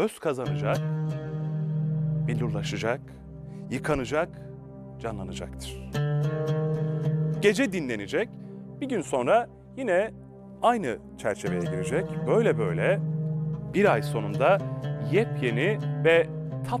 öz kazanacak, billurlaşacak, yıkanacak, canlanacaktır. Gece dinlenecek, bir gün sonra yine aynı çerçeveye girecek. Böyle böyle bir ay sonunda yepyeni ve tap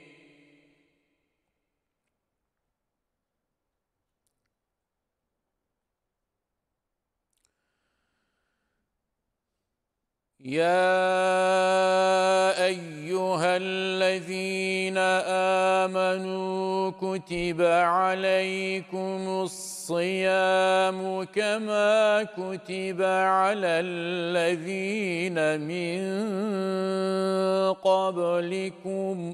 يا أيها الذين آمنوا كتب عليكم الصيام كما كتب على الذين من قبلكم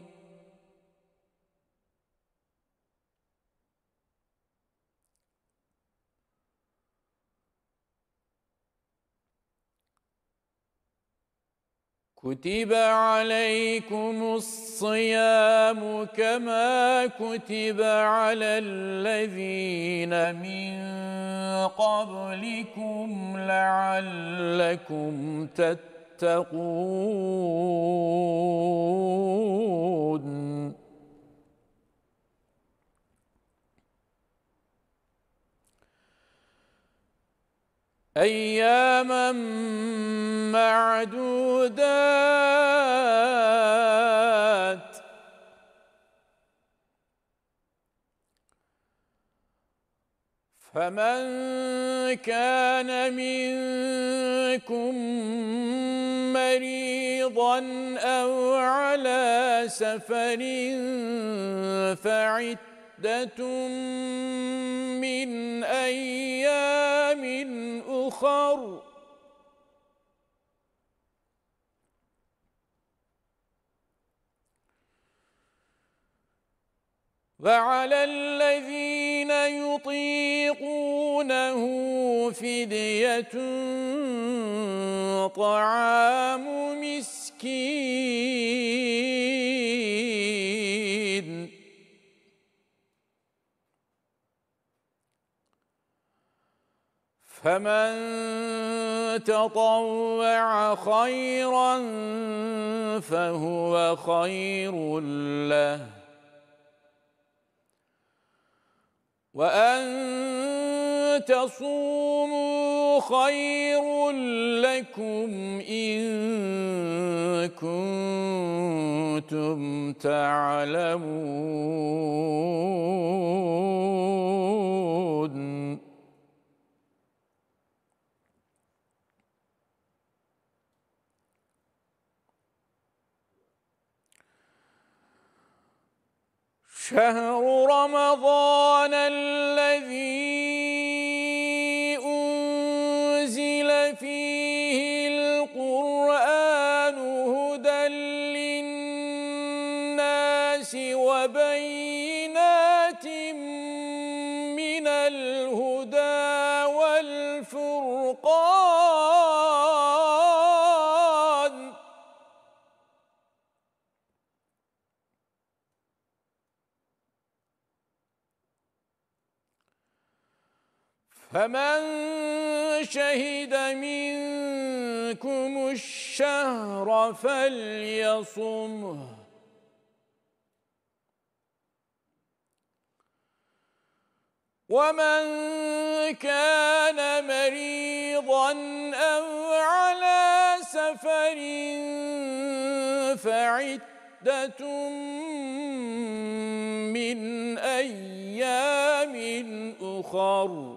كتب عليكم الصيام كما كتب على الذين من قبلكم لعلكم تتقون أياما معدودات فمن كان منكم مريضا أو على سفر فعت عدة من أيام أخر وعلى الذين يطيقونه فدية طعام مسكين فمن تطوع خيرا فهو خير له وأن تصوموا خير لكم إن كنتم تعلمون شهر رمضان الذي أنزل فيه القرآن هدى للناس وبين فمن شهد منكم الشهر فليصمه ومن كان مريضا أو على سفر فعدة من أيام أخر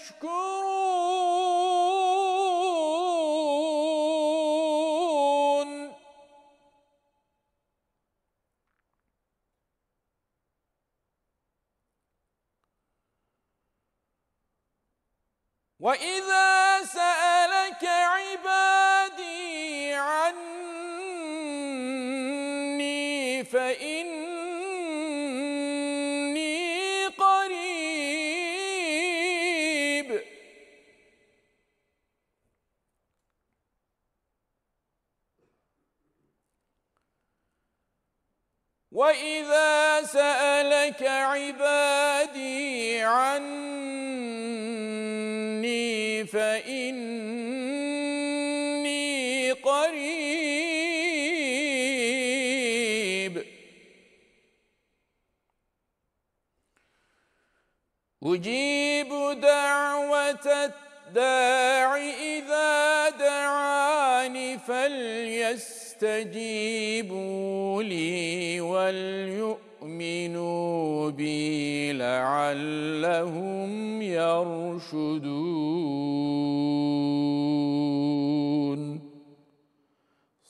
وإذا سألك عبادي عني فإني قريب وإذا سألك عبادي يجيب دعوة الداع إذا دعاني فليستجيبوا لي وليؤمنوا بي لعلهم يرشدون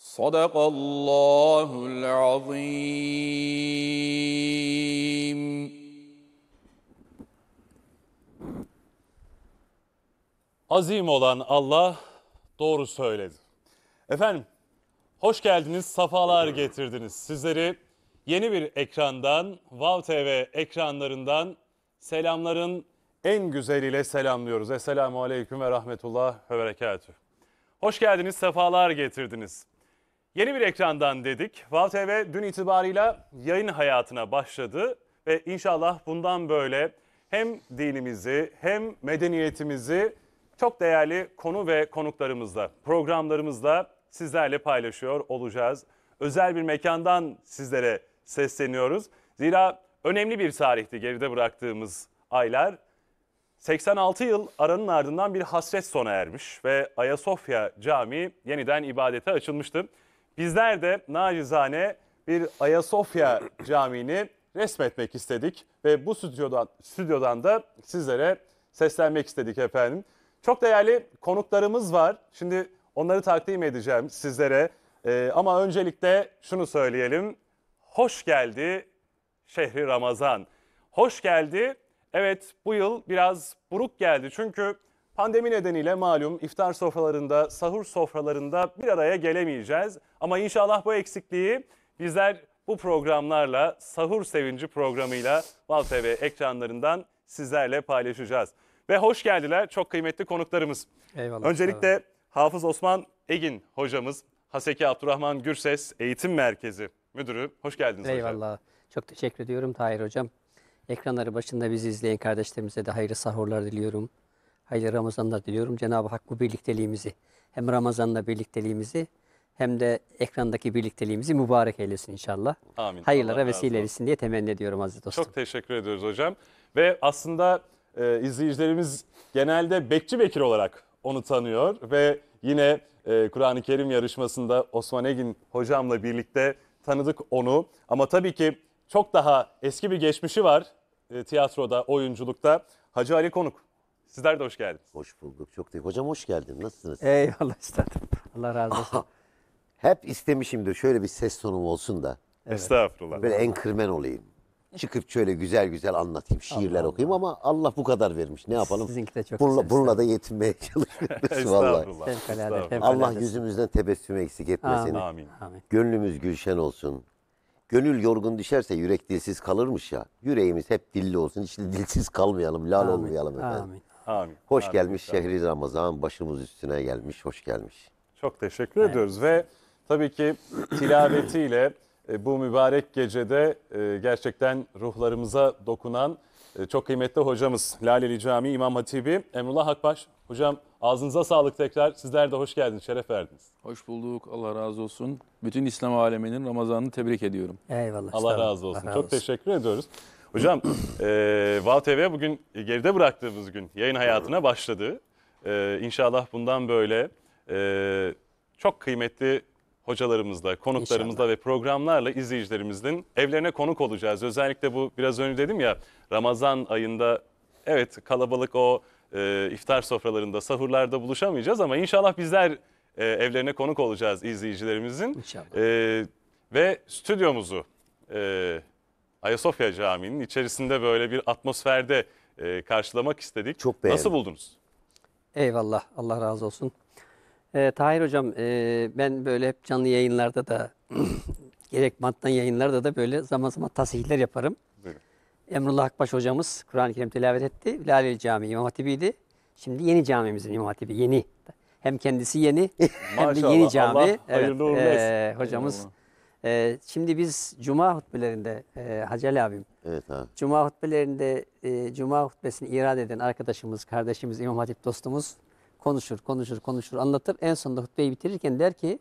صدق الله العظيم Azim olan Allah doğru söyledi. Efendim, hoş geldiniz, safalar getirdiniz. Sizleri yeni bir ekrandan, Vav TV ekranlarından selamların en güzeliyle selamlıyoruz. Esselamu Aleyküm ve Rahmetullah ve Berekatüh. Hoş geldiniz, sefalar getirdiniz. Yeni bir ekrandan dedik. Vav TV dün itibarıyla yayın hayatına başladı ve inşallah bundan böyle hem dinimizi hem medeniyetimizi çok değerli konu ve konuklarımızla, programlarımızla sizlerle paylaşıyor olacağız. Özel bir mekandan sizlere sesleniyoruz. Zira önemli bir tarihti geride bıraktığımız aylar. 86 yıl aranın ardından bir hasret sona ermiş ve Ayasofya Camii yeniden ibadete açılmıştı. Bizler de nacizane bir Ayasofya Camii'ni resmetmek istedik ve bu stüdyodan, stüdyodan da sizlere seslenmek istedik efendim. Çok değerli konuklarımız var. Şimdi onları takdim edeceğim sizlere. Ee, ama öncelikle şunu söyleyelim. Hoş geldi şehri Ramazan. Hoş geldi. Evet bu yıl biraz buruk geldi. Çünkü pandemi nedeniyle malum iftar sofralarında, sahur sofralarında bir araya gelemeyeceğiz. Ama inşallah bu eksikliği bizler bu programlarla, Sahur Sevinci programıyla Val TV ekranlarından sizlerle paylaşacağız ve hoş geldiler çok kıymetli konuklarımız. Eyvallah. Öncelikle eyvallah. Hafız Osman Egin hocamız, Haseki Abdurrahman Gürses Eğitim Merkezi Müdürü. Hoş geldiniz eyvallah. hocam. Eyvallah. Çok teşekkür ediyorum Tahir hocam. Ekranları başında bizi izleyen kardeşlerimize de hayırlı sahurlar diliyorum. Hayırlı Ramazanlar diliyorum. Cenab-ı Hak bu birlikteliğimizi, hem Ramazan'la birlikteliğimizi hem de ekrandaki birlikteliğimizi mübarek eylesin inşallah. Amin. Hayırlara vesile etsin diye temenni ediyorum aziz dostum. Çok teşekkür ediyoruz hocam. Ve aslında e, izleyicilerimiz genelde Bekçi Bekir olarak onu tanıyor ve yine e, Kur'an-ı Kerim yarışmasında Osman Egin hocamla birlikte tanıdık onu. Ama tabii ki çok daha eski bir geçmişi var e, tiyatroda, oyunculukta. Hacı Ali Konuk. Sizler de hoş geldiniz. Hoş bulduk. Çok teşekkür Hocam hoş geldin. Nasılsınız? Eyvallah üstadım. Allah razı olsun. Hep istemişimdir şöyle bir ses tonum olsun da. Estağfurullah. Böyle enkırmen olayım çıkıp şöyle güzel güzel anlatayım, şiirler Allah okuyayım ama Allah bu kadar vermiş. Ne yapalım? Sizinki de çok bununla, bununla da yetinmeye çalışıyoruz vallahi. Allah yüzümüzden tebessüm eksik etmesin. Amin. Amin. Gönlümüz gülşen olsun. Gönül yorgun düşerse yürek dilsiz kalırmış ya. Yüreğimiz hep dilli olsun. Hiç dilsiz kalmayalım, lal Amin. olmayalım efendim. Amin. Amin. Hoş Amin. gelmiş Amin. şehri Ramazan başımız üstüne gelmiş, hoş gelmiş. Çok teşekkür evet. ediyoruz ve tabii ki tilavetiyle e, bu mübarek gecede e, gerçekten ruhlarımıza dokunan e, çok kıymetli hocamız Laleli Camii İmam Hatibi Emrullah Akbaş. Hocam ağzınıza sağlık tekrar. Sizler de hoş geldiniz, şeref verdiniz. Hoş bulduk, Allah razı olsun. Bütün İslam aleminin Ramazan'ını tebrik ediyorum. Eyvallah. Allah razı olsun. Allah razı olsun. Çok teşekkür ediyoruz. Hocam, e, Val TV bugün geride bıraktığımız gün yayın hayatına başladı. E, inşallah bundan böyle e, çok kıymetli hocalarımızla, konuklarımızla İnşallah. ve programlarla izleyicilerimizin evlerine konuk olacağız. Özellikle bu biraz önce dedim ya Ramazan ayında evet kalabalık o e, iftar sofralarında, sahurlarda buluşamayacağız ama inşallah bizler e, evlerine konuk olacağız izleyicilerimizin. İnşallah. E, ve stüdyomuzu e, Ayasofya Camii'nin içerisinde böyle bir atmosferde e, karşılamak istedik. Çok beğendim. Nasıl buldunuz? Eyvallah Allah razı olsun. E, Tahir Hocam e, ben böyle hep canlı yayınlarda da gerek banttan yayınlarda da böyle zaman zaman tasihler yaparım. Buyurun. Emrullah Akbaş hocamız Kur'an-ı Kerim tilavet etti. i Camii İmam Hatibi'ydi. Şimdi yeni camimizin İmam Hatibi yeni. Hem kendisi yeni hem de yeni cami. Allah evet, e, hocamız. E, şimdi biz cuma hutbelerinde e, Hacı abim. Evet abi. Cuma hutbelerinde e, cuma hutbesini irade eden arkadaşımız, kardeşimiz İmam Hatip dostumuz Konuşur, konuşur, konuşur, anlatır. En sonunda hutbeyi bitirirken der ki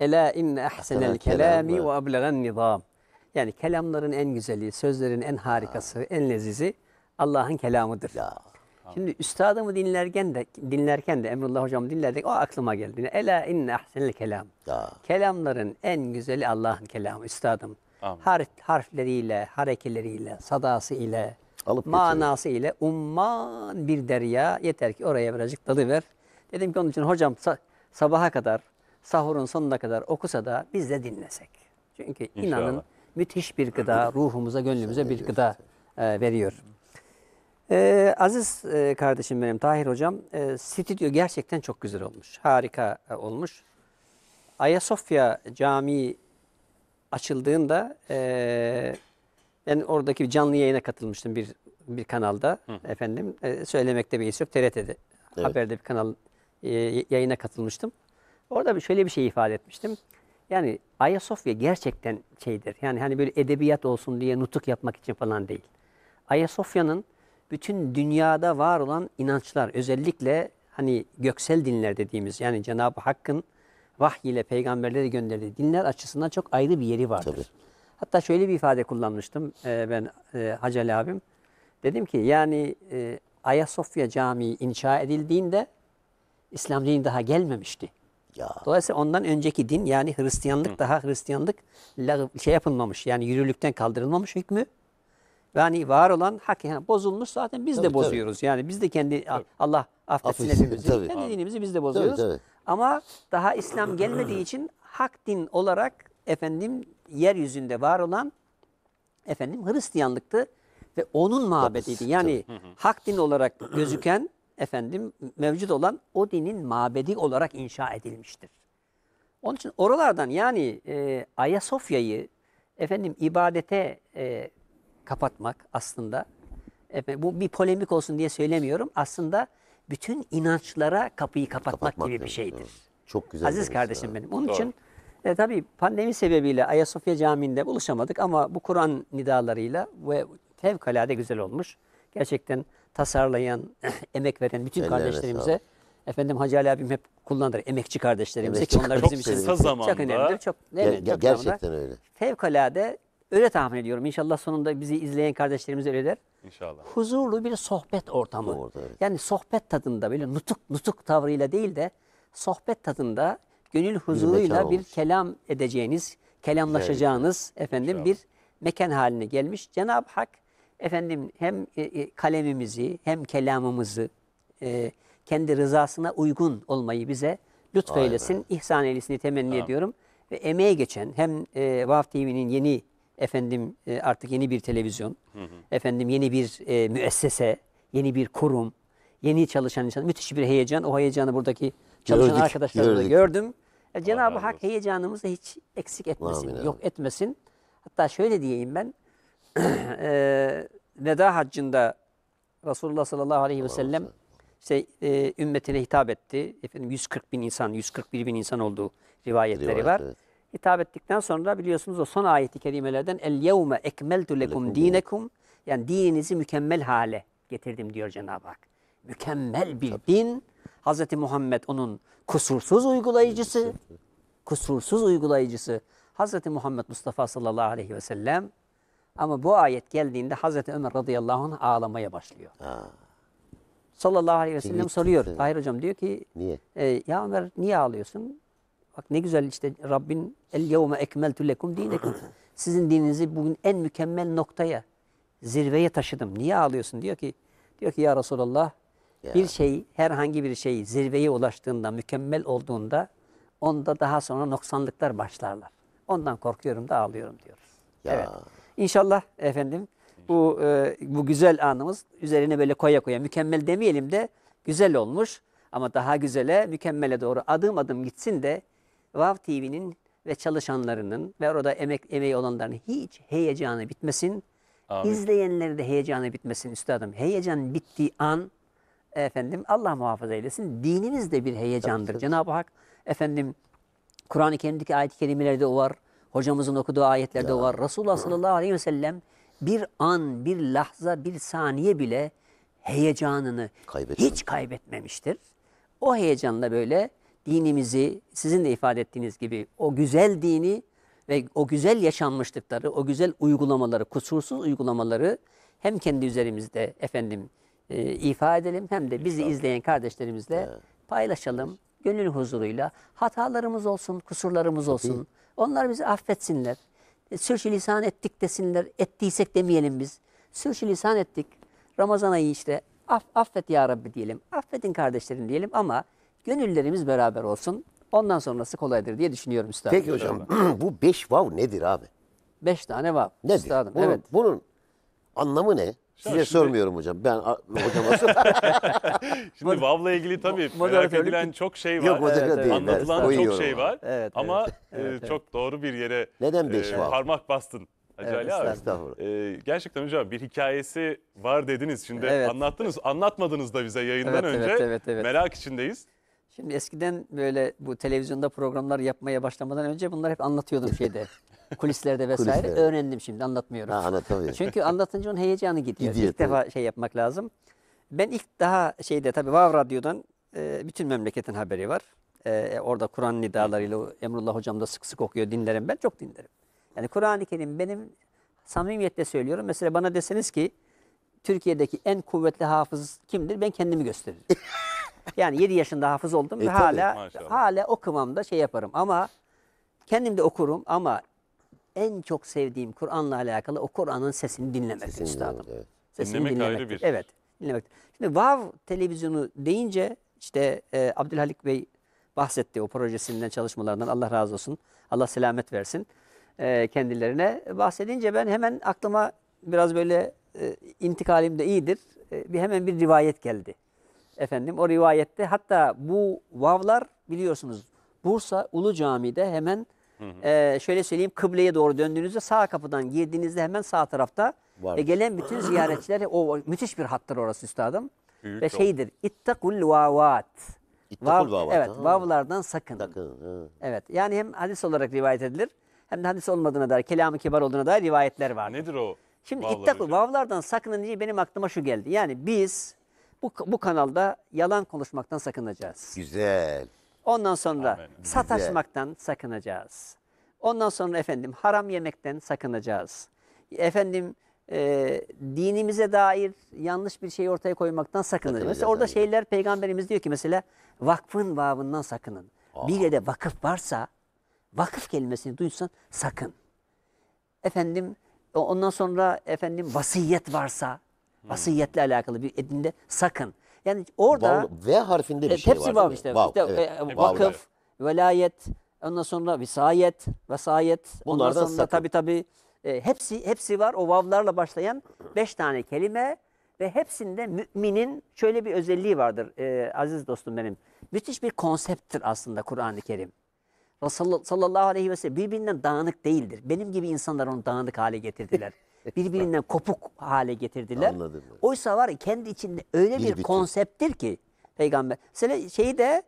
Ela inne ahsenel kelami ve ablegan nizam. Yani kelamların en güzeli, sözlerin en harikası, ha. en lezizi Allah'ın kelamıdır. Ya. Şimdi üstadımı dinlerken de dinlerken de Emrullah Hocam dinlerken o aklıma geldi. Ela inne ahsenel kelam. Ya. Kelamların en güzeli Allah'ın kelamı üstadım. Amin. Harf, harfleriyle, harekeleriyle, sadası ile, Alıp manası ile umman bir derya yeter ki oraya birazcık dalıver. Dedim ki onun için hocam sabaha kadar sahurun sonuna kadar okusa da biz de dinlesek. Çünkü İnşallah. inanın müthiş bir gıda ruhumuza gönlümüze bir gıda e, veriyor. Ee, aziz e, kardeşim benim Tahir hocam e, stüdyo gerçekten çok güzel olmuş. Harika e, olmuş. Ayasofya Camii açıldığında e, ben oradaki bir canlı yayına katılmıştım bir bir kanalda Hı. efendim. E, söylemekte bir yok TRT'de. Evet. Haberde bir kanal e, yayına katılmıştım. Orada şöyle bir şey ifade etmiştim. Yani Ayasofya gerçekten şeydir. Yani hani böyle edebiyat olsun diye nutuk yapmak için falan değil. Ayasofya'nın bütün dünyada var olan inançlar özellikle hani göksel dinler dediğimiz yani Cenab-ı Hakk'ın vahiy peygamberleri gönderdiği dinler açısından çok ayrı bir yeri vardır. Tabii. Hatta şöyle bir ifade kullanmıştım e, ben e, Hacı Ali abim. Dedim ki yani e, Ayasofya Camii inşa edildiğinde İslam dini daha gelmemişti. Ya. Dolayısıyla ondan önceki din yani Hristiyanlık Hı. daha Hristiyanlık şey yapılmamış yani yürürlükten kaldırılmamış hükmü. Yani var olan hak yani bozulmuş zaten biz tabii, de bozuyoruz. Tabii. Yani biz de kendi Allah affetsin Affetsin, hepimizi. Kendi dinimizi biz de bozuyoruz. Tabii, tabii. Ama daha İslam gelmediği için hak din olarak efendim yeryüzünde var olan efendim Hristiyanlıktı ve onun mabediydi. Yani hak din olarak gözüken efendim mevcut olan o dinin mabedi olarak inşa edilmiştir. Onun için oralardan yani e, Ayasofya'yı efendim ibadete e, kapatmak aslında efendim, bu bir polemik olsun diye söylemiyorum. Aslında bütün inançlara kapıyı kapatmak, kapatmak gibi bir şeydir. Evet. Çok güzel. Aziz kardeşim ya. benim. Onun Doğru. için e, tabii pandemi sebebiyle Ayasofya Camii'nde buluşamadık ama bu Kur'an nidalarıyla ve fevkalade güzel olmuş. Gerçekten tasarlayan, emek veren bütün Ellerine kardeşlerimize Efendim Hacı Ali abim hep kullanır emekçi kardeşlerimize Emekçi ki onlar bizim Çok için çok önemlidir. Çok, Ger- evet, ger- çok gerçekten önemlidir. öyle. Fevkalade öyle tahmin ediyorum. İnşallah sonunda bizi izleyen kardeşlerimiz öyle der. İnşallah. Huzurlu bir sohbet ortamı. Orada, evet. Yani sohbet tadında böyle nutuk nutuk tavrıyla değil de sohbet tadında gönül huzuruyla bir, bir kelam edeceğiniz, kelamlaşacağınız evet. efendim İnşallah. bir mekan haline gelmiş. Cenab-ı Hak efendim hem e, e, kalemimizi hem kelamımızı e, kendi rızasına uygun olmayı bize lütfeylesin, Aynen. ihsan eylesin temenni Aynen. ediyorum. Ve emeğe geçen hem e, Vaf TV'nin yeni efendim e, artık yeni bir televizyon, hı hı. efendim yeni bir e, müessese, yeni bir kurum, yeni çalışan insan müthiş bir heyecan. O heyecanı buradaki çalışan gördük, arkadaşlarımda gördüm. Cenab-ı Hak olsun. heyecanımızı hiç eksik etmesin, Amin yok abi. etmesin. Hatta şöyle diyeyim ben. e, Veda haccında Resulullah sallallahu aleyhi ve sellem işte e, ümmetine hitap etti. Efendim 140 bin insan, 141 bin insan olduğu rivayetleri Rivayet, var. Evet. Hitap ettikten sonra biliyorsunuz o son ayeti kerimelerden el yevme ekmeltu lekum dinekum yani dininizi mükemmel hale getirdim diyor Cenab-ı Hak. Mükemmel bir Tabii. din Hz. Muhammed onun kusursuz uygulayıcısı, kusursuz uygulayıcısı Hz. Muhammed Mustafa sallallahu aleyhi ve sellem. Ama bu ayet geldiğinde Hz. Ömer radıyallahu anh ağlamaya başlıyor. Ha. Sallallahu aleyhi ve sellem Niye soruyor. Sen? Tahir hocam diyor ki niye? E, ya Ömer niye ağlıyorsun? Bak ne güzel işte Rabbin el yevme ekmeltu lekum dinekum. Sizin dininizi bugün en mükemmel noktaya, zirveye taşıdım. Niye ağlıyorsun? Diyor ki diyor ki ya Resulallah ya. Bir şey, herhangi bir şey zirveye ulaştığında, mükemmel olduğunda onda daha sonra noksanlıklar başlarlar. Ondan korkuyorum da ağlıyorum diyoruz. Ya. Evet. İnşallah efendim bu e, bu güzel anımız üzerine böyle koya koya mükemmel demeyelim de güzel olmuş ama daha güzele, mükemmele doğru adım adım gitsin de Vav TV'nin ve çalışanlarının ve orada emek emeği olanların hiç heyecanı bitmesin. Amin. de heyecanı bitmesin üstadım. Heyecan bittiği an efendim Allah muhafaza eylesin. Dinimiz de bir heyecandır. Cenab-ı Hak efendim Kur'an-ı Kerim'deki ayet-i kerimelerde o var. Hocamızın okuduğu ayetlerde ya. o var. Resulullah sallallahu aleyhi ve sellem bir an, bir lahza, bir saniye bile heyecanını Kaybetmem. hiç kaybetmemiştir. O heyecanla böyle dinimizi sizin de ifade ettiğiniz gibi o güzel dini ve o güzel yaşanmışlıkları, o güzel uygulamaları, kusursuz uygulamaları hem kendi üzerimizde efendim e, ifa edelim hem de bizi izleyen kardeşlerimizle evet. paylaşalım. Gönül huzuruyla hatalarımız olsun, kusurlarımız olsun. Hı. Onlar bizi affetsinler. E, sürçülisan ettik desinler. Ettiysek demeyelim biz. Sürçülisan ettik. Ramazan ayı işte Aff, affet ya Rabbi diyelim. Affedin kardeşlerim diyelim ama gönüllerimiz beraber olsun. Ondan sonrası kolaydır diye düşünüyorum üstadım. Peki hocam bu beş vav nedir abi? Beş tane vav. Nedir? Üstadım, bunun, evet. bunun anlamı ne? Size şimdi, sormuyorum hocam. Ben hocama sor. şimdi Vav'la ilgili tabii merak edilen çok şey var. Yok moderatör evet, değil. Anlatılan ben, çok şey var. Evet, Ama evet, e, evet. çok doğru bir yere Neden e, beş e, parmak bastın. Acayip evet, abi. Estağfurullah. E, gerçekten hocam bir hikayesi var dediniz. Şimdi evet. anlattınız, anlatmadınız da bize yayından evet, önce. Evet, evet, evet. Merak içindeyiz. Şimdi eskiden böyle bu televizyonda programlar yapmaya başlamadan önce bunlar hep anlatıyordum şeyde. kulislerde vesaire. Kulislerde. Öğrendim şimdi anlatmıyorum. Ha, anlatamıyorum. Çünkü anlatınca onun heyecanı gidiyor. gidiyor ilk tabii. defa şey yapmak lazım. Ben ilk daha şeyde tabii Vav Radyo'dan e, bütün memleketin haberi var. E, e, orada Kur'an nidalarıyla Emrullah hocam da sık sık okuyor dinlerim ben çok dinlerim. Yani Kur'an-ı Kerim benim samimiyetle söylüyorum. Mesela bana deseniz ki Türkiye'deki en kuvvetli hafız kimdir? Ben kendimi gösteririm. Yani 7 yaşında hafız oldum e, ve tabii, hala maşallah. hala o kıvamda şey yaparım ama kendim de okurum ama en çok sevdiğim Kur'an'la alakalı o Kur'an'ın sesini dinlemek sesini üstadım. Evet. Sesini dinlemek, dinlemek ayrı bir. Evet, dinlemek. Şimdi Vav televizyonu deyince işte e, Abdülhalik Bey bahsetti o projesinden, çalışmalarından Allah razı olsun. Allah selamet versin e, kendilerine. Bahsedince ben hemen aklıma biraz böyle e, intikalim de iyidir. E, bir hemen bir rivayet geldi. Efendim o rivayette hatta bu vavlar biliyorsunuz Bursa Ulu Cami'de hemen hı hı. E, şöyle söyleyeyim kıbleye doğru döndüğünüzde sağ kapıdan girdiğinizde hemen sağ tarafta E, gelen bütün ziyaretçiler o müthiş bir hattır orası üstadım. Büyük Ve şeydir ittakul vavat. İttakul Evet ha. vavlardan sakın. sakın Evet yani hem hadis olarak rivayet edilir hem de hadis olmadığına dair kelamı kibar olduğuna dair rivayetler var. Nedir o? Şimdi Vavlar ittakul hocam. vavlardan sakının diye benim aklıma şu geldi. Yani biz bu, bu kanalda yalan konuşmaktan sakınacağız. Güzel. Ondan sonra Amen. sataşmaktan Güzel. sakınacağız. Ondan sonra efendim haram yemekten sakınacağız. Efendim e, dinimize dair yanlış bir şey ortaya koymaktan sakınacağız. Mesela orada abi. şeyler peygamberimiz diyor ki mesela vakfın babından sakının. Aa. Bir yerde vakıf varsa vakıf kelimesini duysan sakın. Efendim ondan sonra efendim vasiyet varsa Hmm. Vasiyetle alakalı bir edinde sakın. Yani orada v harfinde bir e, şey var. Hepsi var işte. Vav, işte evet. E, e, vakıf, velayet, ondan sonra visayet, vesayet. Bunlardan ondan sonra sakın. tabii tabii e, hepsi hepsi var. O vavlarla başlayan beş tane kelime ve hepsinde müminin şöyle bir özelliği vardır e, aziz dostum benim. Müthiş bir konsepttir aslında Kur'an-ı Kerim. Sallallahu aleyhi ve sellem birbirinden dağınık değildir. Benim gibi insanlar onu dağınık hale getirdiler. birbirinden kopuk hale getirdiler. Anladım. Oysa var ya, kendi içinde öyle bir, bir konsepttir ki peygamber. Mesela şeyi de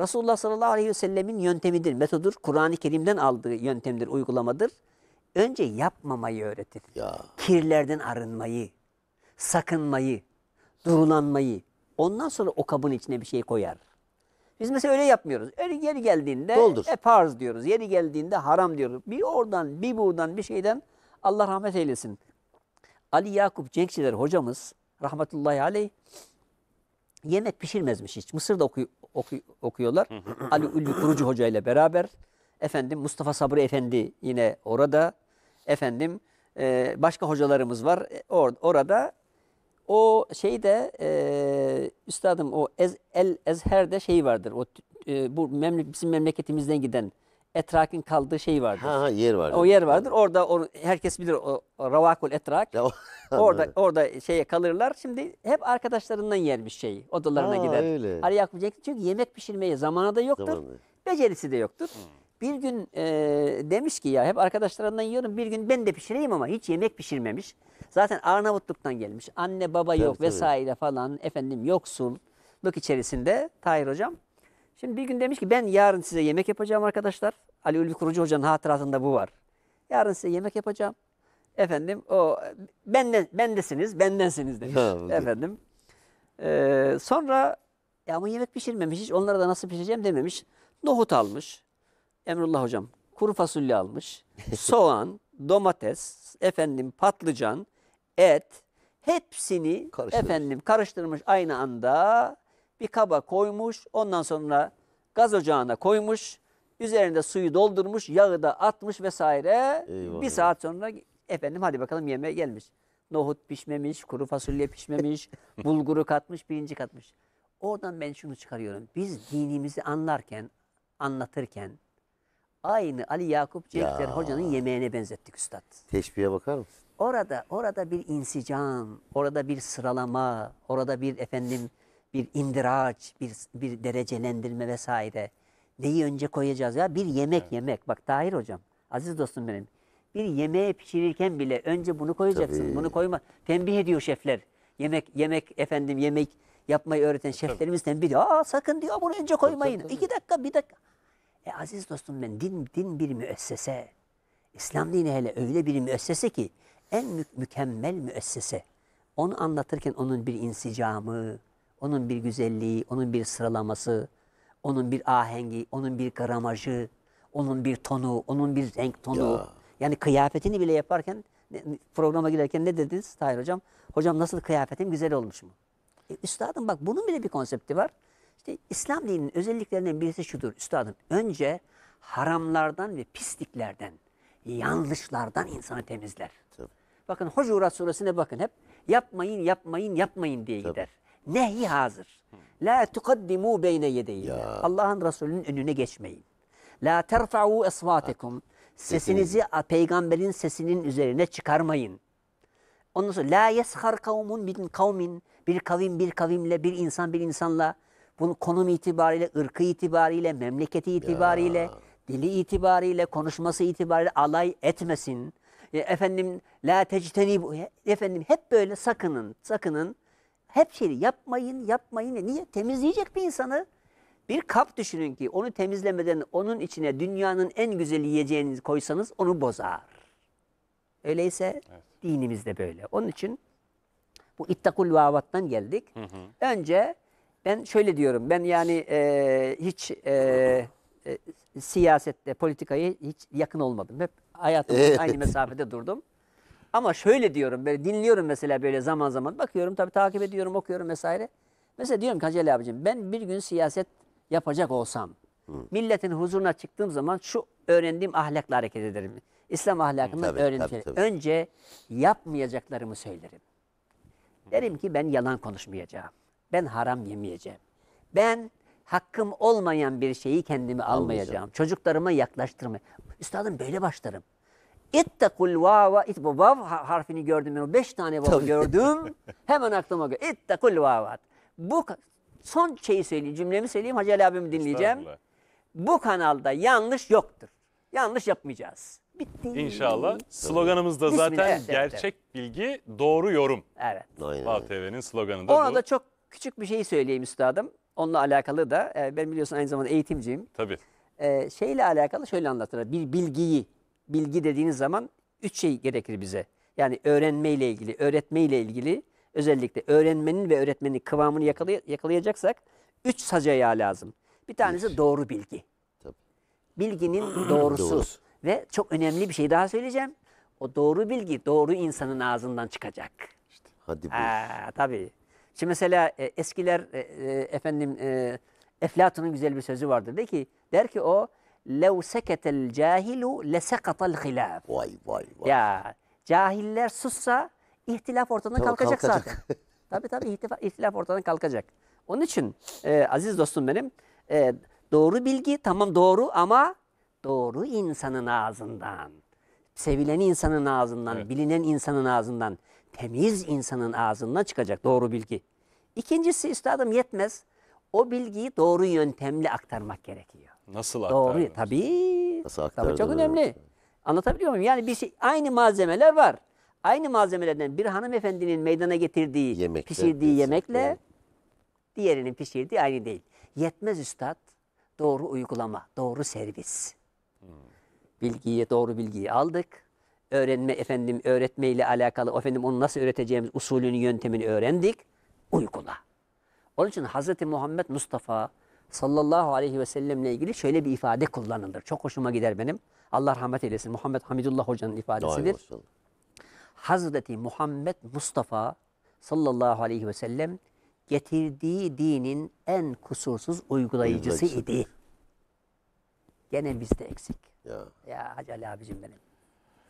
Resulullah sallallahu aleyhi ve sellemin yöntemidir, metodur. Kur'an-ı Kerim'den aldığı yöntemdir, uygulamadır. Önce yapmamayı öğretir. Ya. Kirlerden arınmayı, sakınmayı, durulanmayı. Ondan sonra o kabın içine bir şey koyar. Biz mesela öyle yapmıyoruz. Öyle yeri geldiğinde Doldur. e, farz diyoruz. Yeri geldiğinde haram diyoruz. Bir oradan, bir buradan, bir şeyden Allah rahmet eylesin. Ali Yakup Cenkçiler hocamız rahmetullahi aleyh yemek pişirmezmiş hiç. Mısır'da oku, oku, okuyorlar. Ali Ülvi Kurucu Hoca ile beraber. Efendim Mustafa Sabri Efendi yine orada. Efendim e, başka hocalarımız var e, or, orada. O şeyde e, üstadım o Ez, El Ezher'de şey vardır. O e, bu memle, bizim memleketimizden giden etrakın kaldığı şey vardır. Ha, ha yer vardır. O yer vardır. Orada onu, herkes bilir o, o ravakul etrak. orada orada şeye kalırlar. Şimdi hep arkadaşlarından yermiş şeyi. Odalarına ha, gider. Öyle. Araya akmayacaktır. Çünkü yemek pişirmeye zamanı da yoktur. Zamanı. Becerisi de yoktur. Hmm. Bir gün e, demiş ki ya hep arkadaşlarından yiyorum. Bir gün ben de pişireyim ama hiç yemek pişirmemiş. Zaten Arnavutluk'tan gelmiş. Anne baba tabii, yok tabii. vesaire falan. Efendim yoksulluk içerisinde Tahir hocam. Şimdi bir gün demiş ki ben yarın size yemek yapacağım arkadaşlar. Ali Ulvi Kurucu Hoca'nın hatıratında bu var. Yarın size yemek yapacağım. Efendim o benden bendesiniz, bendensiniz demiş. Ha, Efendim. Ee, sonra ya ama yemek pişirmemiş hiç. Onlara da nasıl pişireceğim dememiş. Nohut almış. Emrullah hocam kuru fasulye almış. soğan, domates, efendim patlıcan, et hepsini efendim karıştırmış aynı anda bir kaba koymuş. Ondan sonra gaz ocağına koymuş. Üzerinde suyu doldurmuş, yağı da atmış vesaire. Eyvallah. Bir saat sonra efendim hadi bakalım yemeğe gelmiş. Nohut pişmemiş, kuru fasulye pişmemiş, bulguru katmış, pirinci katmış. Oradan ben şunu çıkarıyorum. Biz dinimizi anlarken, anlatırken aynı Ali Yakup Cenkler ya. hocanın yemeğine benzettik üstad. Teşbihe bakar mısın? Orada, orada bir insicam, orada bir sıralama, orada bir efendim bir indiraç, bir, bir derecelendirme vesaire. Neyi önce koyacağız ya? Bir yemek evet. yemek. Bak Tahir hocam, aziz dostum benim. Bir yemeği pişirirken bile önce bunu koyacaksın. Tabii. Bunu koyma. Tembih ediyor şefler. Yemek yemek efendim yemek yapmayı öğreten şeflerimiz tabii. tembih ediyor. Aa sakın diyor bunu önce koymayın. Tabii, İki dakika bir dakika. E aziz dostum ben din, din bir müessese. İslam dini hele öyle bir müessese ki en mü mükemmel müessese. Onu anlatırken onun bir insicamı, onun bir güzelliği, onun bir sıralaması, onun bir ahengi, onun bir gramajı, onun bir tonu, onun bir renk tonu. Ya. Yani kıyafetini bile yaparken programa girerken ne dediniz Tahir hocam? Hocam nasıl kıyafetim güzel olmuş mu? E, üstadım bak bunun bile bir konsepti var. İşte İslam dininin özelliklerinden birisi şudur üstadım. Önce haramlardan ve pisliklerden, yanlışlardan insanı temizler. Tabii. Bakın Hucurat suresine bakın hep yapmayın yapmayın yapmayın diye Tabii. gider. Nehi hazır. La tukaddimu beyne yedeyi. Allah'ın Resulünün önüne geçmeyin. La terfa'u esvatekum. Ah, Sesinizi peygamberin sesinin üzerine çıkarmayın. Ondan sonra la yeshar kavmun bin kavmin. Bir kavim bir kavimle, bir insan bir insanla. Bunun konum itibariyle, ırkı itibariyle, memleketi itibariyle, ya. dili itibariyle, konuşması itibariyle alay etmesin. E, efendim la tecteni efendim hep böyle sakının, sakının hep şeyi yapmayın, yapmayın. Niye? Temizleyecek bir insanı. Bir kap düşünün ki onu temizlemeden onun içine dünyanın en güzel yiyeceğini koysanız onu bozar. Öyleyse evet. dinimiz de böyle. Onun için bu ittakul vavattan geldik. Hı hı. Önce ben şöyle diyorum. Ben yani e, hiç e, e, siyasette, politikaya hiç yakın olmadım. Hep hayatımda evet. aynı mesafede durdum. Ama şöyle diyorum böyle dinliyorum mesela böyle zaman zaman bakıyorum tabii takip ediyorum okuyorum vesaire. Mesela diyorum ki Hacı abicim ben bir gün siyaset yapacak olsam Hı. milletin huzuruna çıktığım zaman şu öğrendiğim ahlakla hareket ederim. İslam ahlakından öğrendiğim Önce yapmayacaklarımı söylerim. Derim ki ben yalan konuşmayacağım. Ben haram yemeyeceğim. Ben hakkım olmayan bir şeyi kendimi almayacağım. almayacağım. Çocuklarıma yaklaştırmayacağım. Üstadım böyle başlarım. İttakul vava. İt, vav harfini gördüm ben. o Beş tane vav gördüm. Hemen aklıma geldi. İttakul vavat. Bu son şeyi söyleyeyim. Cümlemi söyleyeyim. Hacı Ali abimi dinleyeceğim. Bu kanalda yanlış yoktur. Yanlış yapmayacağız. Bitti. İnşallah. Sloganımız da zaten evet, gerçek evet. bilgi, doğru yorum. Evet. TV'nin sloganı da Ona bu. da çok küçük bir şey söyleyeyim üstadım. Onunla alakalı da e, ben biliyorsun aynı zamanda eğitimciyim. Tabii. Ee, şeyle alakalı şöyle anlatırlar. Bir bilgiyi bilgi dediğiniz zaman üç şey gerekir bize. Yani öğrenmeyle ilgili, öğretmeyle ilgili özellikle öğrenmenin ve öğretmenin kıvamını yakalay yakalayacaksak üç sac ayağı lazım. Bir tanesi üç. doğru bilgi. Tabii. Bilginin doğrusu. doğrusu. Ve çok önemli bir şey daha söyleyeceğim. O doğru bilgi doğru insanın ağzından çıkacak. İşte, hadi buyur. tabii. Şimdi mesela e, eskiler e, e, efendim e, Eflatun'un güzel bir sözü vardır. De ki, der ki o lev seketel cahilu lesekatal hilaf. Vay vay vay. Ya cahiller sussa ihtilaf ortadan kalkacak, kalkacak zaten. tabii tabii ihtilaf, ihtilaf ortadan kalkacak. Onun için e, aziz dostum benim e, doğru bilgi tamam doğru ama doğru insanın ağzından. Sevilen insanın ağzından, evet. bilinen insanın ağzından, temiz insanın ağzından çıkacak doğru bilgi. İkincisi üstadım yetmez. O bilgiyi doğru yöntemle aktarmak gerekiyor. Nasıl aktarılır? Doğru. Tabii. Nasıl Tabii çok önemli. Anlatabiliyor muyum? Yani bir şey, aynı malzemeler var. Aynı malzemelerden bir hanımefendinin meydana getirdiği, Yemekler pişirdiği yemekle Evet. diğerinin pişirdiği aynı değil. Yetmez üstad. Doğru uygulama, doğru servis. Hmm. Bilgiyi, doğru bilgiyi aldık. Öğrenme efendim, öğretmeyle alakalı efendim onu nasıl öğreteceğimiz usulünü, yöntemini öğrendik. Uygula. Onun için Hz. Muhammed Mustafa sallallahu aleyhi ve sellemle ilgili şöyle bir ifade kullanılır. Çok hoşuma gider benim. Allah rahmet eylesin. Muhammed Hamidullah Hoca'nın ifadesidir. Hazreti Muhammed Mustafa sallallahu aleyhi ve sellem getirdiği dinin en kusursuz uygulayıcısı idi. Gene bizde eksik. Ya. ya Hacı Ali abicim benim.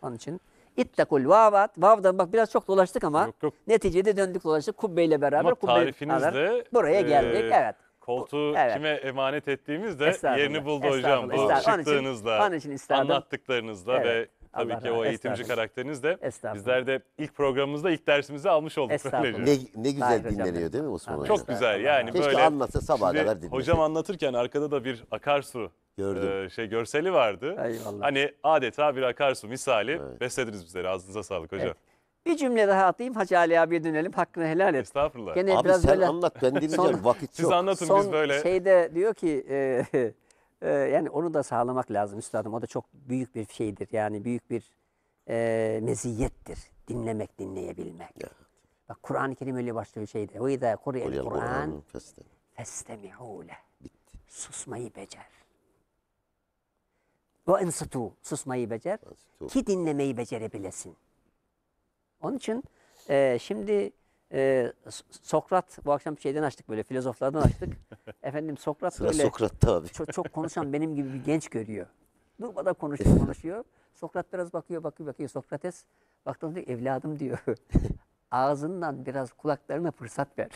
Onun için İttakul vavat. Vav'dan bak biraz çok dolaştık ama yok, yok. neticede döndük dolaştık kubbeyle beraber. Ama tarifiniz beraber, de buraya e, geldik. E, evet. Koltuğu evet. kime emanet ettiğimiz de yerini buldu hocam. Bu çıktığınızla, onun için, onun için anlattıklarınızla evet. ve Tabii Allah ki o eğitimci karakteriniz de bizler de ilk programımızda ilk dersimizi almış olduk. Ne, ne güzel Hayır, dinleniyor hocam. değil mi Osman Hocam? Çok güzel yani Keşke böyle. anlatsa sabaha kadar dinlesin. Hocam anlatırken arkada da bir akarsu Gördüm. E, şey görseli vardı. Eyvallah. Hani adeta bir akarsu misali evet. beslediniz bizleri. Ağzınıza sağlık hocam. Evet. Bir cümle daha atayım Hacı Ali abiye dönelim. Hakkını helal et. Estağfurullah. Gene Abi biraz sen böyle anlat ben dinleyeceğim Son- vakit Siz yok. anlatın biz son böyle. şeyde diyor ki e, e, yani onu da sağlamak lazım üstadım. O da çok büyük bir şeydir. Yani büyük bir e, meziyettir. Dinlemek, dinleyebilmek. Bak Kur'an-ı Kerim öyle başlıyor şeyde. وَاِذَا قُرِيَ Oraya الْقُرْآنِ Kur'an'ın Susmayı becer. Ve insatu susmayı becer. ki dinlemeyi becerebilesin. Onun için e, şimdi e, Sokrat bu akşam bir şeyden açtık böyle filozoflardan açtık. Efendim Sokrat Sıra böyle Sokrat tabii. Çok, çok konuşan benim gibi bir genç görüyor. Durmadan konuşuyor konuşuyor. Sokrat biraz bakıyor bakıyor bakıyor. Sokrates baktığında diyor evladım diyor. Ağzından biraz kulaklarına fırsat ver.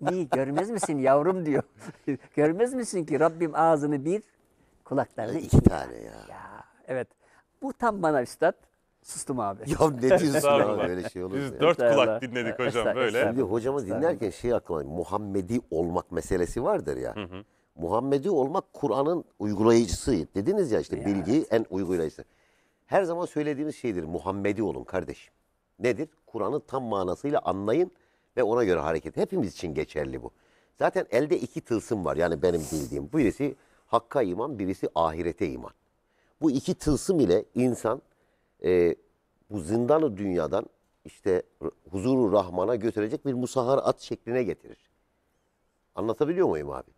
Niye görmez misin yavrum diyor. görmez misin ki Rabbim ağzını bir kulaklarını iki. iki tane ya. ya. Evet bu tam bana üstad. Sustum abi. Ya ne diyorsun abi böyle şey olur Biz ya? dört kulak dinledik hocam böyle. Şimdi hocamı dinlerken şey aklıma Muhammedi olmak meselesi vardır ya. Muhammedi olmak Kur'an'ın uygulayıcısı. Dediniz ya işte Ya. bilgiyi en uygulayıcısı. Her zaman söylediğimiz şeydir. Muhammedi olun kardeşim. Nedir? Kur'an'ın tam manasıyla anlayın ve ona göre hareket. Hepimiz için geçerli bu. Zaten elde iki tılsım var. Yani benim bildiğim. Birisi hakka iman, birisi ahirete iman. Bu iki tılsım ile insan e, bu zindanı dünyadan işte huzuru rahmana götürecek bir musahar at şekline getirir. Anlatabiliyor muyum abi?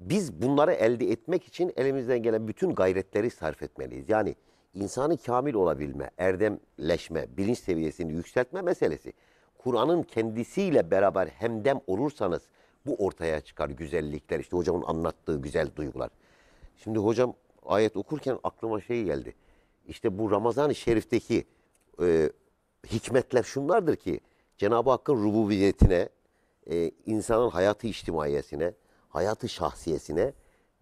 Biz bunları elde etmek için elimizden gelen bütün gayretleri sarf etmeliyiz. Yani insanı kamil olabilme, erdemleşme, bilinç seviyesini yükseltme meselesi. Kur'an'ın kendisiyle beraber hemdem olursanız bu ortaya çıkar güzellikler. İşte hocamın anlattığı güzel duygular. Şimdi hocam ayet okurken aklıma şey geldi işte bu Ramazan-ı Şerif'teki e, hikmetler şunlardır ki Cenab-ı Hakk'ın rububiyetine, e, insanın hayatı içtimaiyesine, hayatı şahsiyesine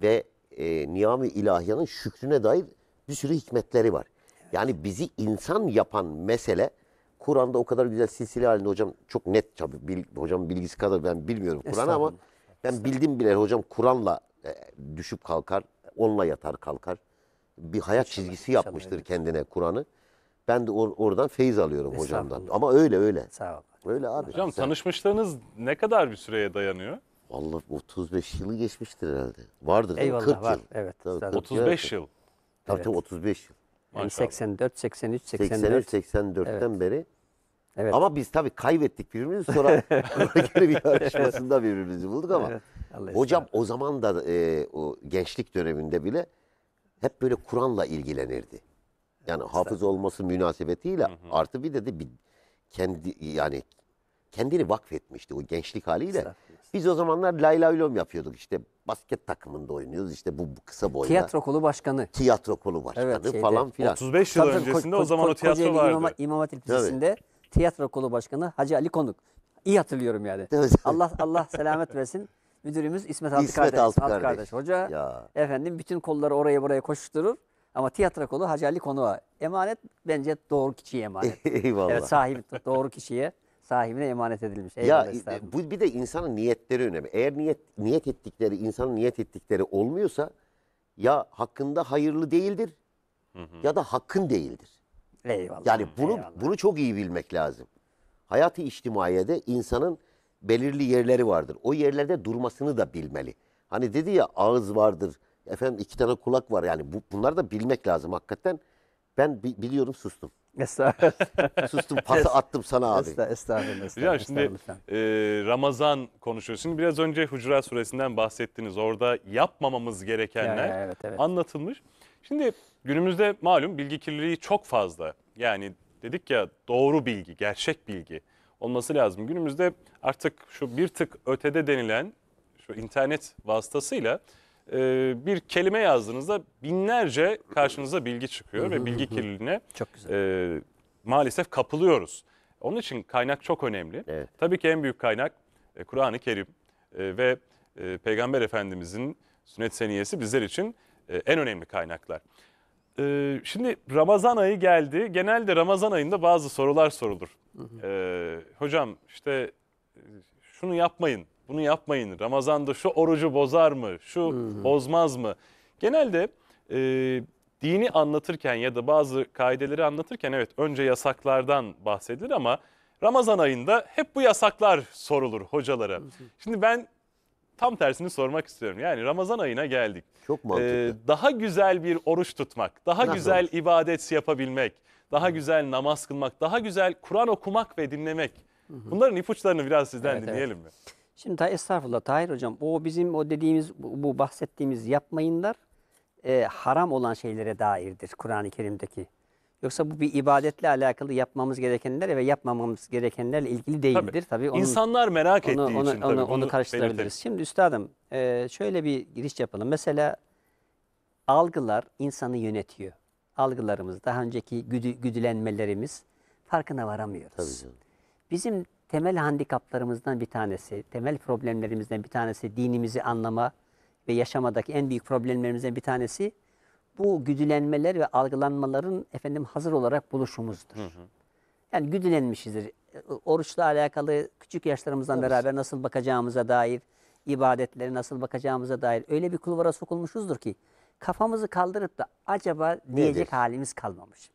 ve e, niyam-ı ilahiyanın şükrüne dair bir sürü hikmetleri var. Yani bizi insan yapan mesele Kur'an'da o kadar güzel silsile halinde hocam çok net tabii bil, hocamın bilgisi kadar ben bilmiyorum Kur'an'ı ama ben bildim bile hocam Kur'an'la e, düşüp kalkar, onunla yatar kalkar bir hayat İnşallah, çizgisi inşallah yapmıştır öyle. kendine Kur'an'ı. Ben de or- oradan feyiz alıyorum hocamdan. Ama öyle öyle. Sağ ol. Öyle abi. Hocam Sen- tanışmışlığınız ne kadar bir süreye dayanıyor? Vallahi 35 yılı geçmiştir herhalde. Vardır. değil Eyvallah 40 var. yıl. Evet. Tabii, zaten. 35 yıl. Tabii tabii 35 yıl. Yani 84, 83, 84. 83-84'ten beri. Evet. Ama biz tabii kaybettik birbirimizi sonra bir yarışmasında birbirimizi bulduk ama. Evet, Allah Hocam o zaman da e, o gençlik döneminde bile hep böyle Kur'an'la ilgilenirdi. Yani evet, hafız olması münasebetiyle hı hı. artı bir de, de bir kendi yani kendini vakfetmişti o gençlik haliyle. Biz o zamanlar lay lay yapıyorduk işte basket takımında oynuyoruz işte bu, bu kısa boyla. Tiyatro kolu başkanı. Tiyatro kolu başkanı evet, şeyde, falan filan. 35 yıl tabii, öncesinde ko- o zaman ko- o tiyatro Kocaeli vardı. İmam, İmam Hatip Lisesi'nde tiyatro kolu başkanı Hacı Ali Konuk. İyi hatırlıyorum yani. Allah Allah selamet versin. Müdürümüz İsmet Altı İsmet Kardeş. Altı Kardeş. Kardeş Hoca. Ya. Efendim bütün kolları oraya buraya koşturur. Ama tiyatro kolu Hacı Ali Konuğa. Emanet bence doğru kişiye emanet. Eyvallah. Evet sahibi doğru kişiye sahibine emanet edilmiş. Eyvallah ya e, bu bir de insanın niyetleri önemli. Eğer niyet niyet ettikleri insanın niyet ettikleri olmuyorsa ya hakkında hayırlı değildir hı hı. ya da hakkın değildir. Eyvallah. Yani bunu eyvallah. bunu çok iyi bilmek lazım. Hayatı içtimaiyede insanın belirli yerleri vardır. O yerlerde durmasını da bilmeli. Hani dedi ya ağız vardır, efendim iki tane kulak var. Yani bu, bunları da bilmek lazım hakikaten. Ben bi biliyorum sustum. Estağfurullah. Sustum pası attım sana abi. Estağfurullah. estağfurullah, estağfurullah ya şimdi e, Ramazan konuşuyorsun. Şimdi biraz önce Hucurat suresinden bahsettiniz. Orada yapmamamız gerekenler ya, evet, evet. anlatılmış. Şimdi günümüzde malum bilgi kirliliği çok fazla. Yani dedik ya doğru bilgi, gerçek bilgi olması lazım. Günümüzde artık şu bir tık ötede denilen şu internet vasıtasıyla e, bir kelime yazdığınızda binlerce karşınıza bilgi çıkıyor ve bilgi kirliliğine çok güzel. E, maalesef kapılıyoruz. Onun için kaynak çok önemli. Evet. Tabii ki en büyük kaynak e, Kur'an-ı Kerim e, ve e, Peygamber Efendimizin sünnet seniyesi bizler için e, en önemli kaynaklar. Ee, şimdi Ramazan ayı geldi. Genelde Ramazan ayında bazı sorular sorulur. Ee, hocam işte şunu yapmayın, bunu yapmayın. Ramazan'da şu orucu bozar mı, şu hı hı. bozmaz mı? Genelde e, dini anlatırken ya da bazı kaideleri anlatırken evet önce yasaklardan bahsedilir ama Ramazan ayında hep bu yasaklar sorulur hocalara. Hı hı. Şimdi ben tam tersini sormak istiyorum. Yani Ramazan ayına geldik. Çok mantıklı. Ee, daha güzel bir oruç tutmak, daha Nasıl güzel ibadet yapabilmek, daha güzel namaz kılmak, daha güzel Kur'an okumak ve dinlemek. Hı Bunların ipuçlarını biraz sizden evet, dinleyelim evet. mi? Şimdi ta estağfurullah Tahir hocam o bizim o dediğimiz bu bahsettiğimiz yapmayınlar e, haram olan şeylere dairdir Kur'an-ı Kerim'deki Yoksa bu bir ibadetle alakalı yapmamız gerekenler ve yapmamamız gerekenlerle ilgili değildir. Tabii, Tabii onun, İnsanlar merak onu, ettiği onu, için onu, onu, onu karıştırabiliriz. Şimdi üstadım e, şöyle bir giriş yapalım. Mesela algılar insanı yönetiyor. Algılarımız, daha önceki güdü, güdülenmelerimiz farkına varamıyoruz. Tabii canım. Bizim temel handikaplarımızdan bir tanesi, temel problemlerimizden bir tanesi dinimizi anlama ve yaşamadaki en büyük problemlerimizden bir tanesi bu güdülenmeler ve algılanmaların efendim hazır olarak buluşumuzdur. Hı hı. Yani güdülenmişizdir. E, oruçla alakalı küçük yaşlarımızdan Orası. beraber nasıl bakacağımıza dair, ibadetleri nasıl bakacağımıza dair öyle bir kulvara sokulmuşuzdur ki kafamızı kaldırıp da acaba Nedir? diyecek halimiz kalmamış.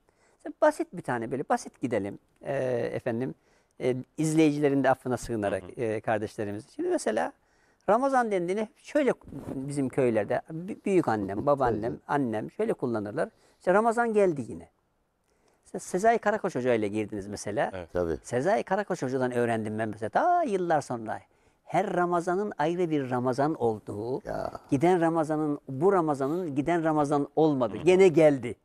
basit bir tane böyle basit gidelim ee, efendim. E, izleyicilerin de affına sığınarak hı hı. E, kardeşlerimiz. Şimdi mesela Ramazan dendiğini şöyle bizim köylerde büyük annem, babaannem, annem şöyle kullanırlar. İşte Ramazan geldi yine. Se, Sezai Karakoç Hoca ile girdiniz mesela. Evet. Tabii. Sezai Karakoç Hoca'dan öğrendim ben mesela daha yıllar sonra. Her Ramazan'ın ayrı bir Ramazan olduğu, ya. giden Ramazan'ın, bu Ramazan'ın giden Ramazan olmadı. Hı. Gene geldi.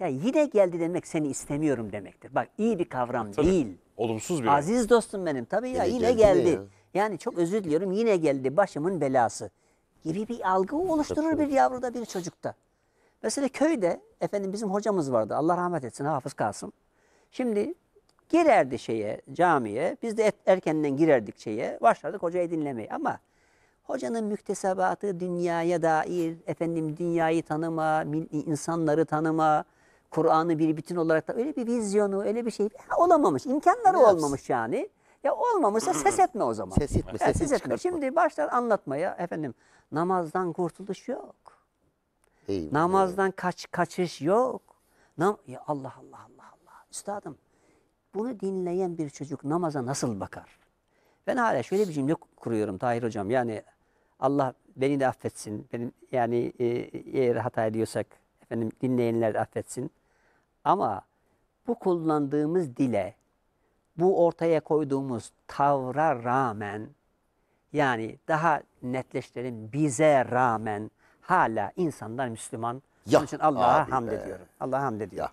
Ya yine geldi demek seni istemiyorum demektir. Bak iyi bir kavram Tabii. değil. Olumsuz bir. Aziz dostum benim. Tabii ya yine, yine geldi. geldi. Ya. Yani çok özür diliyorum yine geldi başımın belası gibi bir algı oluşturur bir yavruda bir çocukta. Mesela köyde efendim bizim hocamız vardı Allah rahmet etsin Hafız kalsın. Şimdi girerdi şeye camiye biz de erkenden girerdik şeye başlardık hocayı dinlemeye ama hocanın müktesebatı dünyaya dair efendim dünyayı tanıma, insanları tanıma, Kur'an'ı bir bütün olarak da öyle bir vizyonu, öyle bir şey olamamış. İmkanları olmamış yani. Ya olmamışsa ses etme o zaman. Ses etme, sesi ses etme. Şimdi başlar anlatmaya efendim namazdan kurtuluş yok. Eyvallah. Namazdan kaç kaçış yok. Nam ya Allah Allah Allah Allah. Üstadım bunu dinleyen bir çocuk namaza nasıl bakar? Ben hala şöyle bir cümle kuruyorum Tahir hocam. Yani Allah beni de affetsin. Benim yani e, eğer hata ediyorsak efendim dinleyenler de affetsin. Ama bu kullandığımız dile bu ortaya koyduğumuz tavra rağmen yani daha netleştirelim bize rağmen hala insanlar Müslüman. Ya, Onun için Allah'a hamd ediyorum. Allah'a hamd ediyorum.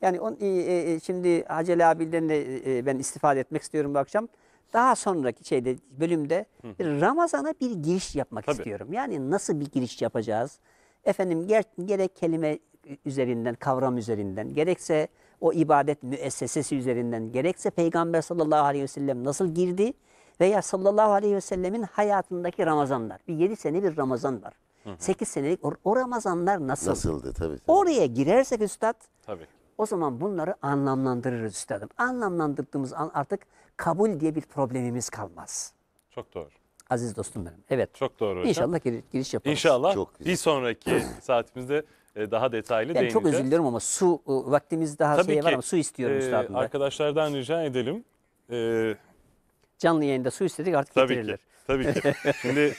Ya. Yani on, e, e, e şimdi Haceli abinden de e, e, ben istifade etmek istiyorum bu akşam. Daha sonraki şeyde bölümde Ramazan'a bir giriş yapmak Tabii. istiyorum. Yani nasıl bir giriş yapacağız? Efendim ger gerek kelime üzerinden, kavram üzerinden, gerekse o ibadet müessesesi üzerinden gerekse Peygamber sallallahu aleyhi ve sellem nasıl girdi veya sallallahu aleyhi ve sellemin hayatındaki Ramazanlar. Bir 7 sene bir Ramazan var. 8 senelik o, o Ramazanlar nasıl? Nasıldı tabii. tabii. Oraya girersek üstad tabii. o zaman bunları anlamlandırırız üstadım. Anlamlandırdığımız an artık kabul diye bir problemimiz kalmaz. Çok doğru. Aziz dostum benim. Evet. Çok doğru hocam. İnşallah giriş, yaparız. İnşallah Çok güzel. bir sonraki saatimizde e, daha detaylı yani değineceğiz. Çok özür dilerim ama su e, vaktimiz daha Tabii şey ki, var ama su istiyorum e, üstadım. Arkadaşlardan rica edelim. Ee, Canlı yayında su istedik artık tabii getirirler. Ki, tabii ki. Şimdi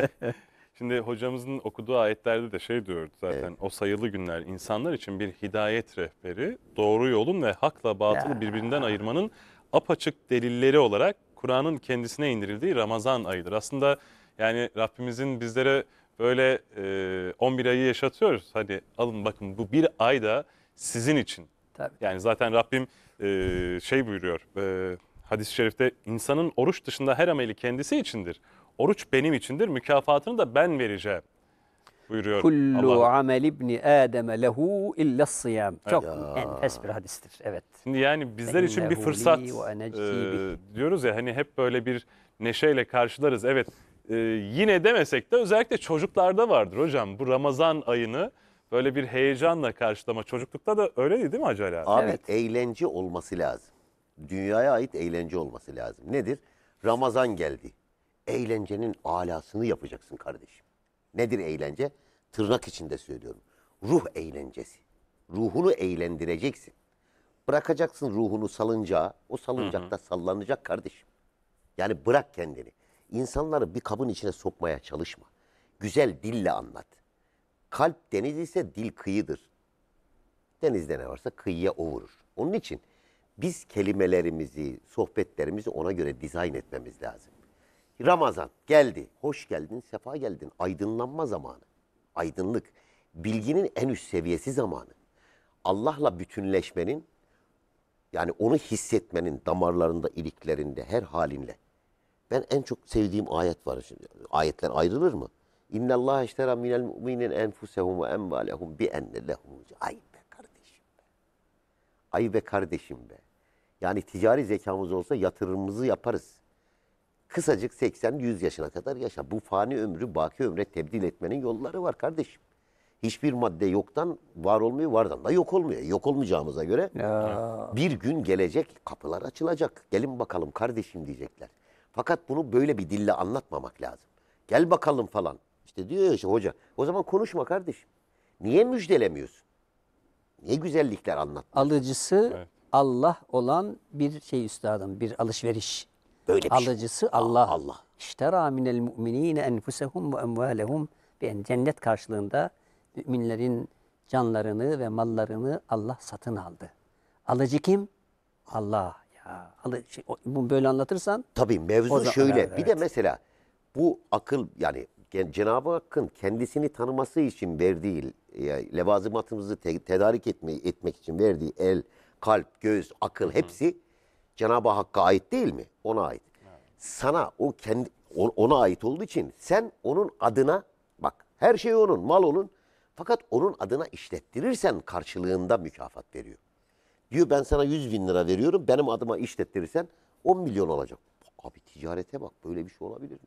şimdi hocamızın okuduğu ayetlerde de şey diyordu zaten. Evet. O sayılı günler insanlar için bir hidayet rehberi, doğru yolun ve hakla batılı ya. birbirinden ayırmanın apaçık delilleri olarak Kur'an'ın kendisine indirildiği Ramazan ayıdır. Aslında yani Rabbimizin bizlere böyle e, 11 ayı yaşatıyoruz. Hani alın bakın bu bir ay da sizin için. Tabii. Yani zaten Rabbim e, şey buyuruyor e, hadis-i şerifte insanın oruç dışında her ameli kendisi içindir. Oruç benim içindir mükafatını da ben vereceğim buyuruyor. Kullu amel ibni Adem'e lehu illa sıyam. Çok ya. enfes bir hadistir. Evet. Şimdi yani bizler için bir fırsat e, diyoruz ya hani hep böyle bir neşeyle karşılarız. Evet ee, yine demesek de özellikle çocuklarda vardır hocam. Bu Ramazan ayını böyle bir heyecanla karşılama. Çocuklukta da öyleydi değil, mi Hacı Abi Evet. eğlence olması lazım. Dünyaya ait eğlence olması lazım. Nedir? Ramazan geldi. Eğlencenin alasını yapacaksın kardeşim. Nedir eğlence? Tırnak içinde söylüyorum. Ruh eğlencesi. Ruhunu eğlendireceksin. Bırakacaksın ruhunu salıncağa. O salıncakta sallanacak kardeşim. Yani bırak kendini. İnsanları bir kabın içine sokmaya çalışma. Güzel dille anlat. Kalp deniz ise dil kıyıdır. Denizde ne varsa kıyıya o vurur. Onun için biz kelimelerimizi, sohbetlerimizi ona göre dizayn etmemiz lazım. Ramazan geldi, hoş geldin, sefa geldin. Aydınlanma zamanı, aydınlık. Bilginin en üst seviyesi zamanı. Allah'la bütünleşmenin, yani onu hissetmenin damarlarında, iliklerinde, her halinle ben en çok sevdiğim ayet var. Şimdi, ayetler ayrılır mı? İnna Allah iştera minel mu'minin enfusehum ve envalehum bi enne lehum. Ay be kardeşim be. Ay be kardeşim be. Yani ticari zekamız olsa yatırımımızı yaparız. Kısacık 80-100 yaşına kadar yaşa. Bu fani ömrü baki ömre tebdil etmenin yolları var kardeşim. Hiçbir madde yoktan var olmuyor, vardan da yok olmuyor. Yok olmayacağımıza göre ya. bir gün gelecek, kapılar açılacak. Gelin bakalım kardeşim diyecekler. Fakat bunu böyle bir dille anlatmamak lazım. Gel bakalım falan. İşte diyor ya işte hoca. O zaman konuşma kardeşim. Niye müjdelemiyorsun? Niye güzellikler anlatmıyorsun? Alıcısı evet. Allah olan bir şey üstadım, bir alışveriş. Böyle bir şey. Alıcısı şey. Allah. Allah. İştera minel mu'minine enfusehum ve emvalehum. Cennet karşılığında müminlerin canlarını ve mallarını Allah satın aldı. Alıcı kim? Allah. Ha, şey, bunu böyle anlatırsan. Tabii mevzu da, şöyle. Evet, bir de mesela bu akıl yani Cenab-ı Hakk'ın kendisini tanıması için verdiği yani levazımatımızı te tedarik etme, etmek için verdiği el, kalp, göz, akıl hepsi Cenab-ı Hakk'a ait değil mi? Ona ait. Sana o kendi ona ait olduğu için sen onun adına bak her şey onun, mal onun. Fakat onun adına işlettirirsen karşılığında mükafat veriyor. Diyor ben sana 100 bin lira veriyorum. Benim adıma işlettirirsen 10 milyon olacak. Abi ticarete bak böyle bir şey olabilir mi?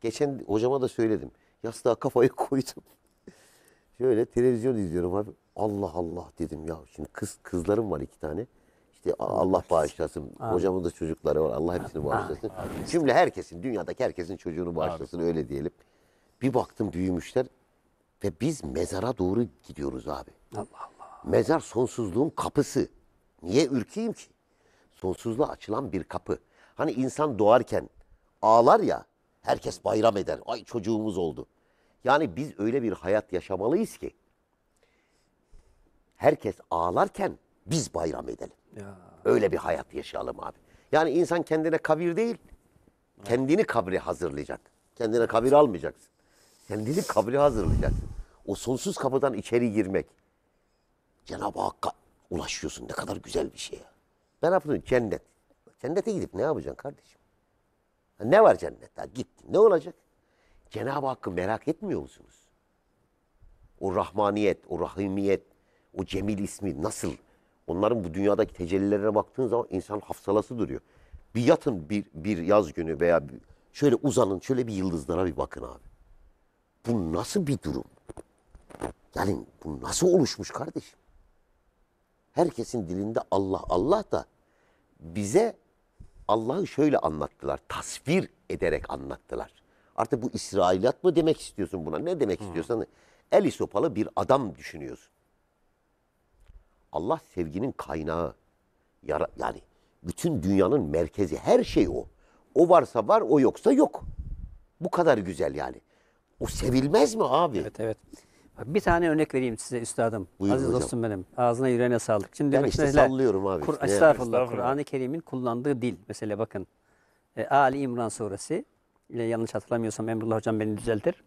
Geçen hocama da söyledim. Yastığa kafayı koydum. Şöyle televizyon izliyorum abi. Allah Allah dedim ya. Şimdi kız kızlarım var iki tane. İşte Allah bağışlasın. Abi. Hocamın da çocukları var. Allah hepsini bağışlasın. şimdi herkesin, dünyadaki herkesin çocuğunu bağışlasın abi. öyle diyelim. Bir baktım büyümüşler ve biz mezara doğru gidiyoruz abi. Allah Allah. Mezar sonsuzluğun kapısı. Niye ürkeyim ki? Sonsuzluğa açılan bir kapı. Hani insan doğarken ağlar ya, herkes bayram eder. Ay çocuğumuz oldu. Yani biz öyle bir hayat yaşamalıyız ki herkes ağlarken biz bayram edelim. Ya. Öyle bir hayat yaşayalım abi. Yani insan kendine kabir değil, kendini kabre hazırlayacak. Kendine kabir almayacaksın. Kendini kabre hazırlayacaksın. O sonsuz kapıdan içeri girmek. Cenab-ı Hakk'a ulaşıyorsun. Ne kadar güzel bir şey ya. Ben hafızım cennet. Cennete gidip ne yapacaksın kardeşim? ne var cennette? Gittin. Ne olacak? Cenab-ı Hakk'ı merak etmiyor musunuz? O rahmaniyet, o rahimiyet, o cemil ismi nasıl? Onların bu dünyadaki tecellilerine baktığın zaman insan hafsalası duruyor. Bir yatın bir, bir yaz günü veya bir, şöyle uzanın, şöyle bir yıldızlara bir bakın abi. Bu nasıl bir durum? Yani bu nasıl oluşmuş kardeşim? herkesin dilinde Allah Allah da bize Allah'ı şöyle anlattılar. Tasvir ederek anlattılar. Artık bu İsrailat mı demek istiyorsun buna? Ne demek istiyorsan hani el isopalı bir adam düşünüyorsun. Allah sevginin kaynağı. yani bütün dünyanın merkezi her şey o. O varsa var, o yoksa yok. Bu kadar güzel yani. O sevilmez mi abi? Evet evet. Bir tane örnek vereyim size üstadım. Buyurun Aziz hocam. dostum benim. Ağzına yüreğine sağlık. Şimdi ben işte mesela, sallıyorum abi. Kur, işte. Estağfurullah. Kur'an-ı Kerim'in kullandığı dil. Mesela bakın. E, Ali İmran suresi. E, yanlış hatırlamıyorsam Emrullah hocam beni düzeltir.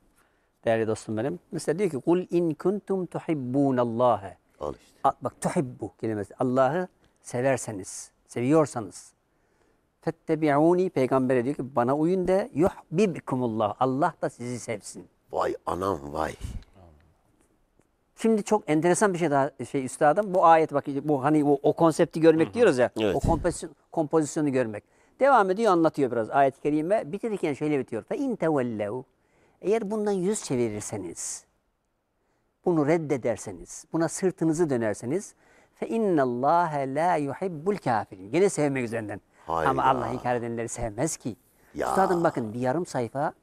Değerli dostum benim. Mesela diyor ki kul in kuntum tuhibbunallâhe. Al işte. A, bak tuhibbu kelimesi. Allah'ı severseniz, seviyorsanız. Fettebi'uni peygambere diyor ki bana uyun de yuhbibkumullah. Allah da sizi sevsin. Vay anam vay. Şimdi çok enteresan bir şey daha şey üstadım. Bu ayet bak bu hani bu, o konsepti görmek hı hı. diyoruz ya. Evet. O kompozisyon, kompozisyonu görmek. Devam ediyor anlatıyor biraz ayet-i kerime. Bitirirken şöyle bitiyor. ta in tevellev. Eğer bundan yüz çevirirseniz, bunu reddederseniz, buna sırtınızı dönerseniz fe innallâhe la yuhibbul kafirin. Gene sevmek üzerinden. Hayda. Ama Allah inkar edenleri sevmez ki. Ya. Üstadım bakın bir yarım sayfa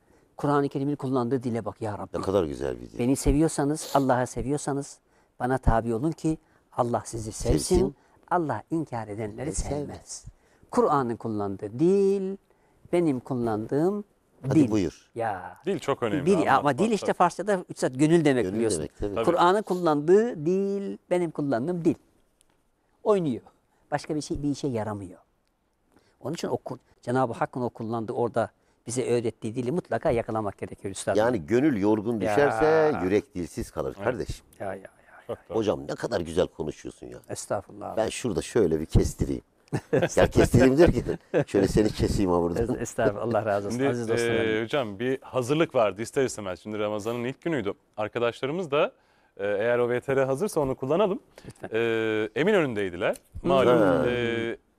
Kur'an-ı Kerim'in kullandığı dile bak ya Rabbi. Ne kadar güzel bir dil. Beni seviyorsanız, Allah'a seviyorsanız bana tabi olun ki Allah sizi sevsin. sevsin. Allah inkar edenleri sevmez. sevmez. Kur'an'ın kullandığı dil, benim kullandığım Hadi dil. buyur. Ya. Dil çok önemli. Dil, anlatmak, ama dil işte tabii. Farsça'da üstad gönül demek gönül biliyorsun. Kur'an'ın kullandığı dil, benim kullandığım dil. Oynuyor. Başka bir şey bir işe yaramıyor. Onun için o Cenab-ı Hakk'ın o kullandığı orada bize öğrettiği dili mutlaka yakalamak gerekiyor üstad. Yani gönül yorgun düşerse Ya. yürek dilsiz kalır kardeşim. Ya, ya, ya, ya. Hocam ne kadar güzel konuşuyorsun ya. Estağfurullah. Ben şurada şöyle bir kestireyim. ya kestireyim derken şöyle seni keseyim ha buradan. Estağfurullah. Allah razı olsun. Şimdi Aziz dostlarım. e, hocam bir hazırlık vardı ister istemez. Şimdi Ramazan'ın ilk günüydü. Arkadaşlarımız da e, eğer o VTR hazırsa onu kullanalım. E, Emin önündeydiler. Malum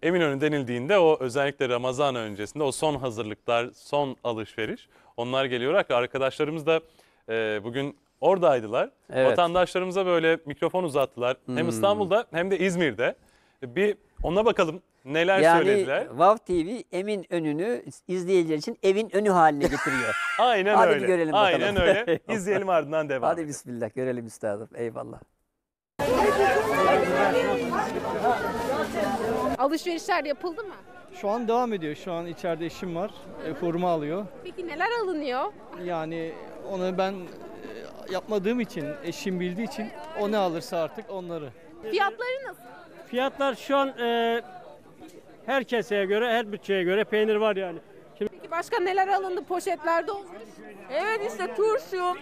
Eminönü denildiğinde o özellikle Ramazan öncesinde o son hazırlıklar, son alışveriş onlar geliyor. Arkadaşlarımız da e, bugün oradaydılar. Evet. Vatandaşlarımıza böyle mikrofon uzattılar. Hmm. Hem İstanbul'da hem de İzmir'de. Bir ona bakalım neler yani, söylediler. Yani Vav TV Emin Önü'nü izleyiciler için evin önü haline getiriyor. Aynen Hadi öyle. Hadi görelim bakalım. Aynen öyle. İzleyelim ardından devam Hadi edelim. bismillah görelim üstadım. Eyvallah. Alışverişler yapıldı mı? Şu an devam ediyor. Şu an içeride işim var. E, hurma alıyor. Peki neler alınıyor? Yani onu ben e, yapmadığım için, eşim bildiği için o ne alırsa artık onları. Fiyatları nasıl? Fiyatlar şu an e, herkese göre, her bütçeye göre peynir var yani başka neler alındı poşetlerde olmuş? Evet işte turşu,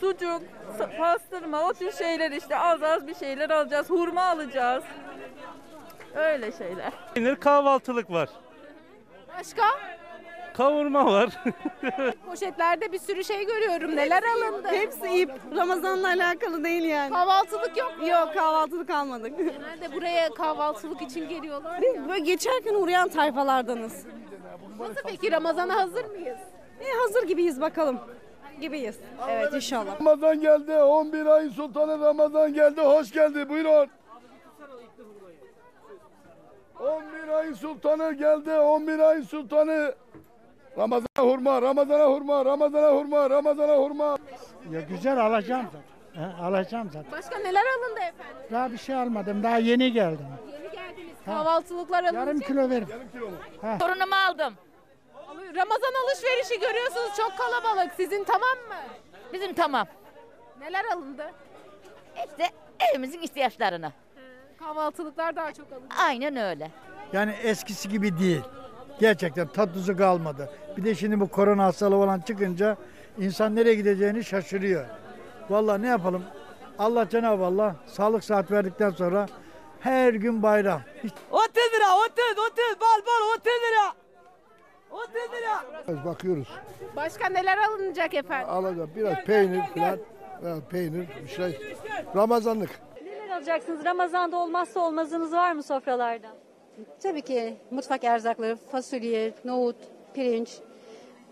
sucuk, pastırma o tür şeyler işte az az bir şeyler alacağız. Hurma alacağız. Öyle şeyler. Peynir kahvaltılık var. Başka? kavurma var. Poşetlerde bir sürü şey görüyorum. Neler alındı? Hepsi ip. Ramazan'la alakalı değil yani. Kahvaltılık yok mu? Yok kahvaltılık almadık. Genelde buraya kahvaltılık için geliyorlar ya. Biz böyle geçerken uğrayan tayfalardanız. Nasıl peki Ramazan'a hazır mıyız? E, hazır gibiyiz bakalım gibiyiz. Evet inşallah. Ramazan geldi. 11 ayın sultanı Ramazan geldi. Hoş geldi. Buyurun. 11 ayın sultanı geldi. 11 ayın sultanı Ramazana hurma, Ramazana hurma, Ramazana hurma, Ramazana hurma. Ya güzel alacağım zaten. He, alacağım zaten. Başka neler alındı efendim? Daha bir şey almadım. Daha yeni geldim. Yeni geldiniz. Kahvaltılıklar alınacak. Yarım kilo verim. Yarım kilo mu? He. Torunumu aldım. Ramazan alışverişi görüyorsunuz çok kalabalık. Sizin tamam mı? Bizim tamam. Neler alındı? İşte evimizin ihtiyaçlarını. Kahvaltılıklar daha çok alındı. Aynen öyle. Yani eskisi gibi değil. Gerçekten tatlısı kalmadı. Bir de şimdi bu korona hastalığı olan çıkınca insan nereye gideceğini şaşırıyor. Vallahi ne yapalım? Allah Cenab-ı Allah sağlık saat verdikten sonra her gün bayram. 30 lira, 30, 30, bal bal 30 lira. 30 lira. Biraz bakıyoruz. Başka neler alınacak efendim? Alacağım biraz peynir falan. peynir, bir şey. Ramazanlık. Neler alacaksınız? Ramazan'da olmazsa olmazınız var mı sofralarda? Tabii ki mutfak erzakları, fasulye, nohut, pirinç,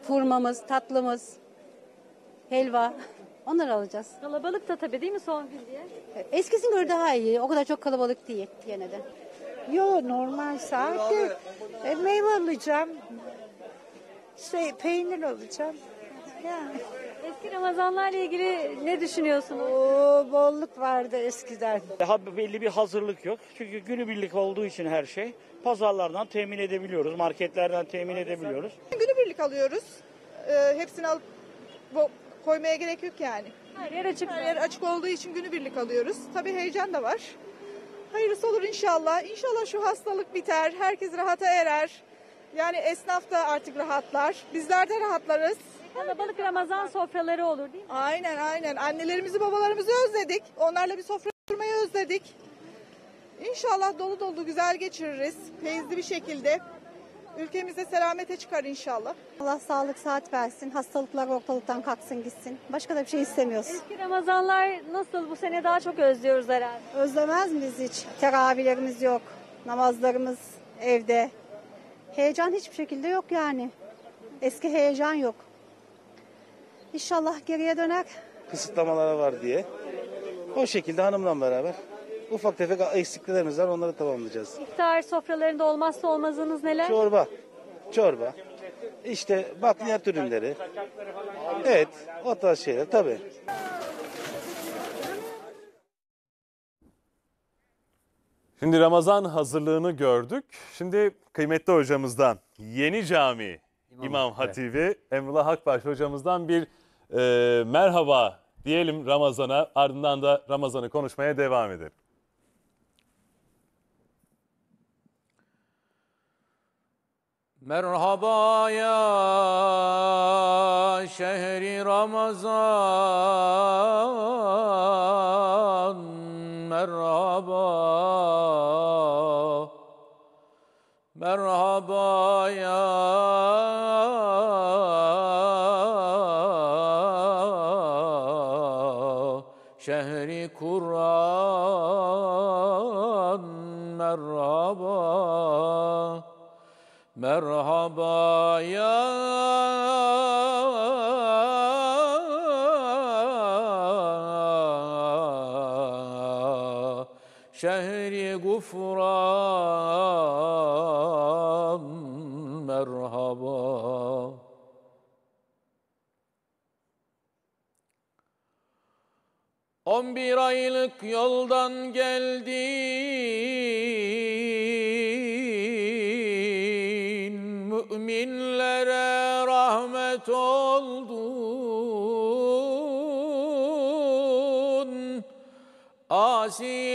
furmamız, tatlımız, helva onları alacağız. Kalabalık da tabii değil mi son gün diye? Eskisine göre daha iyi. O kadar çok kalabalık değil yine de. Yo normal saatte e, meyve alacağım. Şey, peynir alacağım. Yani. Eski Ramazanlarla ilgili ne düşünüyorsunuz? Oo, bolluk vardı eskiden. Daha belli bir hazırlık yok. Çünkü günübirlik olduğu için her şey. Pazarlardan temin edebiliyoruz, marketlerden temin edebiliyoruz. Günübirlik alıyoruz. Ee, hepsini alıp bo- koymaya gerek yok yani. Her yer açık. Her yer açık olduğu için günübirlik alıyoruz. Tabii heyecan da var. Hayırlısı olur inşallah. İnşallah şu hastalık biter, herkes rahata erer. Yani esnaf da artık rahatlar. Bizler de rahatlarız. Kalabalık Ramazan sofraları olur değil mi? Aynen aynen. Annelerimizi babalarımızı özledik. Onlarla bir sofra oturmayı özledik. İnşallah dolu dolu güzel geçiririz. Feyizli bir şekilde. Ülkemize selamete çıkar inşallah. Allah sağlık saat versin. Hastalıklar ortalıktan kalksın gitsin. Başka da bir şey istemiyoruz. Eski Ramazanlar nasıl? Bu sene daha çok özlüyoruz herhalde. Özlemez miyiz hiç? Teravihlerimiz yok. Namazlarımız evde. Heyecan hiçbir şekilde yok yani. Eski heyecan yok. İnşallah geriye döner. Kısıtlamalara var diye. O şekilde hanımla beraber ufak tefek eksiklerimiz var onları tamamlayacağız. İftar sofralarında olmazsa olmazınız neler? Çorba. Çorba. İşte bakliyat ürünleri. Evet o tarz şeyler tabii. Şimdi Ramazan hazırlığını gördük. Şimdi kıymetli hocamızdan Yeni Cami İmam, İmam Hatibi Emrullah Akbaş hocamızdan bir e, merhaba diyelim Ramazan'a ardından da Ramazan'ı konuşmaya devam edelim. Merhaba ya şehri Ramazan merhaba Merhaba ya şehri Kur'an merhaba Merhaba ya غفران merhaba, On bir aylık yoldan geldin Müminlere rahmet oldun Asi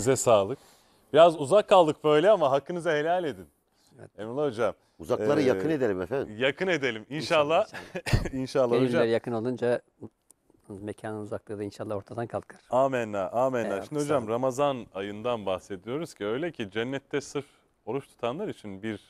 Elinize sağlık. Biraz uzak kaldık böyle ama hakkınızı helal edin. Evet. Emrullah Hocam. Uzakları ee, yakın edelim efendim. Yakın edelim inşallah. İnşallah, inşallah Gönüller hocam. yakın olunca mekanın uzaklığı da inşallah ortadan kalkar. Amenna, amenna. Ee, Şimdi hocam Ramazan ayından bahsediyoruz ki öyle ki cennette sırf oruç tutanlar için bir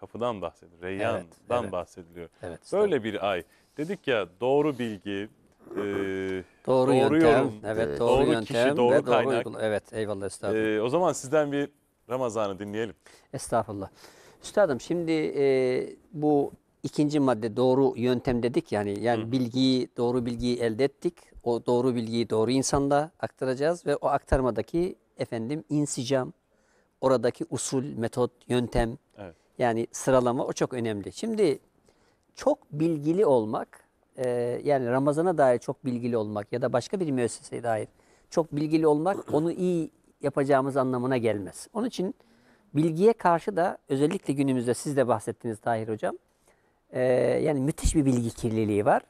kapıdan bahsediyor. Reyyan'dan evet, evet. bahsediliyor. Evet, Böyle bir ay. Dedik ya doğru bilgi, e, Doğru, yöntem. yorum. Evet, ee, doğru, Doğru yöntem kişi, doğru ve kaynak. uygula- Evet, eyvallah estağfurullah. E, o zaman sizden bir Ramazan'ı dinleyelim. Estağfurullah. Üstadım şimdi e, bu ikinci madde doğru yöntem dedik yani yani bilgiyi doğru bilgiyi elde ettik. O doğru bilgiyi doğru insanda aktaracağız ve o aktarmadaki efendim insicam, oradaki usul, metot, yöntem Evet. yani sıralama o çok önemli. Şimdi çok bilgili olmak e, yani Ramazan'a dair çok bilgili olmak ya da başka bir müesseseye dair çok bilgili olmak onu iyi yapacağımız anlamına gelmez. Onun için bilgiye karşı da özellikle günümüzde siz de bahsettiniz Tahir Hocam. E, yani müthiş bir bilgi kirliliği var.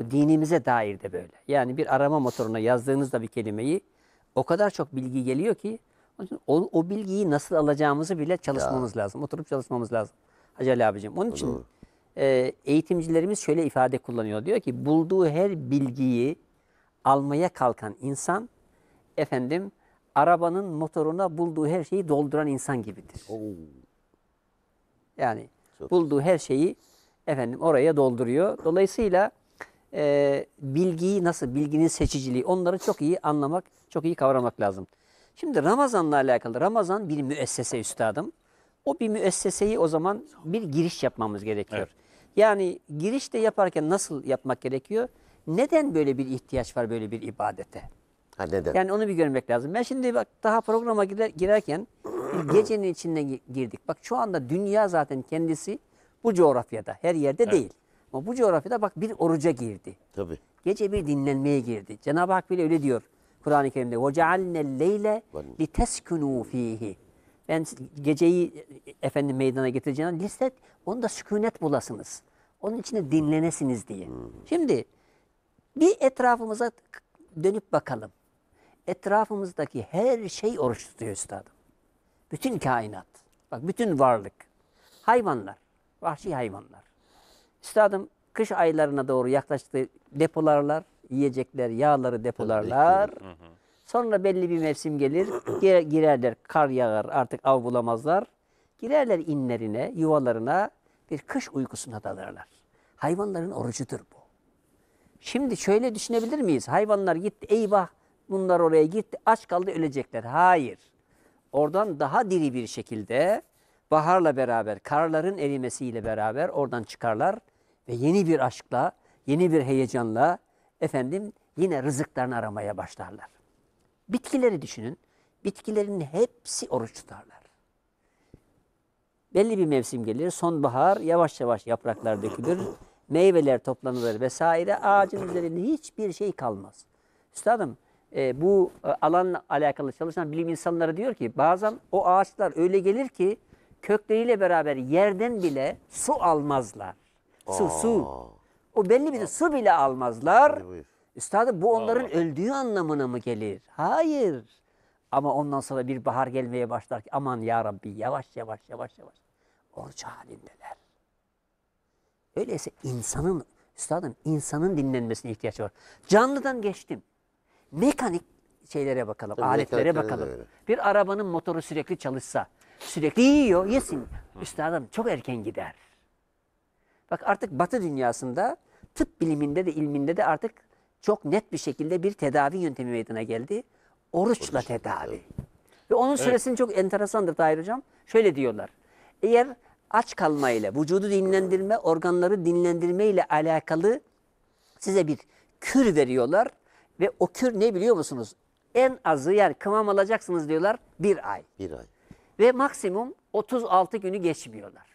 Bu dinimize dair de böyle. Yani bir arama motoruna yazdığınızda bir kelimeyi o kadar çok bilgi geliyor ki o, o bilgiyi nasıl alacağımızı bile çalışmamız ya. lazım. Oturup çalışmamız lazım. Hacı Ali abicim. Onun için Doğru. E, eğitimcilerimiz şöyle ifade kullanıyor. Diyor ki bulduğu her bilgiyi almaya kalkan insan efendim arabanın motoruna bulduğu her şeyi dolduran insan gibidir. Oo. Yani Çok bulduğu her şeyi efendim oraya dolduruyor. Dolayısıyla e, bilgiyi nasıl, bilginin seçiciliği onları çok iyi anlamak, çok iyi kavramak lazım. Şimdi Ramazan'la alakalı, Ramazan bir müessese üstadım. O bir müesseseyi o zaman bir giriş yapmamız gerekiyor. Evet. Yani girişte yaparken nasıl yapmak gerekiyor? Neden böyle bir ihtiyaç var böyle bir ibadete? Ha neden? Yani onu bir görmek lazım. Ben şimdi bak daha programa girer, girerken gecenin içinde girdik. Bak şu anda dünya zaten kendisi bu coğrafyada her yerde evet. değil. Ama bu coğrafyada bak bir oruca girdi. Tabii. Gece bir dinlenmeye girdi. Cenab-ı Hak bile öyle diyor Kur'an-ı Kerim'de. وَجَعَلْنَا اللَّيْلَ لِتَسْكُنُوا ف۪يهِ Ben geceyi e, e, efendim meydana getireceğim. Listet, onda sükunet bulasınız. Onun için dinlenesiniz diye. Hmm. Şimdi bir etrafımıza dönüp bakalım. Etrafımızdaki her şey oruç tutuyor üstadım. Bütün kainat. Bak bütün varlık. Hayvanlar. Vahşi hayvanlar. Üstadım kış aylarına doğru yaklaştı depolarlar. Yiyecekler, yağları depolarlar. Sonra belli bir mevsim gelir. Girerler, kar yağar. Artık av bulamazlar. Girerler inlerine, yuvalarına bir kış uykusuna dalarlar. Hayvanların orucudur bu. Şimdi şöyle düşünebilir miyiz? Hayvanlar gitti eyvah bunlar oraya gitti aç kaldı ölecekler. Hayır. Oradan daha diri bir şekilde baharla beraber karların erimesiyle beraber oradan çıkarlar ve yeni bir aşkla yeni bir heyecanla efendim yine rızıklarını aramaya başlarlar. Bitkileri düşünün. Bitkilerin hepsi oruç tutarlar belli bir mevsim gelir. Sonbahar yavaş yavaş yapraklar dökülür. Meyveler toplanılır vesaire. Ağacın üzerinde hiçbir şey kalmaz. Üstadım e, bu e, alanla alakalı çalışan bilim insanları diyor ki bazen o ağaçlar öyle gelir ki kökleriyle beraber yerden bile su almazlar. Su Aa. su. O belli bir su bile almazlar. Üstadım bu onların öldüğü anlamına mı gelir? Hayır. Ama ondan sonra bir bahar gelmeye başlar ki aman ya Rabbi yavaş yavaş yavaş yavaş oruç halindeler. Öyleyse insanın, üstadım insanın dinlenmesine ihtiyaç var. Canlıdan geçtim. Mekanik şeylere bakalım, Tabii aletlere bakalım. Öyle. Bir arabanın motoru sürekli çalışsa, sürekli yiyor, yesin. üstadım çok erken gider. Bak artık batı dünyasında tıp biliminde de ilminde de artık çok net bir şekilde bir tedavi yöntemi meydana geldi. Oruçla tedavi. Ve onun evet. çok enteresandır Tahir Hocam. Şöyle diyorlar. Eğer aç kalmayla, vücudu dinlendirme, organları dinlendirme ile alakalı size bir kür veriyorlar. Ve o kür ne biliyor musunuz? En azı yani kıvam alacaksınız diyorlar bir ay. Bir ay. Ve maksimum 36 günü geçmiyorlar.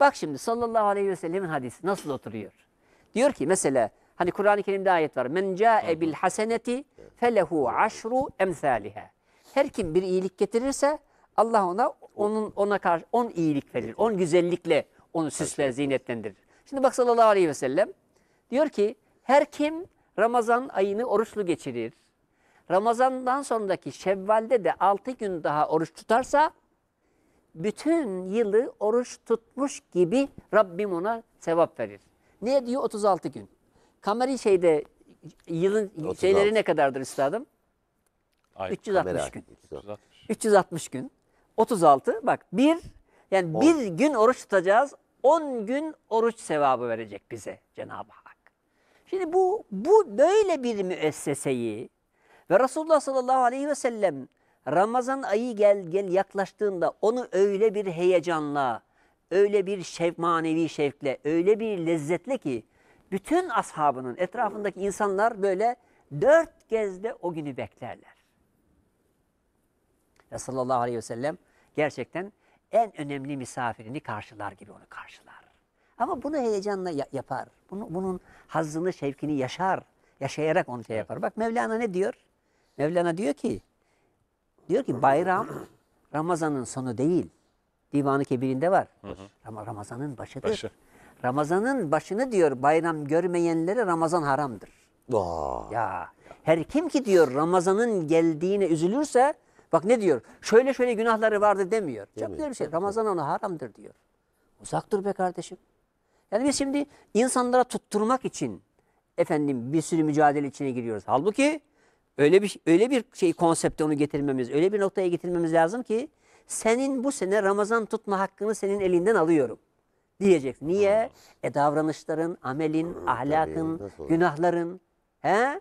Bak şimdi sallallahu aleyhi ve sellemin hadisi nasıl oturuyor? Diyor ki mesela Hani Kur'an-ı Kerim'de ayet var. Men ca'e bil haseneti felehu aşru emsaliha. Her kim bir iyilik getirirse Allah ona onun ona karşı on iyilik verir. on güzellikle onu süsler, zinetlendirir. Şimdi bak sallallahu aleyhi ve sellem diyor ki her kim Ramazan ayını oruçlu geçirir. Ramazandan sonraki Şevval'de de altı gün daha oruç tutarsa bütün yılı oruç tutmuş gibi Rabbim ona sevap verir. Ne diyor 36 gün? Kameri şeyde yılın 36. şeyleri ne kadardır üstadım? Ay, 360 kamera. gün. 360. 360 gün. 36 bak bir yani 10. bir gün oruç tutacağız. 10 gün oruç sevabı verecek bize Cenab-ı Hak. Şimdi bu bu böyle bir müesseseyi ve Resulullah sallallahu aleyhi ve sellem Ramazan ayı gel gel yaklaştığında onu öyle bir heyecanla, öyle bir şev, manevi şevkle, öyle bir lezzetle ki bütün ashabının etrafındaki insanlar böyle dört kez de o günü beklerler. Ve sallallahu aleyhi ve sellem gerçekten en önemli misafirini karşılar gibi onu karşılar. Ama bunu heyecanla yapar. Bunu, bunun hazzını, şevkini yaşar. Yaşayarak onu şey yapar. Bak Mevlana ne diyor? Mevlana diyor ki, diyor ki bayram Ramazan'ın sonu değil. Divanı Kebir'inde var. Hı hı. Ramazan'ın başıdır. Başı. Ramazanın başını diyor bayram görmeyenlere Ramazan haramdır. Aa. Ya her kim ki diyor Ramazan'ın geldiğine üzülürse bak ne diyor? Şöyle şöyle günahları vardı demiyor. Çok diyor bir şey. Ramazan ona haramdır diyor. Uzak dur be kardeşim. Yani biz şimdi insanlara tutturmak için efendim bir sürü mücadele içine giriyoruz. Halbuki öyle bir öyle bir şey konsepte onu getirmemiz, öyle bir noktaya getirmemiz lazım ki senin bu sene Ramazan tutma hakkını senin elinden alıyorum. Diyecek Niye? Hmm. E davranışların, amelin, ahlakın, günahların. He?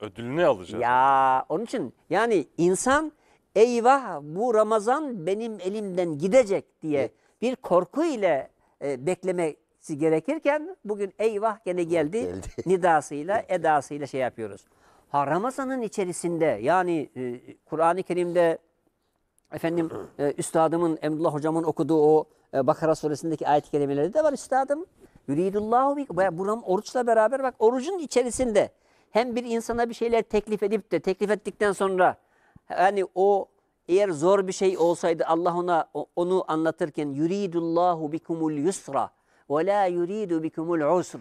Ödülünü alacağız. Ya onun için yani insan eyvah bu Ramazan benim elimden gidecek diye bir korku ile e, beklemesi gerekirken bugün eyvah gene geldi, geldi. nidasıyla, edasıyla şey yapıyoruz. Ha Ramazan'ın içerisinde yani e, Kur'an-ı Kerim'de efendim e, üstadımın Emrullah hocamın okuduğu o ee, Bakara suresindeki ayet-i kerimeleri de var üstadım. Yuridullahu bik. Buram oruçla beraber bak orucun içerisinde hem bir insana bir şeyler teklif edip de teklif ettikten sonra yani o eğer zor bir şey olsaydı Allah ona onu anlatırken yuridullahu bikumul yusra ve la yuridu bikumul usr.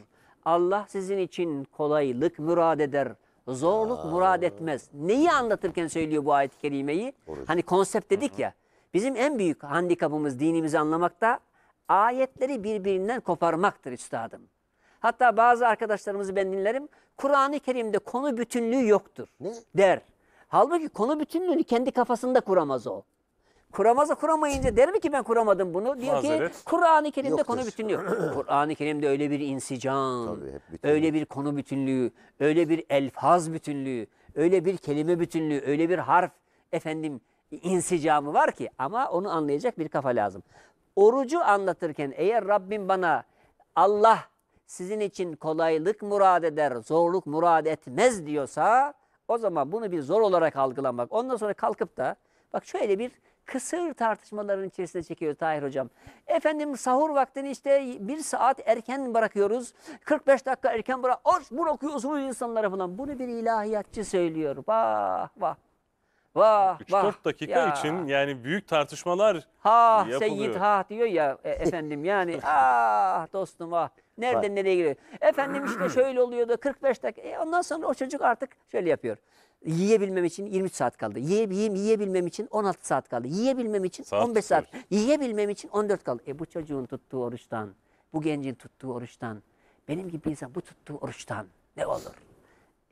Allah sizin için kolaylık murad eder. Zorluk Aa. murad etmez. Neyi anlatırken söylüyor bu ayet-i kerimeyi? Oruç. Hani konsept dedik Hı -hı. ya. Bizim en büyük handikapımız dinimizi anlamakta ayetleri birbirinden koparmaktır üstadım. Hatta bazı arkadaşlarımızı ben dinlerim. Kur'an-ı Kerim'de konu bütünlüğü yoktur ne? der. Halbuki konu bütünlüğünü kendi kafasında kuramaz o. Kuramazsa kuramayınca der mi ki ben kuramadım bunu? Diyor ki Kur'an-ı Kerim'de Yoktur. konu bütünlüğü yok. Kur'an-ı Kerim'de öyle bir insicam, Tabii, öyle bir konu bütünlüğü, öyle bir elfaz bütünlüğü, öyle bir kelime bütünlüğü, öyle bir harf efendim insicamı var ki ama onu anlayacak bir kafa lazım. Orucu anlatırken eğer Rabbim bana Allah sizin için kolaylık murad eder, zorluk murad etmez diyorsa o zaman bunu bir zor olarak algılamak. Ondan sonra kalkıp da bak şöyle bir kısır tartışmaların içerisine çekiyor Tahir Hocam. Efendim sahur vaktini işte bir saat erken bırakıyoruz. 45 dakika erken bırak. Oruç bırakıyorsunuz insanlara falan. Bunu bir ilahiyatçı söylüyor. Vah vah. Vah, 3-4 dakika ya. için yani büyük tartışmalar ha, yapılıyor. Seyyid ha diyor ya e, efendim yani ah dostum ah nereden Vay. nereye giriyor. Efendim işte şöyle oluyor da 45 dakika e, ondan sonra o çocuk artık şöyle yapıyor. Yiyebilmem için 23 saat kaldı. Yiyeyim, yiyebilmem için 16 saat kaldı. Yiyebilmem için saat 15 saat. Yiyebilmem için 14 kaldı. E bu çocuğun tuttuğu oruçtan, bu gencin tuttuğu oruçtan, benim gibi bir insan bu tuttuğu oruçtan ne olur?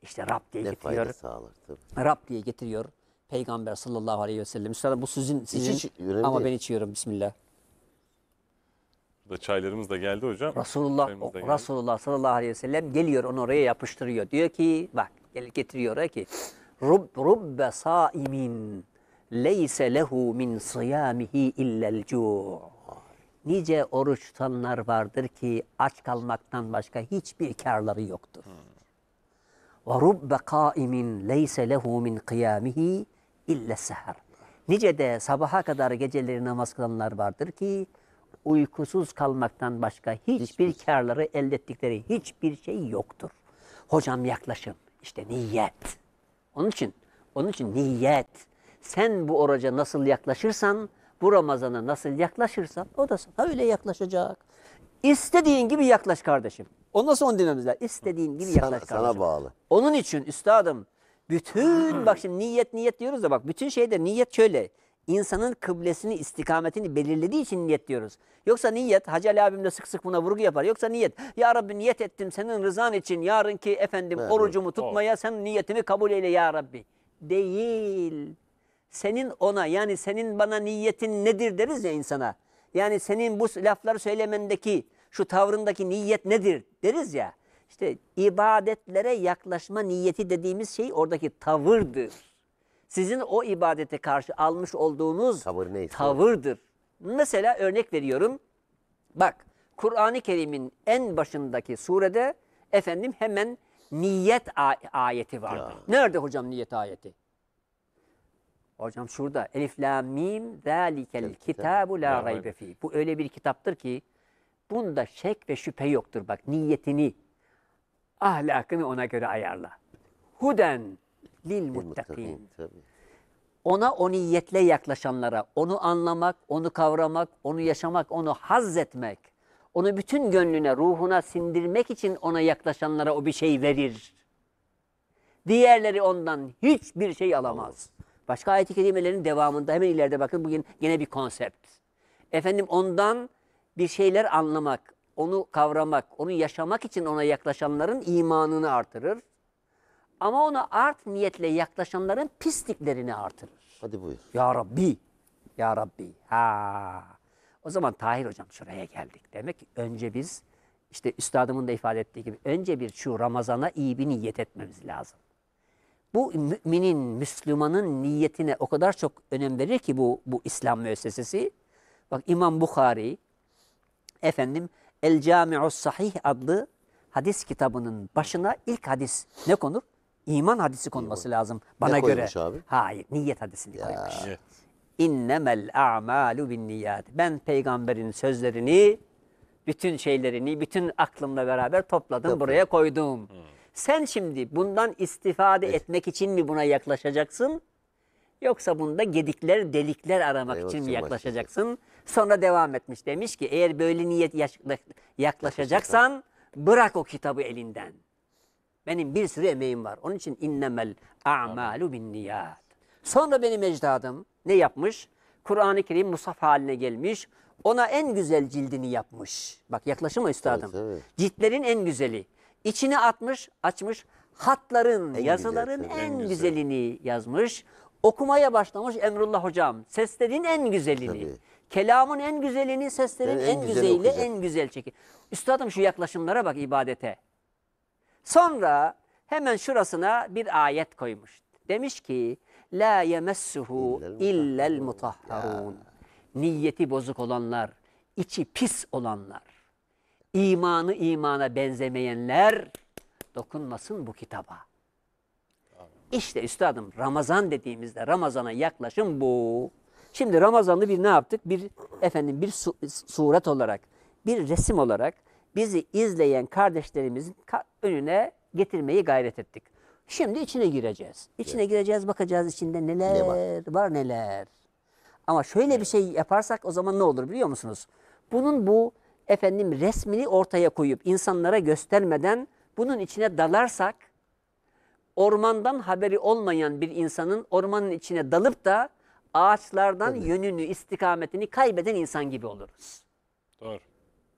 İşte Rab diye ne getiriyor. Ne fayda sağlar tabii. Rab diye getiriyor. Peygamber sallallahu aleyhi ve sellem. Üstelik bu sizin, sizin hiç, hiç ama ben içiyorum bismillah. Burada çaylarımız da geldi hocam. Resulullah, geldi. Resulullah sallallahu aleyhi ve sellem geliyor onu oraya yapıştırıyor. Diyor ki bak gel- getiriyor oraya ki Rub, Rubbe saimin leyse lehu min sıyamihi illel cu'. Nice oruç tutanlar vardır ki aç kalmaktan başka hiçbir karları yoktur. Hmm. Ve rubbe kaimin leyse lehu min kıyamihi ille seher. Nice de sabaha kadar geceleri namaz kılanlar vardır ki uykusuz kalmaktan başka hiçbir şey. karları elde ettikleri hiçbir şey yoktur. Hocam yaklaşım işte niyet. Onun için onun için niyet. Sen bu oraca nasıl yaklaşırsan bu Ramazan'a nasıl yaklaşırsan o da sana öyle yaklaşacak. İstediğin gibi yaklaş kardeşim. Ondan sonra dinlemizler. İstediğin gibi sana, yaklaş kardeşim. Sana bağlı. Onun için üstadım bütün hmm. bak şimdi niyet niyet diyoruz da bak bütün şeyde niyet şöyle. İnsanın kıblesini, istikametini belirlediği için niyet diyoruz. Yoksa niyet, Hacı Ali abim de sık sık buna vurgu yapar. Yoksa niyet, ya Rabbi niyet ettim senin rızan için yarınki efendim evet, orucumu tutmaya o. sen niyetimi kabul eyle ya Rabbi. Değil. Senin ona yani senin bana niyetin nedir deriz ya insana. Yani senin bu lafları söylemendeki, şu tavrındaki niyet nedir deriz ya. İşte ibadetlere yaklaşma niyeti dediğimiz şey oradaki tavırdır. Sizin o ibadete karşı almış olduğunuz tavır neyse. tavırdır. Mesela örnek veriyorum. Bak Kur'an-ı Kerim'in en başındaki surede efendim hemen niyet ayeti var. Nerede hocam niyet ayeti? Hocam şurada. Elif la mim zalikel kitabu la gaybe fi. Bu öyle bir kitaptır ki bunda şek ve şüphe yoktur. Bak niyetini ahlakını ona göre ayarla. Huden lil muttakin. Ona o niyetle yaklaşanlara, onu anlamak, onu kavramak, onu yaşamak, onu haz etmek, onu bütün gönlüne, ruhuna sindirmek için ona yaklaşanlara o bir şey verir. Diğerleri ondan hiçbir şey alamaz. Başka ayet-i kerimelerin devamında hemen ileride bakın bugün gene bir konsept. Efendim ondan bir şeyler anlamak, onu kavramak, onu yaşamak için ona yaklaşanların imanını artırır. Ama ona art niyetle yaklaşanların pisliklerini artırır. Hadi buyur. Ya Rabbi, Ya Rabbi. Ha. O zaman Tahir Hocam şuraya geldik. Demek ki önce biz, işte üstadımın da ifade ettiği gibi, önce bir şu Ramazan'a iyi bir niyet etmemiz lazım. Bu müminin, Müslümanın niyetine o kadar çok önem verir ki bu, bu İslam müessesesi. Bak İmam Bukhari, efendim El Cami'u Sahih adlı hadis kitabının başına ilk hadis ne konur? İman hadisi konması lazım bana ne göre. Abi? Hayır, niyet hadisini ya. koymuş. Evet. İnnemel a'malu bin niyat. Ben peygamberin sözlerini, bütün şeylerini, bütün aklımla beraber topladım, Yok. buraya koydum. Hmm. Sen şimdi bundan istifade evet. etmek için mi buna yaklaşacaksın? Yoksa bunda gedikler, delikler aramak için mi yaklaşacaksın? Sonra devam etmiş demiş ki eğer böyle niyet yaklaşacaksan bırak o kitabı elinden. Benim bir sürü emeğim var. Onun için innemel a'malu bin niyat. Sonra benim ecdadım ne yapmış? Kur'an-ı Kerim musaf haline gelmiş. Ona en güzel cildini yapmış. Bak yaklaşım o üstadım. Evet, evet. Ciltlerin en güzeli. İçine atmış, açmış. Hatların, en yazıların güzel, en, en güzel. güzelini yazmış. Okumaya başlamış Emrullah hocam. Seslerin en güzelini. Tabii. Kelamın en güzelini, seslerin en, en güzeliyle en güzel çekin. Üstadım şu yaklaşımlara bak ibadete. Sonra hemen şurasına bir ayet koymuş. Demiş ki la yemessuhu illel mutahharun. Niyeti bozuk olanlar, içi pis olanlar, imanı imana benzemeyenler dokunmasın bu kitaba. İşte üstadım Ramazan dediğimizde Ramazan'a yaklaşım bu. Şimdi Ramazan'ı bir ne yaptık? Bir efendim bir su, suret olarak, bir resim olarak bizi izleyen kardeşlerimizin önüne getirmeyi gayret ettik. Şimdi içine gireceğiz. İçine evet. gireceğiz, bakacağız içinde neler ne var? var neler. Ama şöyle evet. bir şey yaparsak o zaman ne olur biliyor musunuz? Bunun bu efendim resmini ortaya koyup insanlara göstermeden bunun içine dalarsak ormandan haberi olmayan bir insanın ormanın içine dalıp da ağaçlardan Tabii. yönünü, istikametini kaybeden insan gibi oluruz. Doğru.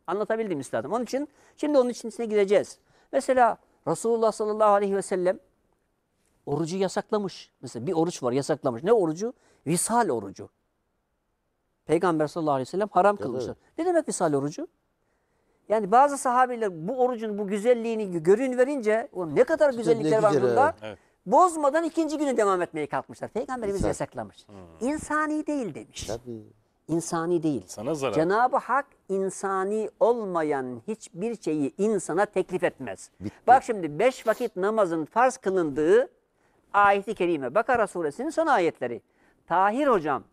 Anlatabildim üstadım. Onun için şimdi onun içine gireceğiz. Mesela Resulullah sallallahu aleyhi ve sellem orucu yasaklamış. Mesela bir oruç var yasaklamış. Ne orucu? Visal orucu. Peygamber sallallahu aleyhi ve sellem haram evet, kılmışlar. Evet. Ne demek visal orucu? Yani bazı sahabiler bu orucun bu güzelliğini görün verince o ne kadar güzellikler var güzel, bunda. Evet. Bozmadan ikinci günü devam etmeye kalkmışlar. Peygamberimiz İnsan. yasaklamış. Hmm. İnsani değil demiş. Tabii. İnsani değil. Sana zarar. Cenab-ı Hak insani olmayan hiçbir şeyi insana teklif etmez. Bitti. Bak şimdi beş vakit namazın farz kılındığı ayeti kerime. Bakara suresinin son ayetleri. Tahir hocam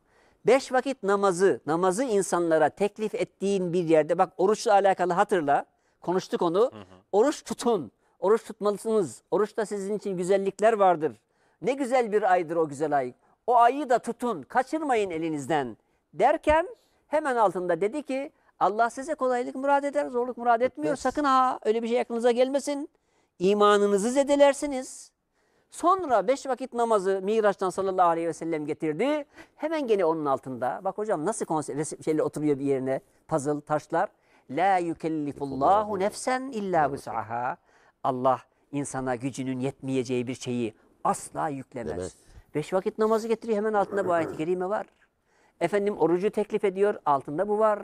Beş vakit namazı, namazı insanlara teklif ettiğin bir yerde, bak oruçla alakalı hatırla, konuştuk onu. Hı hı. Oruç tutun, oruç tutmalısınız. Oruçta sizin için güzellikler vardır. Ne güzel bir aydır o güzel ay. O ayı da tutun, kaçırmayın elinizden derken hemen altında dedi ki Allah size kolaylık murad eder, zorluk murad etmiyor. Sakın ha öyle bir şey aklınıza gelmesin. İmanınızı zedelersiniz. Sonra beş vakit namazı Miraç'tan sallallahu aleyhi ve sellem getirdi. Hemen gene onun altında. Bak hocam nasıl konsept, şeyle oturuyor bir yerine puzzle, taşlar. La yükellifullahu nefsen illa vus'aha. Allah insana gücünün yetmeyeceği bir şeyi asla yüklemez. Evet. Beş vakit namazı getiriyor hemen altında bu ayet-i kerime var. Efendim orucu teklif ediyor altında bu var.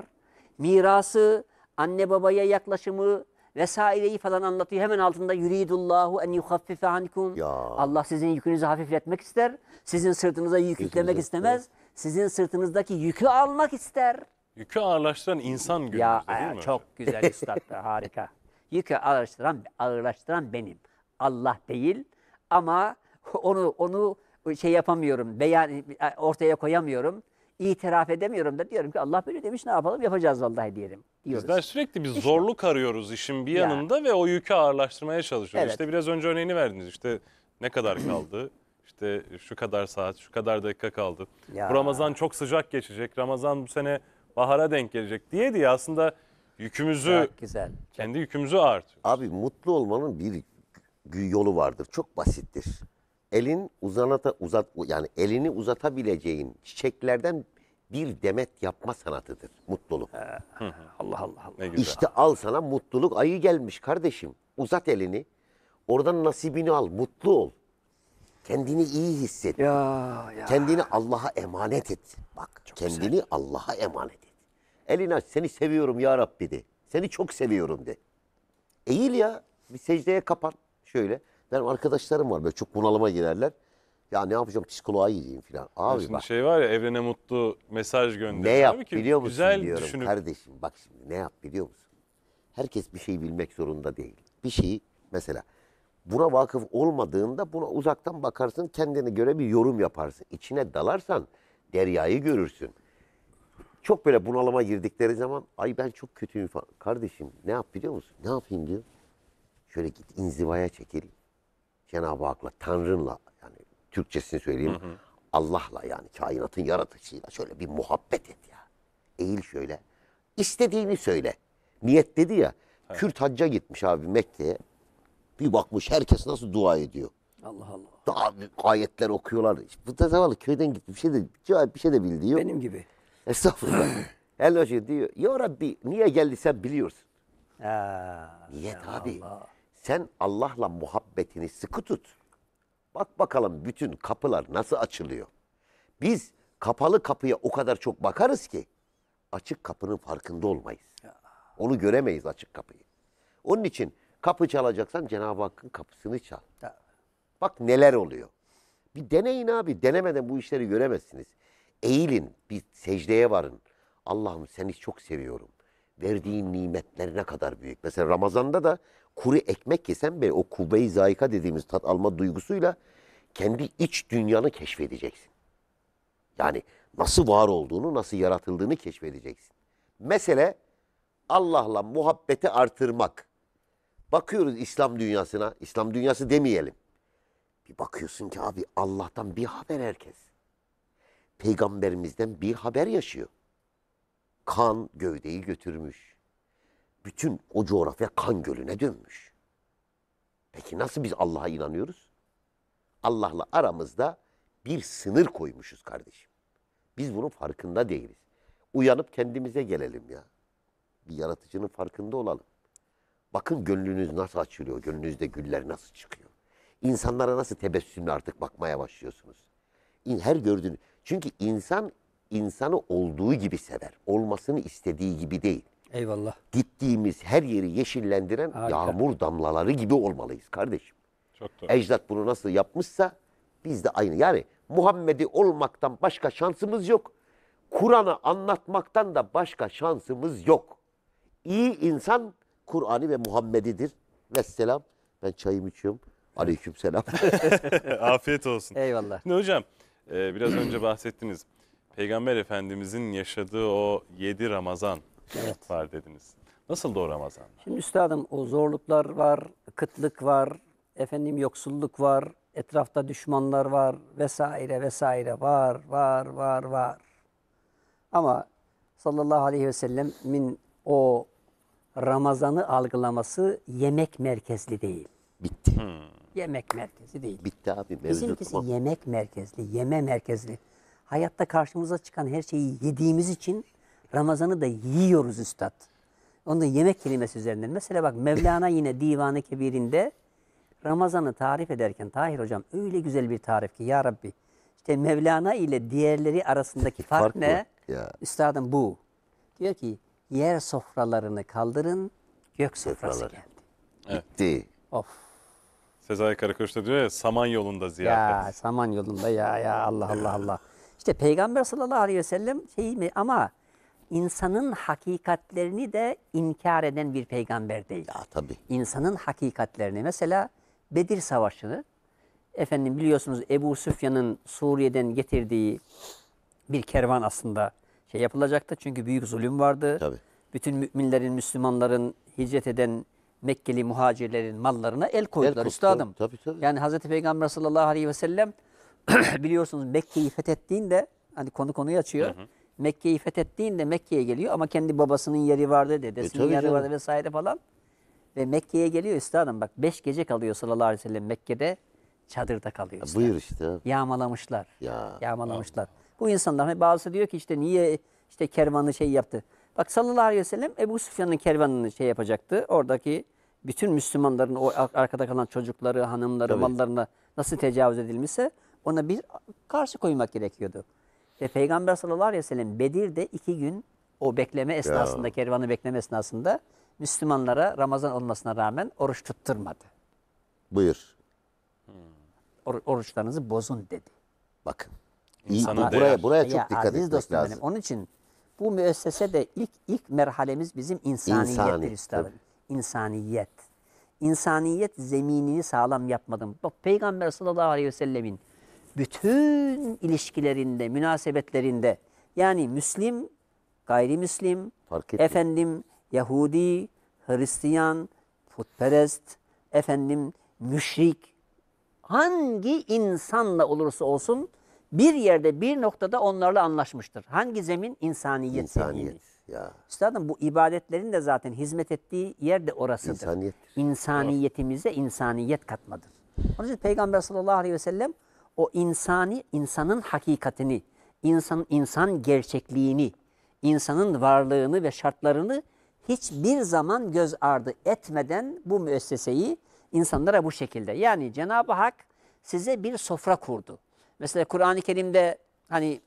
Mirası, anne babaya yaklaşımı, vesaireyi falan anlatıyor. Hemen altında yuridullahu en yuhaffife ankum. Ya. Allah sizin yükünüzü hafifletmek ister. Sizin sırtınıza yük Yükünüzü, yüklemek istemez. Sizin sırtınızdaki yükü almak ister. Yükü ağırlaştıran insan günümüzde Ya değil e, mi? çok güzel üstad harika. Yükü ağırlaştıran, ağırlaştıran benim. Allah değil ama onu onu şey yapamıyorum. Beyan ortaya koyamıyorum itiraf edemiyorum da diyorum ki Allah böyle demiş ne yapalım yapacağız vallahi diyelim. Diyoruz. Bizler sürekli bir işte. zorluk arıyoruz işin bir yanında ya. ve o yükü ağırlaştırmaya çalışıyoruz. Evet. İşte biraz önce örneğini verdiniz işte ne kadar kaldı? İşte şu kadar saat, şu kadar dakika kaldı. Ya. Bu Ramazan çok sıcak geçecek. Ramazan bu sene bahara denk gelecek diye diye aslında yükümüzü çok güzel. Kendi yükümüzü artıyor. Abi mutlu olmanın bir yolu vardır. Çok basittir elin uzanata uzat yani elini uzatabileceğin çiçeklerden bir demet yapma sanatıdır mutluluk. Allah Allah Allah. Ne güzel. İşte al sana mutluluk ayı gelmiş kardeşim. Uzat elini. Oradan nasibini al, mutlu ol. Kendini iyi hisset. Ya, ya. Kendini Allah'a emanet et. Bak, çok kendini Allah'a emanet et. Elini aç, seni seviyorum ya Rabbi de. Seni çok seviyorum de. Eğil ya, bir secdeye kapan şöyle. Benim arkadaşlarım var böyle çok bunalıma girerler. Ya ne yapacağım psikoloğa gideyim falan. Abi Şimdi bak şey var ya evrene mutlu mesaj gönderiyor. ne yap ki biliyor musun güzel diyorum düşünüp kardeşim. Bak şimdi ne yap biliyor musun? Herkes bir şey bilmek zorunda değil. Bir şeyi mesela buna vakıf olmadığında buna uzaktan bakarsın kendine göre bir yorum yaparsın. İçine dalarsan deryayı görürsün. Çok böyle bunalıma girdikleri zaman ay ben çok kötüyüm falan. Kardeşim ne yap biliyor musun? Ne yapayım diyor. Şöyle git inzivaya çekil. Cenab-ı Hak'la, Tanrı'nla yani Türkçesini söyleyeyim. Allah'la yani kainatın yaratıcısıyla şöyle bir muhabbet et ya. Eğil şöyle. İstediğini söyle. Niyet dedi ya. Evet. Kürt hacca gitmiş abi Mekke'ye. Bir bakmış herkes nasıl dua ediyor. Allah Allah. Daha ayetler okuyorlar. Bu da zavallı köyden gitti. Bir şey de, bir şey de bildiği yok. Benim gibi. Estağfurullah. El hoca diyor. Ya Rabbi niye geldi sen biliyorsun. Ha, Niyet abi. Allah. Sen Allah'la muhabbetini sıkı tut. Bak bakalım bütün kapılar nasıl açılıyor. Biz kapalı kapıya o kadar çok bakarız ki açık kapının farkında olmayız. Onu göremeyiz açık kapıyı. Onun için kapı çalacaksan Cenab-ı Hakk'ın kapısını çal. Bak neler oluyor. Bir deneyin abi. Denemeden bu işleri göremezsiniz. Eğilin. Bir secdeye varın. Allah'ım seni çok seviyorum. Verdiğin nimetler ne kadar büyük. Mesela Ramazan'da da kuru ekmek yesen bile o kubbeyi zayika dediğimiz tat alma duygusuyla kendi iç dünyanı keşfedeceksin. Yani nasıl var olduğunu, nasıl yaratıldığını keşfedeceksin. Mesele Allah'la muhabbeti artırmak. Bakıyoruz İslam dünyasına, İslam dünyası demeyelim. Bir bakıyorsun ki abi Allah'tan bir haber herkes. Peygamberimizden bir haber yaşıyor. Kan gövdeyi götürmüş bütün o coğrafya kan gölüne dönmüş. Peki nasıl biz Allah'a inanıyoruz? Allah'la aramızda bir sınır koymuşuz kardeşim. Biz bunun farkında değiliz. Uyanıp kendimize gelelim ya. Bir yaratıcının farkında olalım. Bakın gönlünüz nasıl açılıyor, gönlünüzde güller nasıl çıkıyor. İnsanlara nasıl tebessümle artık bakmaya başlıyorsunuz. Her gördüğünüz... Çünkü insan insanı olduğu gibi sever. Olmasını istediği gibi değil. Eyvallah. Gittiğimiz her yeri yeşillendiren Harika. yağmur damlaları gibi olmalıyız kardeşim. Çok doğru. Ecdat bunu nasıl yapmışsa biz de aynı. Yani Muhammed'i olmaktan başka şansımız yok. Kur'an'ı anlatmaktan da başka şansımız yok. İyi insan Kur'an'ı ve Muhammed'idir. Vesselam. Ben çayımı içiyorum. Aleyküm selam. Afiyet olsun. Eyvallah. Şimdi hocam e, biraz önce bahsettiniz. Peygamber Efendimizin yaşadığı o 7 Ramazan Evet. var dediniz. Nasıl doğru Ramazan? Şimdi üstadım o zorluklar var, kıtlık var, efendim yoksulluk var, etrafta düşmanlar var vesaire vesaire var var var var. Ama sallallahu aleyhi ve sellemin o Ramazan'ı algılaması yemek merkezli değil. Bitti. Hmm. Yemek merkezli değil. Bitti abi. mevzu Bizimkisi yemek merkezli, yeme merkezli. Hayatta karşımıza çıkan her şeyi yediğimiz için Ramazan'ı da yiyoruz üstad. Onda yemek kelimesi üzerinden. Mesela bak Mevlana yine Divan-ı Kebir'inde Ramazan'ı tarif ederken Tahir Hocam öyle güzel bir tarif ki Ya Rabbi işte Mevlana ile diğerleri arasındaki fark, fark ne? Ya. Üstadım bu. Diyor ki yer sofralarını kaldırın gök Sofraları. geldi. Evet. Bitti. Of. Sezai Karakoç da diyor ya saman yolunda ziyafet. Ya saman yolunda ya ya Allah Allah Allah. İşte Peygamber sallallahu aleyhi ve sellem şey mi ama insanın hakikatlerini de inkar eden bir peygamber değil. Ya tabii. İnsanın hakikatlerini mesela Bedir Savaşı'nı efendim biliyorsunuz Ebu Süfyan'ın Suriye'den getirdiği bir kervan aslında şey yapılacaktı. Çünkü büyük zulüm vardı. Tabii. Bütün müminlerin, Müslümanların hicret eden Mekkeli muhacirlerin mallarına el koydular el üstadım. Tabii, tabii. Yani Hazreti Peygamber sallallahu aleyhi ve sellem biliyorsunuz Mekke'yi fethettiğinde hani konu konuyu açıyor. Hı hı. Mekke'yi fethettiğinde Mekke'ye geliyor ama kendi babasının yeri vardı, e, dedesinin e, yeri canım. vardı vesaire falan. Ve Mekke'ye geliyor üstadım bak beş gece kalıyor sallallahu aleyhi ve sellem Mekke'de çadırda kalıyor. Üstadım. Buyur işte. Yağmalamışlar. Ya, yağmalamışlar. Ya. Bu insanlar hani bazısı diyor ki işte niye işte kervanı şey yaptı. Bak sallallahu aleyhi ve sellem Ebu Süfyan'ın kervanını şey yapacaktı. Oradaki bütün Müslümanların o arkada kalan çocukları, hanımları, Tabii. mallarına nasıl tecavüz edilmişse ona bir karşı koymak gerekiyordu. Ve Peygamber sallallahu aleyhi ve sellem Bedir'de iki gün o bekleme esnasında, ya. kervanı bekleme esnasında Müslümanlara Ramazan olmasına rağmen oruç tutturmadı. Buyur. Hmm. Or oruçlarınızı bozun dedi. Bakın. İyi, bu, buraya, buraya çok ya, dikkat etmek lazım. Benim. Onun için bu müessese de ilk ilk merhalemiz bizim insaniyettir İnsani, İnsaniyet. İnsaniyet zeminini sağlam yapmadım. Bak Peygamber sallallahu aleyhi ve sellemin bütün ilişkilerinde, münasebetlerinde yani Müslim, gayrimüslim, Fark efendim Yahudi, Hristiyan, putperest, efendim müşrik hangi insanla olursa olsun bir yerde bir noktada onlarla anlaşmıştır. Hangi zemin? İnsaniyet. İnsaniyet. Zemini. Ya. Üstadım bu ibadetlerin de zaten hizmet ettiği yer de orasıdır. İnsaniyettir. İnsaniyetimize insaniyet katmadır. Onun için Peygamber sallallahu aleyhi ve sellem o insani, insanın hakikatini, insan, insan gerçekliğini, insanın varlığını ve şartlarını hiçbir zaman göz ardı etmeden bu müesseseyi insanlara bu şekilde. Yani Cenab-ı Hak size bir sofra kurdu. Mesela Kur'an-ı Kerim'de hani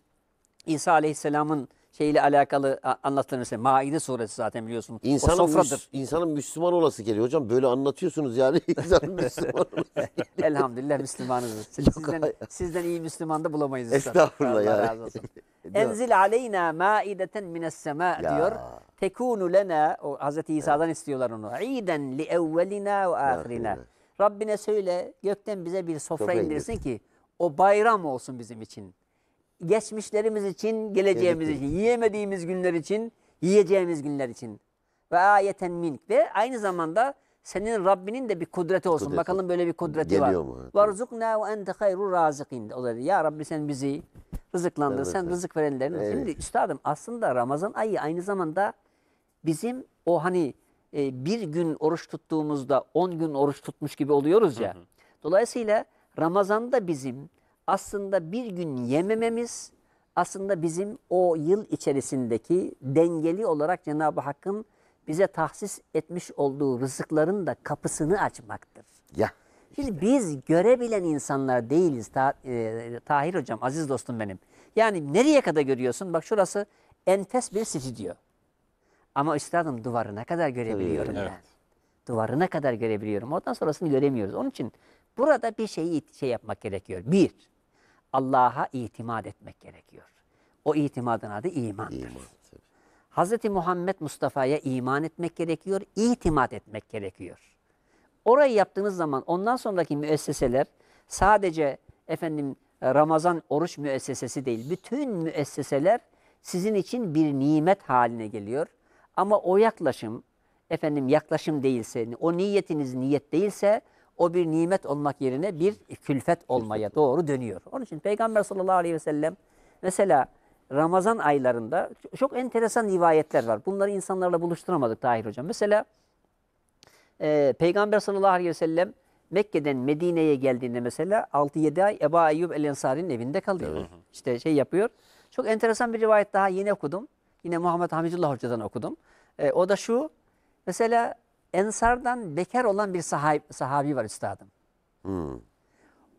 İsa Aleyhisselam'ın şeyle alakalı anlatılırsa Maide suresi zaten biliyorsunuz. İnsanın, o sofradır. Müs, insanın Müslüman olası geliyor hocam. Böyle anlatıyorsunuz yani. İnsanın Müslüman olası Elhamdülillah Müslümanız. Sizden, sizden iyi Müslüman da bulamayız. Estağfurullah ya. yani. razı olsun. Enzil aleyna maideten mines sema diyor. Tekunu lena o Hazreti İsa'dan evet. istiyorlar onu. İden li evvelina ve ahirina. Rabbine söyle gökten bize bir sofra, sofra indirsin ki o bayram olsun bizim için geçmişlerimiz için, geleceğimiz Gelecek. için, yiyemediğimiz günler için, yiyeceğimiz günler için. Ve ayeten mink ve aynı zamanda senin Rabbinin de bir kudreti olsun. Kudreti. Bakalım böyle bir kudreti Geliyor var. Mu? Varzukna ve ente hayru razikin. Olabilir. Ya Rabbi sen bizi rızıklandır. Evet, sen evet. rızık verenlerin. Evet. Şimdi üstadım aslında Ramazan ayı aynı zamanda bizim o hani e, bir gün oruç tuttuğumuzda on gün oruç tutmuş gibi oluyoruz ya. Hı hı. Dolayısıyla Ramazan'da bizim aslında bir gün yemememiz aslında bizim o yıl içerisindeki dengeli olarak Cenab-ı Hakk'ın bize tahsis etmiş olduğu rızıkların da kapısını açmaktır. Ya. Şimdi biz görebilen insanlar değiliz Ta, e, Tahir hocam, aziz dostum benim. Yani nereye kadar görüyorsun? Bak şurası enfes bir stüdyo. Ama üstadım duvarına kadar görebiliyorum evet, evet. ben. Duvarına kadar görebiliyorum. Ondan sonrasını göremiyoruz. Onun için burada bir şeyi şey yapmak gerekiyor. Bir, Allah'a itimat etmek gerekiyor. O itimadın adı imandır. İman, Hz. Muhammed Mustafa'ya iman etmek gerekiyor, itimat etmek gerekiyor. Orayı yaptığınız zaman ondan sonraki müesseseler sadece efendim e, Ramazan oruç müessesesi değil, bütün müesseseler sizin için bir nimet haline geliyor. Ama o yaklaşım, efendim yaklaşım değilse, o niyetiniz niyet değilse o bir nimet olmak yerine bir külfet olmaya doğru dönüyor. Onun için Peygamber sallallahu aleyhi ve sellem mesela Ramazan aylarında çok enteresan rivayetler var. Bunları insanlarla buluşturamadık Tahir Hocam. Mesela e, Peygamber sallallahu aleyhi ve sellem Mekke'den Medine'ye geldiğinde mesela 6-7 ay Ebu Eyyub el-Ensari'nin evinde kalıyor. İşte şey yapıyor. Çok enteresan bir rivayet daha yine okudum. Yine Muhammed Hamidullah Hoca'dan okudum. E, o da şu. Mesela Ensardan bekar olan bir sahab sahabi var üstadım. Hmm.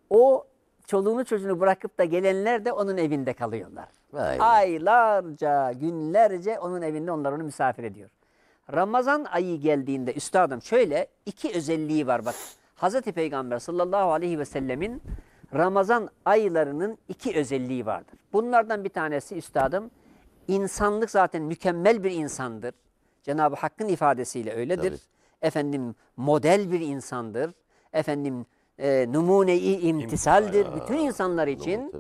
O çoluğunu çocuğunu bırakıp da gelenler de onun evinde kalıyorlar. Vay. Aylarca, günlerce onun evinde onlar onu misafir ediyor. Ramazan ayı geldiğinde üstadım şöyle iki özelliği var bak. Hazreti Peygamber sallallahu aleyhi ve sellemin Ramazan aylarının iki özelliği vardır. Bunlardan bir tanesi üstadım insanlık zaten mükemmel bir insandır. Cenab-ı Hakk'ın ifadesiyle öyledir. Tabii efendim model bir insandır, efendim e, numune-i imtisaldir bütün insanlar için.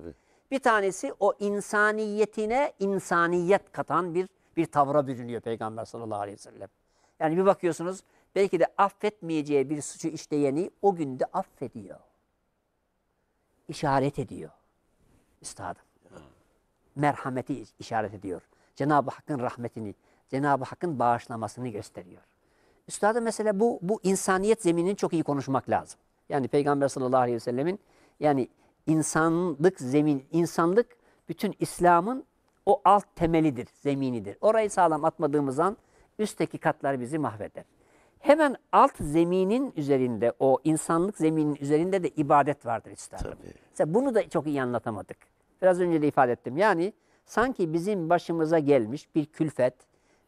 bir tanesi o insaniyetine insaniyet katan bir bir tavra bürünüyor Peygamber sallallahu aleyhi ve sellem. Yani bir bakıyorsunuz belki de affetmeyeceği bir suçu işleyeni o günde affediyor. İşaret ediyor. Üstadım. Merhameti işaret ediyor. Cenab-ı Hakk'ın rahmetini, Cenab-ı Hakk'ın bağışlamasını gösteriyor. Üstadım mesela bu, bu insaniyet zeminini çok iyi konuşmak lazım. Yani Peygamber sallallahu aleyhi ve sellemin yani insanlık zemin, insanlık bütün İslam'ın o alt temelidir, zeminidir. Orayı sağlam atmadığımız an üstteki katlar bizi mahveder. Hemen alt zeminin üzerinde, o insanlık zeminin üzerinde de ibadet vardır üstadım. Tabii. bunu da çok iyi anlatamadık. Biraz önce de ifade ettim. Yani sanki bizim başımıza gelmiş bir külfet,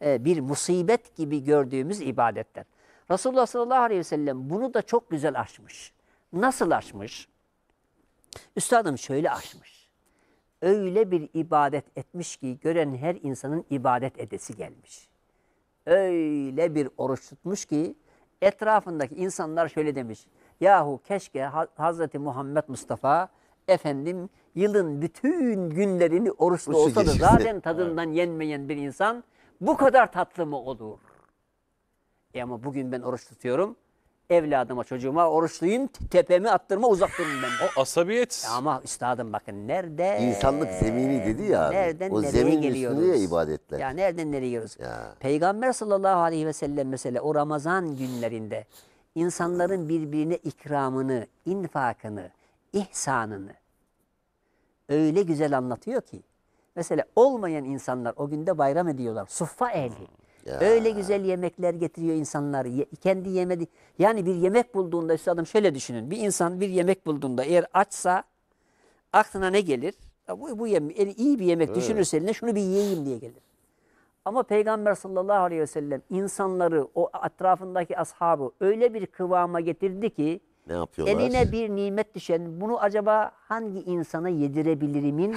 e, bir musibet gibi gördüğümüz ibadetten. Resulullah sallallahu aleyhi ve sellem bunu da çok güzel açmış. Nasıl açmış? Üstadım şöyle açmış. Öyle bir ibadet etmiş ki gören her insanın ibadet edesi gelmiş. Öyle bir oruç tutmuş ki etrafındaki insanlar şöyle demiş. Yahu keşke Hazreti Muhammed Mustafa efendim yılın bütün günlerini oruçlu Uçlu olsa da zaten tadından yenmeyen bir insan bu kadar tatlı mı olur? E ama bugün ben oruç tutuyorum. Evladıma, çocuğuma oruçluyum, tepemi attırma uzak durun ben. O asabiyet. E ama üstadım bakın nerede? İnsanlık zemini dedi ya. Nereden o nereye zemin üstünde ya ibadetler. Ya nereden nereye geliyoruz? Ya. Peygamber sallallahu aleyhi ve sellem mesela o Ramazan günlerinde insanların birbirine ikramını, infakını, ihsanını öyle güzel anlatıyor ki Mesela olmayan insanlar o günde bayram ediyorlar. Suffa ehli. Hmm. Ya. Öyle güzel yemekler getiriyor insanlar. Ye, kendi yemedi. Yani bir yemek bulduğunda üstadım şöyle düşünün. Bir insan bir yemek bulduğunda eğer açsa aklına ne gelir? Ya bu, bu yeme, iyi bir yemek evet. düşünürse eline şunu bir yiyeyim diye gelir. Ama Peygamber sallallahu aleyhi ve sellem insanları o etrafındaki ashabı öyle bir kıvama getirdi ki ne yapıyorlar? eline bir nimet düşen bunu acaba hangi insana yedirebilirimin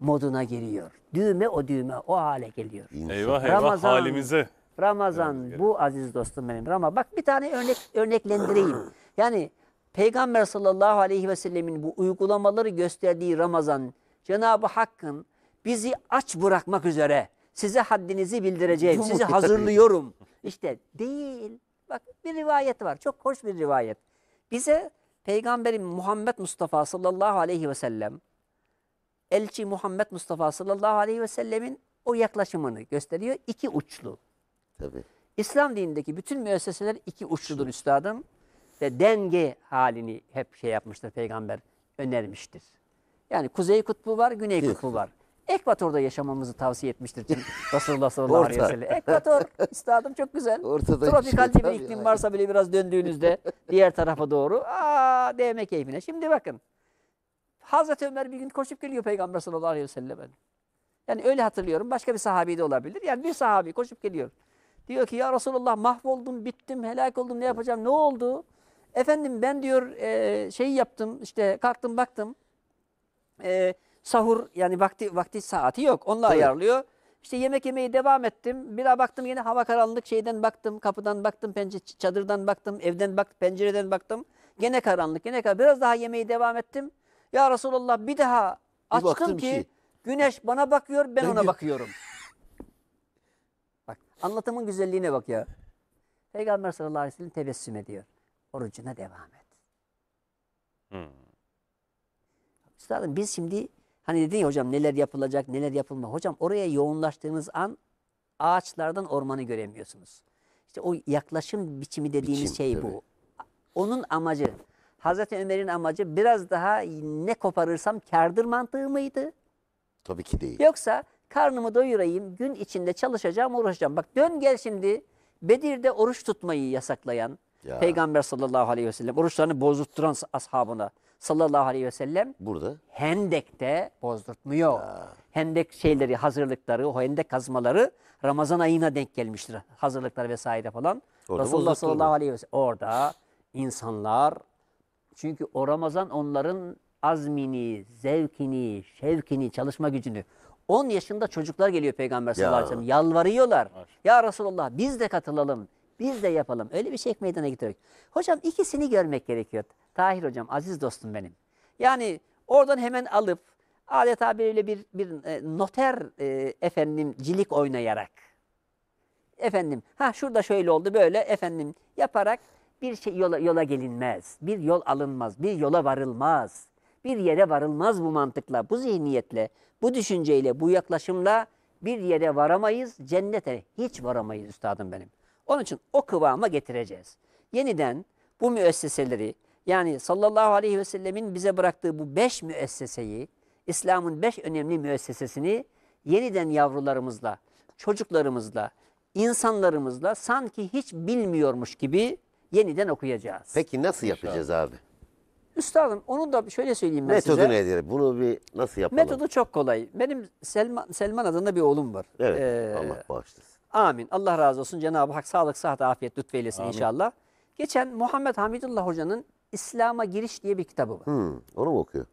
moduna giriyor. Düğme o düğme o hale geliyor. Eyvah eyvah Ramazan, halimize. Ramazan bu aziz dostum benim. Ramazan bak bir tane örnek örneklendireyim. Yani Peygamber sallallahu aleyhi ve sellemin bu uygulamaları gösterdiği Ramazan Cenab-ı Hakk'ın bizi aç bırakmak üzere size haddinizi bildireceğim. Sizi hazırlıyorum. İşte değil. Bak bir rivayet var. Çok hoş bir rivayet. Bize Peygamberim Muhammed Mustafa sallallahu aleyhi ve sellem elçi Muhammed Mustafa sallallahu aleyhi ve sellemin o yaklaşımını gösteriyor. İki uçlu. Tabii. İslam dinindeki bütün müesseseler iki uçludur üstadım. Ve denge halini hep şey yapmıştır peygamber önermiştir. Yani kuzey kutbu var, güney kutbu var. Ekvator'da yaşamamızı tavsiye etmiştir Resulullah sallallahu aleyhi ve sellem. Ekvator, üstadım çok güzel. Ortada Tropikal şey, bir iklim yani. varsa bile biraz döndüğünüzde diğer tarafa doğru. Aa, değme keyfine. Şimdi bakın. Hazreti Ömer bir gün koşup geliyor Peygamber sallallahu aleyhi ve selleme. Yani öyle hatırlıyorum. Başka bir sahabi de olabilir. Yani bir sahabi koşup geliyor. Diyor ki ya Resulallah mahvoldum, bittim, helak oldum, ne yapacağım, ne oldu? Efendim ben diyor e, şey yaptım, işte kalktım baktım. E, sahur yani vakti vakti saati yok. Onunla evet. ayarlıyor. İşte yemek yemeyi devam ettim. Bir daha baktım yine hava karanlık şeyden baktım, kapıdan baktım, pencere, çadırdan baktım, evden baktım, pencereden baktım. Gene karanlık, gene karanlık. Biraz daha yemeği devam ettim. Ya Resulallah bir daha açtım ki, ki şey. güneş bana bakıyor ben, ben ona bakıyorum. bak anlatımın güzelliğine bak ya. Peygamber sallallahu aleyhi ve sellem tebessüm ediyor. Orucuna devam et. Hmm. Üstadım biz şimdi hani dedin ya hocam neler yapılacak neler yapılma. Hocam oraya yoğunlaştığınız an ağaçlardan ormanı göremiyorsunuz. İşte o yaklaşım biçimi dediğimiz Biçim, şey bu. Evet. Onun amacı Hazreti Ömer'in amacı biraz daha ne koparırsam kardır mantığı mıydı? Tabii ki değil. Yoksa karnımı doyurayım, gün içinde çalışacağım, uğraşacağım. Bak dön gel şimdi Bedir'de oruç tutmayı yasaklayan ya. Peygamber sallallahu aleyhi ve sellem oruçlarını bozdurtturan ashabına sallallahu aleyhi ve sellem burada Hendek'te bozdurtmuyor. Ya. Hendek şeyleri, hazırlıkları, o Hendek kazmaları Ramazan ayına denk gelmiştir. Hazırlıklar vesaire falan. Orada Resulullah sallallahu aleyhi ve sellem orada insanlar çünkü o Ramazan onların azmini, zevkini, şevkini, çalışma gücünü. 10 yaşında çocuklar geliyor Peygamber sallallahu aleyhi ve sellem. Yalvarıyorlar. Ya Resulallah biz de katılalım. Biz de yapalım. Öyle bir şey meydana getirerek. Hocam ikisini görmek gerekiyor. Tahir hocam, aziz dostum benim. Yani oradan hemen alıp adeta böyle bir, bir e, noter e, efendim cilik oynayarak. Efendim ha şurada şöyle oldu böyle efendim yaparak bir şey yola, yola gelinmez, bir yol alınmaz, bir yola varılmaz, bir yere varılmaz bu mantıkla, bu zihniyetle, bu düşünceyle, bu yaklaşımla bir yere varamayız, cennete hiç varamayız üstadım benim. Onun için o kıvama getireceğiz. Yeniden bu müesseseleri yani sallallahu aleyhi ve sellemin bize bıraktığı bu beş müesseseyi, İslam'ın beş önemli müessesesini yeniden yavrularımızla, çocuklarımızla, insanlarımızla sanki hiç bilmiyormuş gibi yeniden okuyacağız. Peki nasıl yapacağız abi? Üstadım onu da şöyle söyleyeyim ben Metodu size. nedir? Bunu bir nasıl yapalım? Metodu çok kolay. Benim Selman, Selman adında bir oğlum var. Evet Ee, Allah bağışlasın. Amin. Allah razı olsun. Cenab-ı Hak sağlık, sıhhat, afiyet lütfeylesin Amin. inşallah. Geçen Muhammed Hamidullah Hoca'nın İslam'a Giriş diye bir kitabı var. Hmm, onu mu okuyor?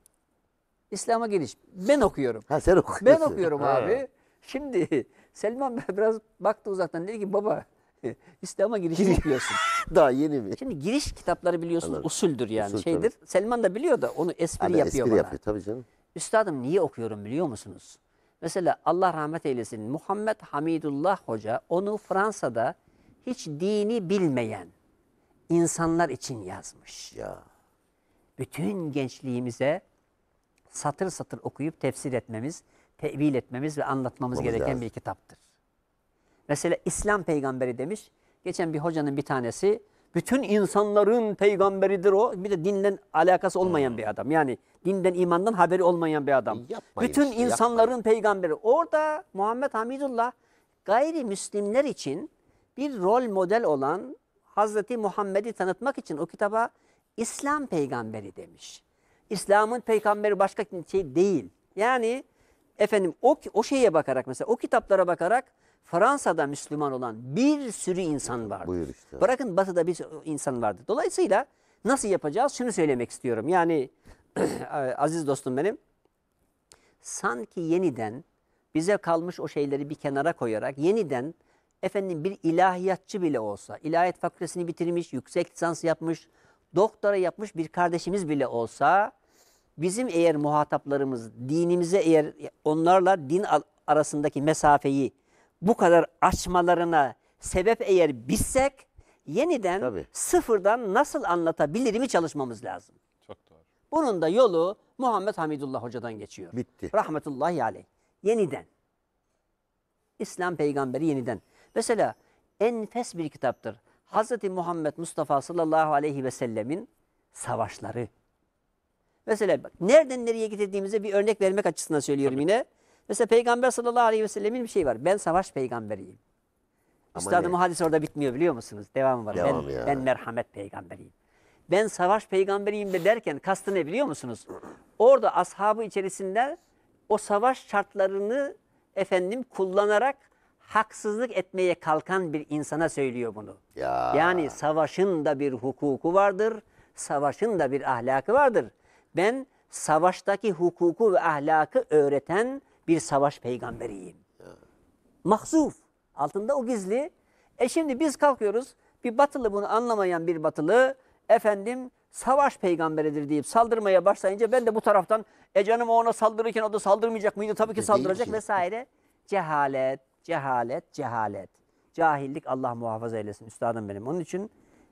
İslam'a Giriş. Ben okuyorum. Ha sen okuyorsun. Ben okuyorum abi. Şimdi Selman biraz baktı uzaktan dedi ki baba ee, İslam'a giriş biliyorsun. Daha yeni mi? Şimdi giriş kitapları biliyorsun, Anladım. usuldür yani Usul, şeydir. Tabii. Selman da biliyor da onu espri Abi, yapıyor espri bana. yapıyor tabii canım. Üstadım niye okuyorum biliyor musunuz? Mesela Allah rahmet eylesin Muhammed Hamidullah Hoca onu Fransa'da hiç dini bilmeyen insanlar için yazmış. Ya. Bütün gençliğimize satır satır okuyup tefsir etmemiz, tevil etmemiz ve anlatmamız Olmaz gereken bir kitaptır. Mesela İslam peygamberi demiş. Geçen bir hocanın bir tanesi bütün insanların peygamberidir o. Bir de dinle alakası olmayan hmm. bir adam. Yani dinden imandan haberi olmayan bir adam. Yapmayın bütün insanların yapmayın. peygamberi. Orada Muhammed Hamidullah gayrimüslimler için bir rol model olan Hazreti Muhammed'i tanıtmak için o kitaba İslam peygamberi demiş. İslam'ın peygamberi başka şey değil. Yani efendim o, o şeye bakarak mesela o kitaplara bakarak Fransa'da Müslüman olan bir sürü insan vardı. Buyur işte. Bırakın Batı'da bir insan vardı. Dolayısıyla nasıl yapacağız şunu söylemek istiyorum. Yani aziz dostum benim sanki yeniden bize kalmış o şeyleri bir kenara koyarak yeniden efendim bir ilahiyatçı bile olsa, ilahiyat fakültesini bitirmiş, yüksek lisans yapmış, doktora yapmış bir kardeşimiz bile olsa bizim eğer muhataplarımız dinimize eğer onlarla din arasındaki mesafeyi bu kadar açmalarına sebep eğer bizsek yeniden Tabii. sıfırdan nasıl anlatabilirimi çalışmamız lazım. Çok doğru. Bunun da yolu Muhammed Hamidullah Hoca'dan geçiyor. Bitti. Rahmetullahi aleyh. Yeniden. İslam peygamberi yeniden. Mesela enfes bir kitaptır. Hazreti Muhammed Mustafa sallallahu aleyhi ve sellemin savaşları. Mesela bak, nereden nereye getirdiğimize bir örnek vermek açısından söylüyorum Tabii. yine. Mesela Peygamber sallallahu aleyhi ve sellemin bir şey var. Ben savaş peygamberiyim. Üstadım hadis orada bitmiyor biliyor musunuz? Devamı var. Devam ben, ben merhamet peygamberiyim. Ben savaş peygamberiyim de derken kastı ne biliyor musunuz? Orada ashabı içerisinde o savaş şartlarını efendim kullanarak haksızlık etmeye kalkan bir insana söylüyor bunu. Ya. Yani savaşın da bir hukuku vardır, savaşın da bir ahlakı vardır. Ben savaştaki hukuku ve ahlakı öğreten bir savaş peygamberiyim. Mahzuf. Altında o gizli. E şimdi biz kalkıyoruz. Bir batılı bunu anlamayan bir batılı efendim savaş peygamberidir deyip saldırmaya başlayınca ben de bu taraftan e canım ona saldırırken o da saldırmayacak mıydı? Tabii ki e, saldıracak vesaire. Cehalet, cehalet, cehalet. Cahillik Allah muhafaza eylesin üstadım benim. Onun için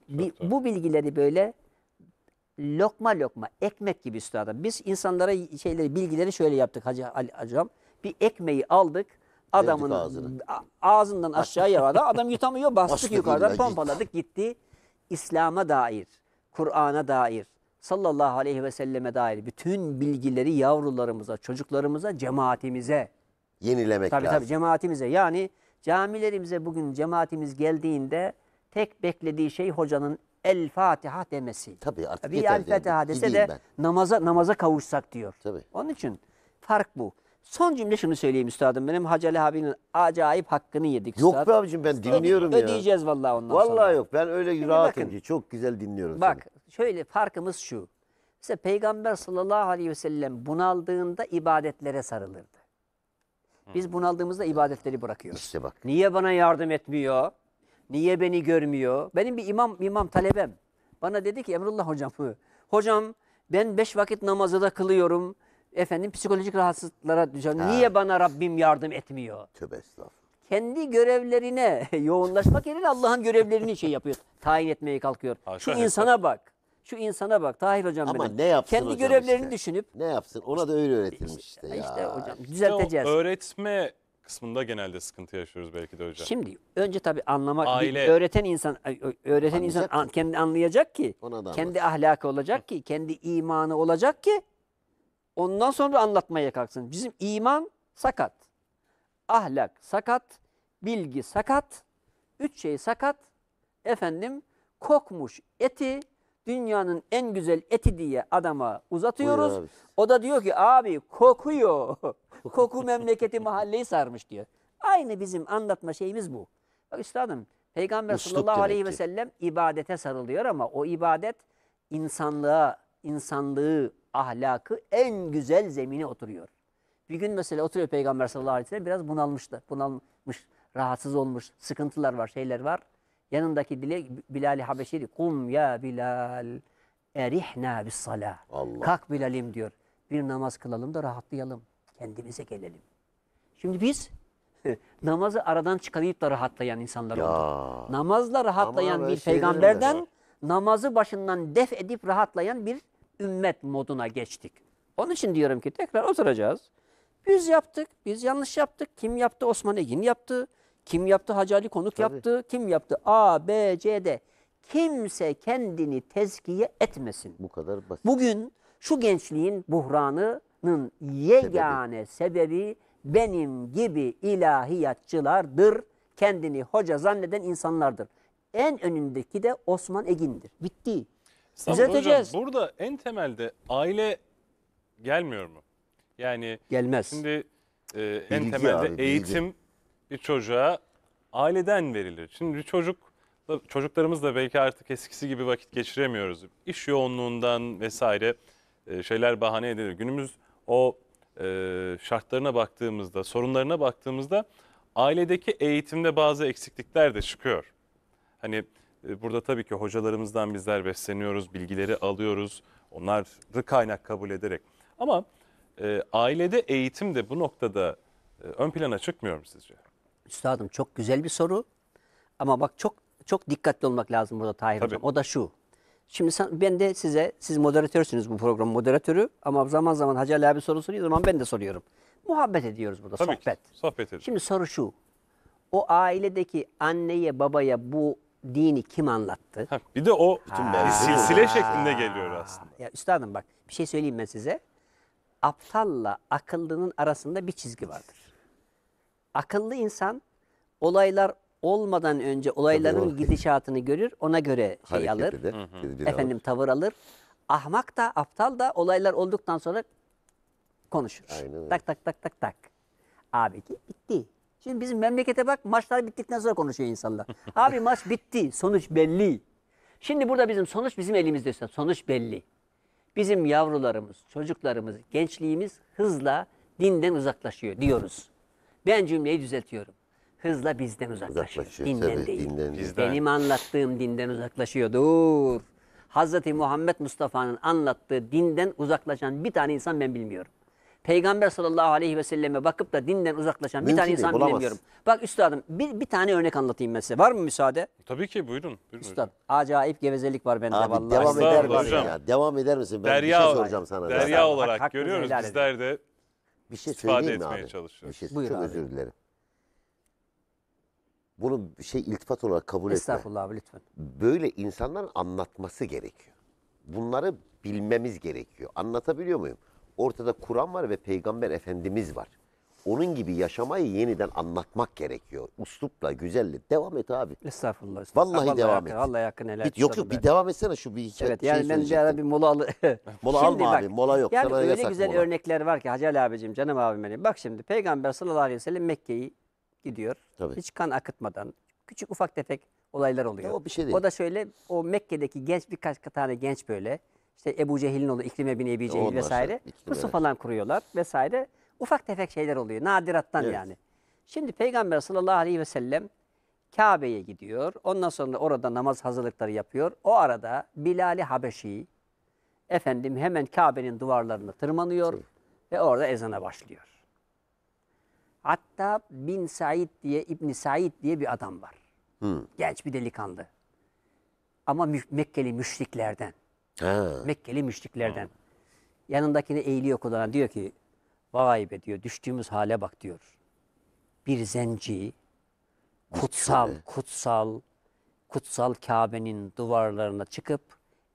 bir, bu bilgileri böyle lokma lokma ekmek gibi üstadım. Biz insanlara şeyleri bilgileri şöyle yaptık Hacı Ali hocam bir ekmeği aldık. Adamın ağzından aşağı yaradı. Adam yutamıyor. Bastık Başka yukarıdan pompaladık gitti. İslam'a dair, Kur'an'a dair, sallallahu aleyhi ve selleme dair bütün bilgileri yavrularımıza, çocuklarımıza, cemaatimize. Yenilemek Tabii lazım. tabii cemaatimize. Yani camilerimize bugün cemaatimiz geldiğinde tek beklediği şey hocanın El Fatiha demesi. Tabii, artık Bir yeter El diyor. Fatiha dese de namaza namaza kavuşsak diyor. Tabii. Onun için fark bu. Son cümle şunu söyleyeyim üstadım. Benim Hacı Ali abinin acayip hakkını yedik Yok üstad. be abicim ben dinliyorum ya. Ödeyeceğiz vallahi ondan sonra. Vallahi yok ben öyle Şimdi rahatım bakın. ki çok güzel dinliyorum Bak seni. şöyle farkımız şu. Mesela Peygamber sallallahu aleyhi ve sellem bunaldığında ibadetlere sarılırdı. Biz bunaldığımızda ibadetleri bırakıyoruz. İşte bak. Niye bana yardım etmiyor? Niye beni görmüyor? Benim bir imam imam talebem. Bana dedi ki Emrullah hocam. Hocam ben beş vakit namazı da kılıyorum efendim psikolojik rahatsızlıklara düşer. Niye bana Rabbim yardım etmiyor? Tövbe estağfurullah. Kendi görevlerine yoğunlaşmak yerine Allah'ın görevlerini şey yapıyor. Tayin etmeye kalkıyor. Ha, Şu insana bak. Şu insana bak Tahir hocam Ama benim. ne yapsın Kendi hocam görevlerini işte. düşünüp. Ne yapsın? Ona da öyle öğretilmiş işte, işte ya. İşte hocam düzelteceğiz. İşte öğretme kısmında genelde sıkıntı yaşıyoruz belki de hocam. Şimdi önce tabii anlamak Aile. öğreten insan öğreten anlayacak insan an, kendi anlayacak ki kendi ahlakı olacak ki kendi imanı olacak ki Ondan sonra anlatmaya kalksın. Bizim iman sakat. Ahlak sakat. Bilgi sakat. Üç şey sakat. Efendim kokmuş eti dünyanın en güzel eti diye adama uzatıyoruz. o da diyor ki abi kokuyor. Koku memleketi mahalleyi sarmış diyor. Aynı bizim anlatma şeyimiz bu. Bak üstadım Peygamber Musluk sallallahu aleyhi ve sellem ibadete sarılıyor ama o ibadet insanlığa, insanlığı ahlakı en güzel zemine oturuyor. Bir gün mesela oturuyor Peygamber sallallahu aleyhi ve sellem biraz bunalmıştı. Bunalmış, rahatsız olmuş, sıkıntılar var, şeyler var. Yanındaki dile Bilal-i Habeşeri kum ya Bilal erihna bis sala. Kalk Bilal'im diyor. Bir namaz kılalım da rahatlayalım. Kendimize gelelim. Şimdi biz namazı aradan çıkarıp da rahatlayan insanlar olduk. Namazla rahatlayan Aman bir peygamberden namazı başından def edip rahatlayan bir ümmet moduna geçtik. Onun için diyorum ki tekrar oturacağız. Biz yaptık, biz yanlış yaptık. Kim yaptı? Osman Egin yaptı. Kim yaptı? Hacı Ali Konuk Tabii. yaptı. Kim yaptı? A, B, C, D. Kimse kendini tezkiye etmesin. Bu kadar basit. Bugün şu gençliğin buhranının yegane sebebi, sebebi benim gibi ilahiyatçılardır. Kendini hoca zanneden insanlardır. En önündeki de Osman Egin'dir. Bitti. Düzelteceğiz. Hocam, burada en temelde aile gelmiyor mu? Yani Gelmez. şimdi e, en Bilgi temelde abi, bilgi. eğitim bir çocuğa aileden verilir. Şimdi bir çocuk çocuklarımız da belki artık eskisi gibi vakit geçiremiyoruz. İş yoğunluğundan vesaire e, şeyler bahane edilir. Günümüz o e, şartlarına baktığımızda, sorunlarına baktığımızda ailedeki eğitimde bazı eksiklikler de çıkıyor. Hani e, burada tabii ki hocalarımızdan bizler besleniyoruz, bilgileri alıyoruz. Onları kaynak kabul ederek. Ama e, ailede eğitim de bu noktada e, ön plana çıkmıyor mu sizce? Üstadım çok güzel bir soru. Ama bak çok çok dikkatli olmak lazım burada Tahir Tabii. Hocam. O da şu. Şimdi sen, ben de size, siz moderatörsünüz bu programın moderatörü ama zaman zaman Hacı Ali abi soru soruyor, zaman ben de soruyorum. Muhabbet ediyoruz burada, Tabii sohbet. Ki, sohbet ediyoruz. Şimdi soru şu. O ailedeki anneye babaya bu dini kim anlattı? Ha, bir de o silsile şeklinde geliyor aslında. Ya üstadım bak bir şey söyleyeyim ben size. Aptalla akıllının arasında bir çizgi vardır. Akıllı insan olaylar olmadan önce olayların gidişatını görür, ona göre şey alır. Hareketli Efendim tavır alır. Ahmak da aptal da olaylar olduktan sonra konuşur. Aynen Tak tak tak tak tak. Abi ki bitti. Şimdi bizim memlekete bak maçlar bittikten sonra konuşuyor insanlar. Abi maç bitti. Sonuç belli. Şimdi burada bizim sonuç bizim elimizde. Sonuç belli. Bizim yavrularımız, çocuklarımız, gençliğimiz hızla dinden uzaklaşıyor diyoruz. Ben cümleyi düzeltiyorum. Hızla bizden uzaklaşıyor. uzaklaşıyor dinden tabii, değil. Dinden Bizden. Benim anlattığım dinden uzaklaşıyor. Dur. Hazreti Muhammed Mustafa'nın anlattığı dinden uzaklaşan bir tane insan ben bilmiyorum. Peygamber sallallahu aleyhi ve selleme bakıp da dinden uzaklaşan Mümkün bir tane insan bulamaz. bilemiyorum. Bak üstadım bir, bir tane örnek anlatayım ben size. Var mı müsaade? Tabii ki buyurun. buyurun Üstad acayip gevezelik var bende Abi vallahi. devam Estağfurullah eder misin hocam. ya? Devam eder misin? Ben Derya- bir şey soracağım sana. Derya Zaten olarak hakkınızı görüyoruz helal edin. bizler de bir şey söyleyeyim mi abi? Bir şey, Buyur çok abi. özür dilerim. Bunu şey iltifat olarak kabul etme. Estağfurullah abi lütfen. Böyle insanların anlatması gerekiyor. Bunları bilmemiz gerekiyor. Anlatabiliyor muyum? Ortada Kur'an var ve Peygamber Efendimiz var. Onun gibi yaşamayı yeniden anlatmak gerekiyor. Uslupla, güzelle. Devam et abi. Estağfurullah. estağfurullah. Vallahi, Vallahi devam yakın, et. Allah yakın helal. Git, yok yok bir devam etsene şu bir hikaye. Evet şey yani ben bir ara bir mola al. mola şimdi alma bak, abi mola yok. Yani Sana öyle güzel mola. örnekler var ki Hacı Ali abicim canım abim benim. Bak şimdi Peygamber sallallahu aleyhi ve sellem Mekke'yi gidiyor. Tabii. Hiç kan akıtmadan. Küçük ufak tefek olaylar oluyor. Ya o bir şey değil. O da şöyle o Mekke'deki genç birkaç tane genç böyle işte Ebu Cehil'in olur, İklime bin Ebi Cehil Onlar vesaire. şey, Pusu evet. falan kuruyorlar vesaire. Ufak tefek şeyler oluyor. Nadirattan Evet. yani. Şimdi Peygamber sallallahu aleyhi ve sellem Kabe'ye gidiyor. Ondan sonra orada namaz hazırlıkları yapıyor. O arada Bilal-i Habeşi efendim hemen Kabe'nin duvarlarına tırmanıyor ve orada ezana başlıyor. Hatta Bin Said diye İbn Said diye bir adam var. Hı. Genç bir delikanlı. Ama Mekkeli müşriklerden. Ha. Mekkeli müşriklerden. Yanındakini eğiliyor kullanan diyor ki vay be diyor düştüğümüz hale bak diyor. Bir zenci kutsal kutsal kutsal Kabe'nin duvarlarına çıkıp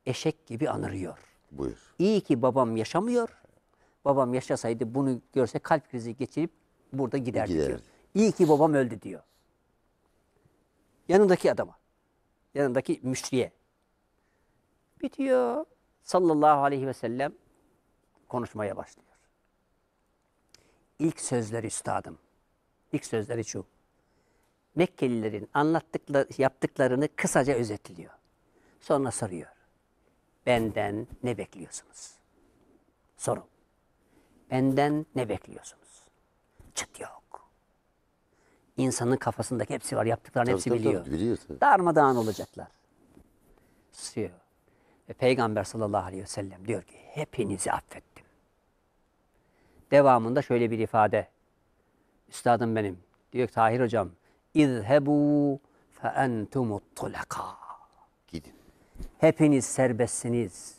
eşek gibi anırıyor. Buyur. İyi ki babam yaşamıyor. Babam yaşasaydı bunu görse kalp krizi geçirip burada giderdi, Giderdi. diyor. İyi ki babam öldü diyor. Yanındaki adama, yanındaki müşriye bitiyor. Sallallahu aleyhi ve sellem konuşmaya başlıyor. İlk sözleri üstadım. İlk sözleri şu. Mekkelilerin anlattıkları, yaptıklarını kısaca özetliyor. Sonra soruyor. Benden ne bekliyorsunuz? Soru. Benden ne bekliyorsunuz? Çıt yok. İnsanın kafasındaki hepsi var. Yaptıklarını tabii, hepsi tabii, biliyor. Tabii, biliyor tabii. Darmadağın olacaklar. Susuyor. Ve Peygamber sallallahu aleyhi ve sellem diyor ki hepinizi affettim. Devamında şöyle bir ifade. Üstadım benim. Diyor ki Tahir hocam İzhebu fe entumut tulaka. Gidin. Hepiniz serbestsiniz.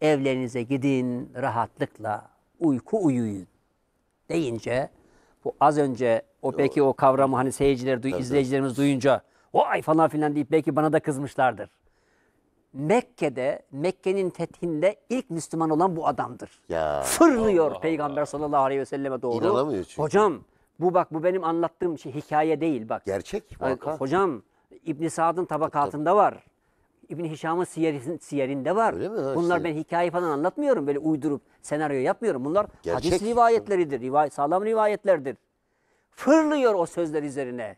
Evlerinize gidin rahatlıkla. Uyku uyuyun. Deyince bu az önce o belki o kavramı hani seyirciler, duy, izleyicilerimiz duyunca vay falan filan deyip belki bana da kızmışlardır. Mekke'de, Mekke'nin fethinde ilk Müslüman olan bu adamdır. Ya, Fırlıyor Allah Peygamber Allah. sallallahu aleyhi ve selleme doğru. İnanamıyor çünkü. Hocam bu bak bu benim anlattığım şey hikaye değil bak. Gerçek vaka. Hocam İbn Saad'ın tabakatında var. İbn Hişam'ın siyerin, siyerinde var. Öyle mi? Ha, Bunlar işte. ben hikaye falan anlatmıyorum böyle uydurup senaryo yapmıyorum. Bunlar Gerçek. hadis rivayetleridir. Rivay sağlam rivayetlerdir. Fırlıyor o sözler üzerine.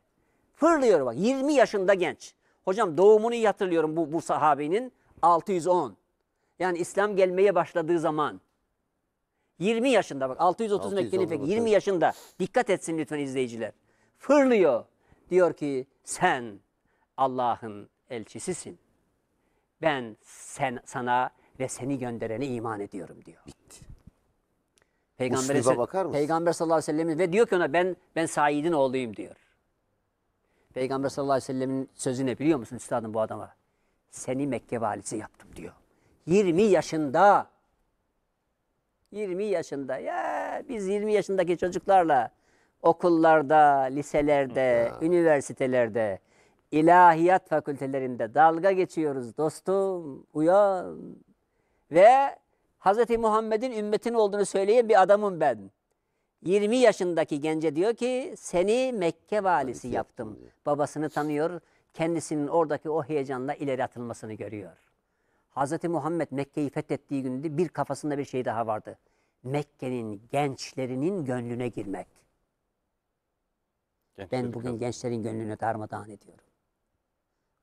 Fırlıyor bak 20 yaşında genç. Hocam doğumunu iyi hatırlıyorum bu, bu sahabenin 610. Yani İslam gelmeye başladığı zaman 20 yaşında bak 630 Mekke'nin pek 20 yaşında dikkat etsin lütfen izleyiciler. Fırlıyor. Diyor ki sen Allah'ın elçisisin. Ben sen sana ve seni gönderene iman ediyorum diyor. Bitti. Peygamber, bakar mısın? Peygamber sallallahu aleyhi ve sellem ve diyor ki ona ben ben Said'in oğluyum diyor. Peygamber sallallahu aleyhi ve sellemin sözü ne biliyor musun üstadım bu adama? Seni Mekke valisi yaptım diyor. 20 yaşında. 20 yaşında. Ya biz 20 yaşındaki çocuklarla okullarda, liselerde, ya. üniversitelerde, ilahiyat fakültelerinde dalga geçiyoruz dostum. Uyan. Ve Hz. Muhammed'in ümmetin olduğunu söyleyen bir adamım ben. 20 yaşındaki gence diyor ki seni Mekke valisi yaptım. Babasını tanıyor, kendisinin oradaki o heyecanla ileri atılmasını görüyor. Hz. Muhammed Mekke'yi fethettiği günde bir kafasında bir şey daha vardı. Mekke'nin gençlerinin gönlüne girmek. Gençleri ben bugün kaldı. gençlerin gönlünü darmadağın ediyorum.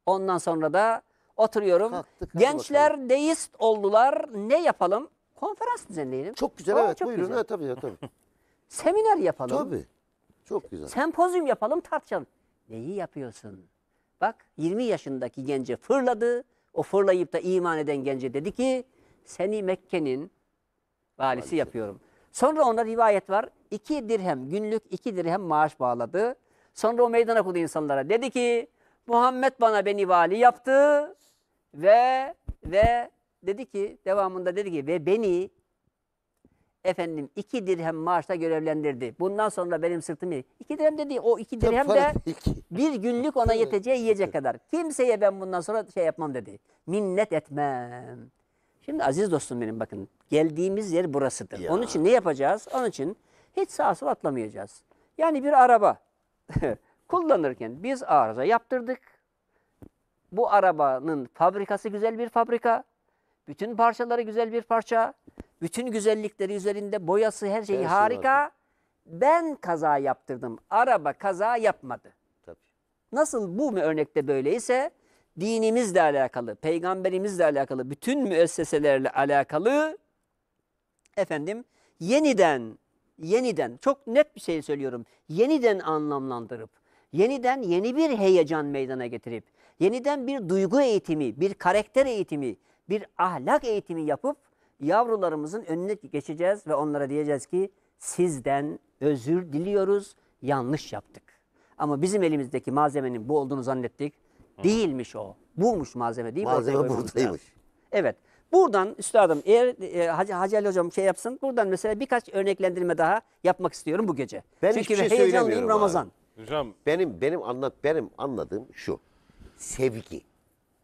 Ondan sonra da oturuyorum. Kalktık, Gençler bakalım. deist oldular. Ne yapalım? Konferans düzenleyelim. Çok güzel Aa, evet. Çok Buyurun güzel. ha, tabii tabii. Seminer yapalım. Tabii. Çok güzel. Sempozyum yapalım tartışalım. Neyi yapıyorsun? Bak 20 yaşındaki gence fırladı. O fırlayıp da iman eden gence dedi ki seni Mekke'nin valisi Valisi. yapıyorum. Sonra ona rivayet var. İki dirhem, günlük iki dirhem maaş bağladı. Sonra o meydan okudu insanlara. Dedi ki Muhammed bana beni vali yaptı ve ve dedi ki devamında dedi ki ve beni efendim iki dirhem maaşla görevlendirdi. Bundan sonra benim sırtım yiyecek. İki dirhem dedi o iki dirhem de bir günlük ona yeteceği yiyecek kadar. Kimseye ben bundan sonra şey yapmam dedi. Minnet etmem. Şimdi aziz dostum benim bakın geldiğimiz yer burasıdır. Ya. Onun için ne yapacağız? Onun için hiç sağa sola atlamayacağız. Yani bir araba kullanırken biz arıza yaptırdık. Bu arabanın fabrikası güzel bir fabrika. Bütün parçaları güzel bir parça. Bütün güzellikleri üzerinde boyası her şeyi her şey harika. Şey ben kaza yaptırdım. Araba kaza yapmadı. Tabii. Nasıl bu örnekte böyleyse dinimizle alakalı, peygamberimizle alakalı, bütün müesseselerle alakalı efendim yeniden yeniden çok net bir şey söylüyorum. Yeniden anlamlandırıp, yeniden yeni bir heyecan meydana getirip, yeniden bir duygu eğitimi, bir karakter eğitimi, bir ahlak eğitimi yapıp yavrularımızın önüne geçeceğiz ve onlara diyeceğiz ki sizden özür diliyoruz, yanlış yaptık. Ama bizim elimizdeki malzemenin bu olduğunu zannettik. Değilmiş o. Bu'muş malzeme değil mi? Malzeme buradaymış. Evet. Buradan üstadım eğer e, Hacı, Hacı Ali hocam şey yapsın. Buradan mesela birkaç örneklendirme daha yapmak istiyorum bu gece. Ben Çünkü şey heyecanlıyım Ramazan. abi. Hocam Benim benim anlat benim anladığım şu. Sevgi.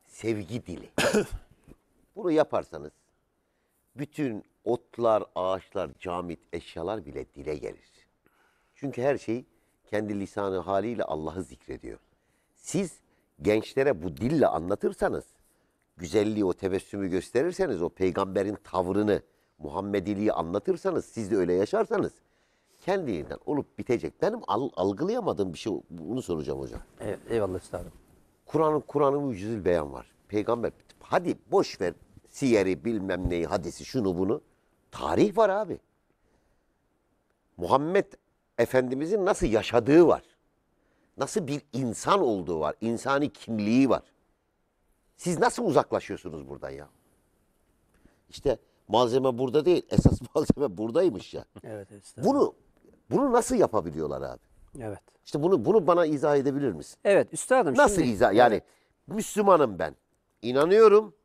Sevgi dili. Bunu yaparsanız bütün otlar, ağaçlar, camit, eşyalar bile dile gelir. Çünkü her şey kendi lisanı haliyle Allah'ı zikrediyor. Siz gençlere bu dille anlatırsanız, güzelliği, o tebessümü gösterirseniz, o peygamberin tavrını, Muhammediliği anlatırsanız, siz de öyle yaşarsanız kendiliğinden olup bitecek. Benim algılayamadığım bir şey bunu soracağım hocam. Evet, eyvallah üstadım. Kur'an'ın Kur'an'ın mucizül beyan var. Peygamber hadi boş ver Siyeri bilmem neyi hadisi şunu bunu. Tarih var abi. Muhammed Efendimizin nasıl yaşadığı var. Nasıl bir insan olduğu var. İnsani kimliği var. Siz nasıl uzaklaşıyorsunuz buradan ya? İşte malzeme burada değil. Esas malzeme buradaymış ya. Evet. Bunu bunu nasıl yapabiliyorlar abi? Evet. İşte bunu bunu bana izah edebilir misin? Evet üstadım. Nasıl şimdi, izah? Yani evet. Müslümanım ben. İnanıyorum.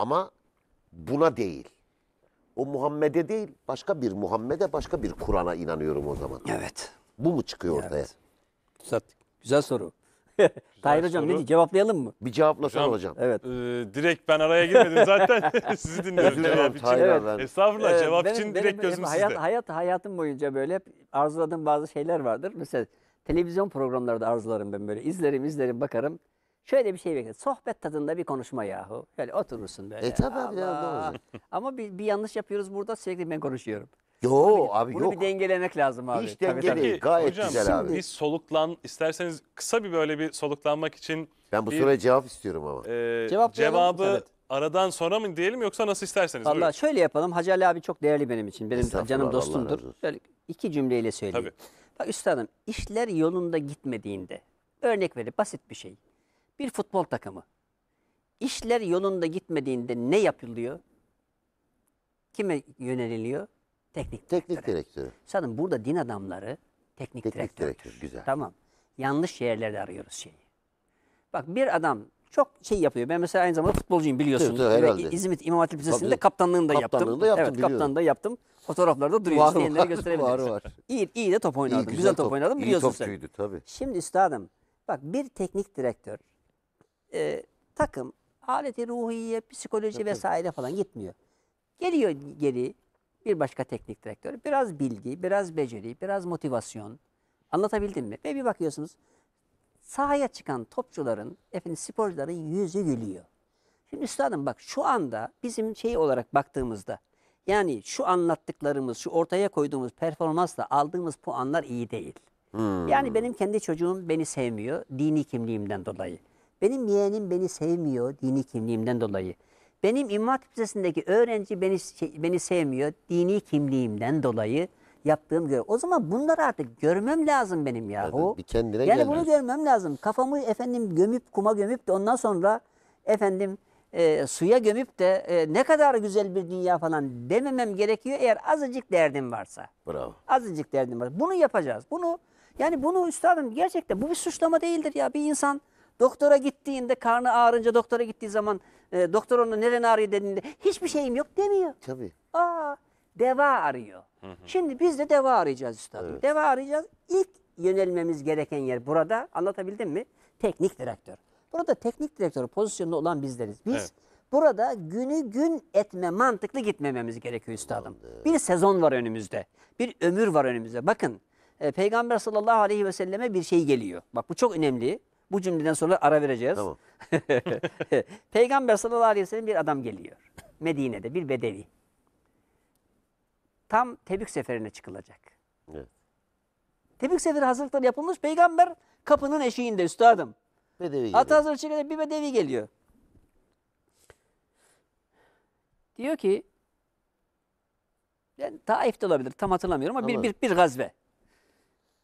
Ama buna değil. O Muhammed'e değil, başka bir Muhammed'e, başka bir Kur'an'a inanıyorum o zaman. Evet. Bu mu çıkıyor ortaya? Güzel, güzel soru. Tahir hocam soru. ne diye cevaplayalım mı? Bir cevaplasana hocam. hocam. Evet. Ee, direkt ben araya girmedim zaten. Sizi dinliyorum cevap için. Hayır, evet. Estağfurullah ee, cevap benim, için benim, direkt gözüm hayat, sizde. Hayat, hayatım boyunca böyle hep arzuladığım bazı şeyler vardır. Mesela televizyon programlarda arzularım ben böyle. İzlerim izlerim bakarım. Şöyle bir şey bekle. Sohbet tadında bir konuşma yahu. Şöyle oturursun böyle. E tabi abi ne Allah. Ama bir, bir yanlış yapıyoruz burada sürekli ben konuşuyorum. Yo abi Bunu yok. bir dengelemek lazım abi. Hiç Tabii, Gayet Hocam güzel abi. biz soluklan isterseniz kısa bir böyle bir soluklanmak için Ben bu bir, soruya cevap istiyorum ama. e, Cevaplayalım. cevabı Evet. aradan sonra mı diyelim yoksa nasıl isterseniz. Buyurun. Allah şöyle yapalım. Hacı Ali abi çok değerli benim için. Benim canım dostumdur. razı Böyle iki cümleyle söyleyeyim. Tabii. Bak üstadım işler yolunda gitmediğinde örnek verip basit bir şey. Bir futbol takımı. İşler yolunda gitmediğinde ne yapılıyor? Kime yöneliliyor? Teknik, Teknik direktörü. direktörü. Sanırım burada din adamları teknik, teknik direktördür. direktör. Güzel. Tamam. Yanlış yerlerde arıyoruz şeyi. Bak bir adam çok şey yapıyor. Ben mesela aynı zamanda futbolcuyum biliyorsun. Tabii, tabii, İzmit İmam Hatip Lisesi'nde kaptanlığını da yaptım. Kaptanlığını da yaptım evet, biliyorum. kaptanlığı da yaptım. Fotoğraflarda duruyor. Var, İsteyenlere gösterebiliriz. Var, var. İyi, iyi de top oynadım. İyi, güzel, güzel top, top oynadım biliyorsun iyi topçuydu, tabii. Şimdi üstadım bak bir teknik direktör e, takım aleti ruhiye, psikoloji evet, vesaire evet. falan gitmiyor. Geliyor geri bir başka teknik direktör. Biraz bilgi, biraz beceri, biraz motivasyon. Anlatabildim mi? Ve bir bakıyorsunuz sahaya çıkan topçuların, efendim sporcuların yüzü gülüyor. Şimdi üstadım bak şu anda bizim şey olarak baktığımızda yani şu anlattıklarımız, şu ortaya koyduğumuz performansla aldığımız puanlar iyi değil. Hmm. Yani benim kendi çocuğum beni sevmiyor dini kimliğimden dolayı. Benim yeğenim beni sevmiyor dini kimliğimden dolayı. Benim İmam Hatip öğrenci beni, şey, beni sevmiyor dini kimliğimden dolayı yaptığım göre. O zaman bunları artık görmem lazım benim ya. Evet, bir kendine yani gelmez. bunu görmem lazım. Kafamı efendim gömüp kuma gömüp de ondan sonra efendim e, suya gömüp de e, ne kadar güzel bir dünya falan dememem gerekiyor eğer azıcık derdim varsa. Bravo. Azıcık derdim var. Bunu yapacağız. Bunu yani bunu üstadım gerçekten bu bir suçlama değildir ya. Bir insan Doktora gittiğinde karnı ağrınca doktora gittiği zaman e, doktor ona neden ağrıyor dediğinde hiçbir şeyim yok demiyor. Tabii. Aa, deva arıyor. Hı hı. Şimdi biz de deva arayacağız üstadım. Evet. Deva arayacağız. İlk yönelmemiz gereken yer burada anlatabildim mi? Teknik direktör. Burada teknik direktör pozisyonunda olan bizleriz. Biz evet. burada günü gün etme mantıklı gitmememiz gerekiyor üstadım. Anladım. Bir sezon var önümüzde. Bir ömür var önümüzde. Bakın e, Peygamber sallallahu aleyhi ve selleme bir şey geliyor. Bak bu çok önemli. Bu cümleden sonra ara vereceğiz. Tamam. Peygamber sallallahu aleyhi ve sellem bir adam geliyor. Medine'de bir bedevi. Tam Tebük seferine çıkılacak. Evet. Tebük seferi hazırlıkları yapılmış. Peygamber kapının eşiğinde üstadım. Bedevi geliyor. Atı hazır çıkıyor bir bedevi geliyor. Diyor ki ben Taif'te olabilir tam hatırlamıyorum ama Anladım. bir, bir, bir gazve.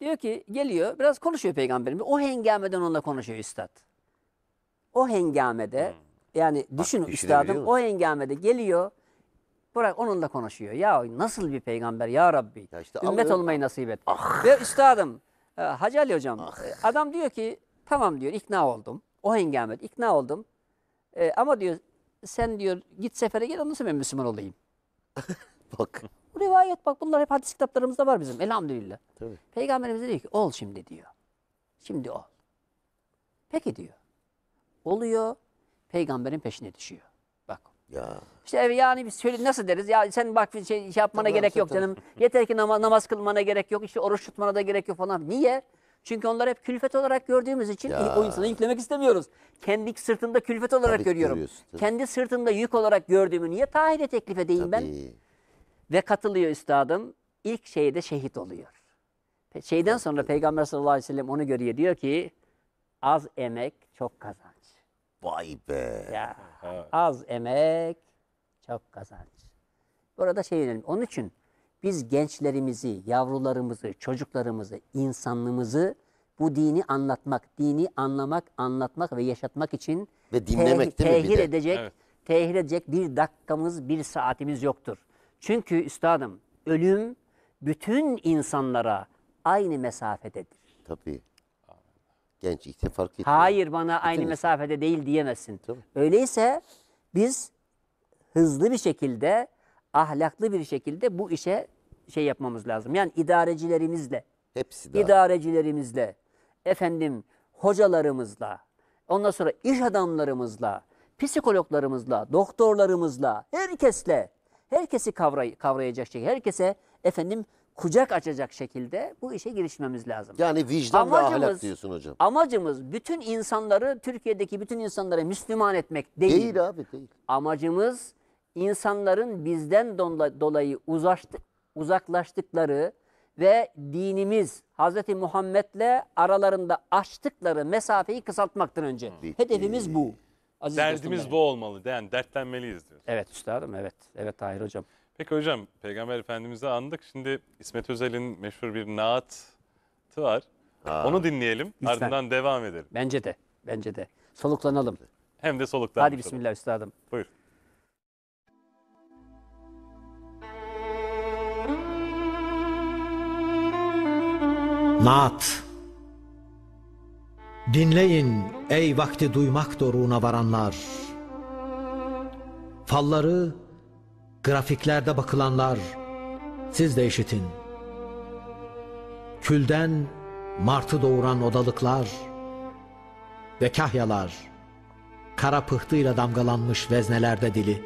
Diyor ki geliyor biraz konuşuyor peygamberimiz. O hengameden onunla konuşuyor üstad. O hengamede hmm. yani düşün Bak, üstadım o hengamede geliyor. bırak onunla konuşuyor. Ya nasıl bir peygamber ya Rabbi. Ya işte Ümmet alıyor. olmayı nasip et. Ah. Ve üstadım e, Hacı Ali hocam ah. E, adam diyor ki tamam diyor ikna oldum. O hengamede ikna oldum. E, ama diyor sen diyor git sefere gel ondan sonra ben Müslüman olayım. Bak. Bu rivayet bak bunlar hep hadis kitaplarımızda var bizim elhamdülillah. Tabii. Peygamberimiz diyor ki ol şimdi diyor. Şimdi ol. Peki diyor. Oluyor. Peygamberin peşine düşüyor. Bak. Ya. İşte yani biz söyle nasıl deriz? Ya sen bak şey, şey yapmana tamam, gerek yok canım. Yeter ki namaz, namaz kılmana gerek yok. İşte oruç tutmana da gerek yok falan. Niye? Çünkü onları hep külfet olarak gördüğümüz için ya. o insanı yüklemek istemiyoruz. Kendi sırtında külfet olarak Tabii görüyorum. Kendi sırtında yük olarak gördüğümü niye tahile teklif edeyim Tabii. ben? Ve katılıyor üstadım. İlk şeyde şehit oluyor. Şeyden sonra Peygamber sallallahu aleyhi ve sellem onu görüyor. Diyor ki az emek çok kazanç. Vay be. Ya, az emek çok kazanç. Burada şey önemli. Onun için biz gençlerimizi, yavrularımızı, çocuklarımızı, insanlığımızı bu dini anlatmak, dini anlamak, anlatmak ve yaşatmak için ve dinlemek teh- değil mi tehir edecek, Evet. tehir edecek bir dakikamız, bir saatimiz yoktur. Çünkü üstadım ölüm bütün insanlara aynı mesafededir. Tabii. Genç işte fark etmiyor. Hayır bana aynı insan. mesafede değil diyemezsin. Tabii. Öyleyse biz hızlı bir şekilde, ahlaklı bir şekilde bu işe şey yapmamız lazım. Yani idarecilerimizle, Hepsi daha. idarecilerimizle, efendim hocalarımızla, ondan sonra iş adamlarımızla, psikologlarımızla, doktorlarımızla, herkesle herkesi kavray kavrayacak şekilde, herkese efendim kucak açacak şekilde bu işe girişmemiz lazım. Yani vicdan amacımız, ve ahlak diyorsun hocam. Amacımız bütün insanları, Türkiye'deki bütün insanları Müslüman etmek değil. Değil abi değil. Amacımız insanların bizden dolayı uzaklaştı, uzaklaştıkları ve dinimiz Hz. Muhammed'le aralarında açtıkları mesafeyi kısaltmaktır önce. Bitti. Hedefimiz bu. Aziz Derdimiz bu olmalı. Yani dertlenmeliyiz diyoruz. Evet üstadım evet. Evet Tahir hocam. Peki hocam Peygamber Efendimiz'i andık. Şimdi İsmet Özel'in meşhur bir naatı var. Ha. Onu dinleyelim. Lütfen. Ardından devam edelim. Bence de. Bence de. Soluklanalım. Hem de soluklanalım. Hadi bismillah üstadım. Buyur. Naat. Dinleyin ey vakti duymak doruğuna varanlar. Falları, grafiklerde bakılanlar, siz de işitin. Külden martı doğuran odalıklar ve kahyalar, kara pıhtıyla damgalanmış veznelerde dili.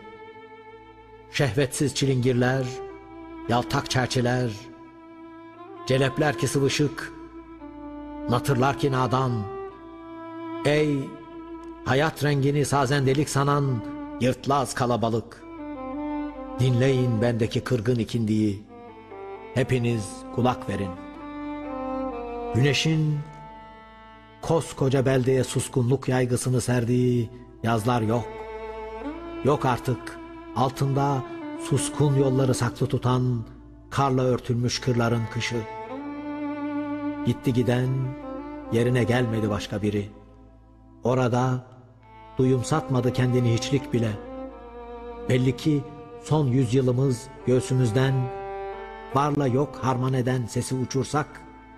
Şehvetsiz çilingirler, yaltak çerçeler, celepler ki sıvışık, natırlar ki nadan, Ey hayat rengini sazendelik sanan yırtlaz kalabalık. Dinleyin bendeki kırgın ikindiyi. Hepiniz kulak verin. Güneşin koskoca beldeye suskunluk yaygısını serdiği yazlar yok. Yok artık altında suskun yolları saklı tutan karla örtülmüş kırların kışı. Gitti giden yerine gelmedi başka biri.'' Orada duyum satmadı kendini hiçlik bile. Belli ki son yüzyılımız göğsümüzden varla yok harman eden sesi uçursak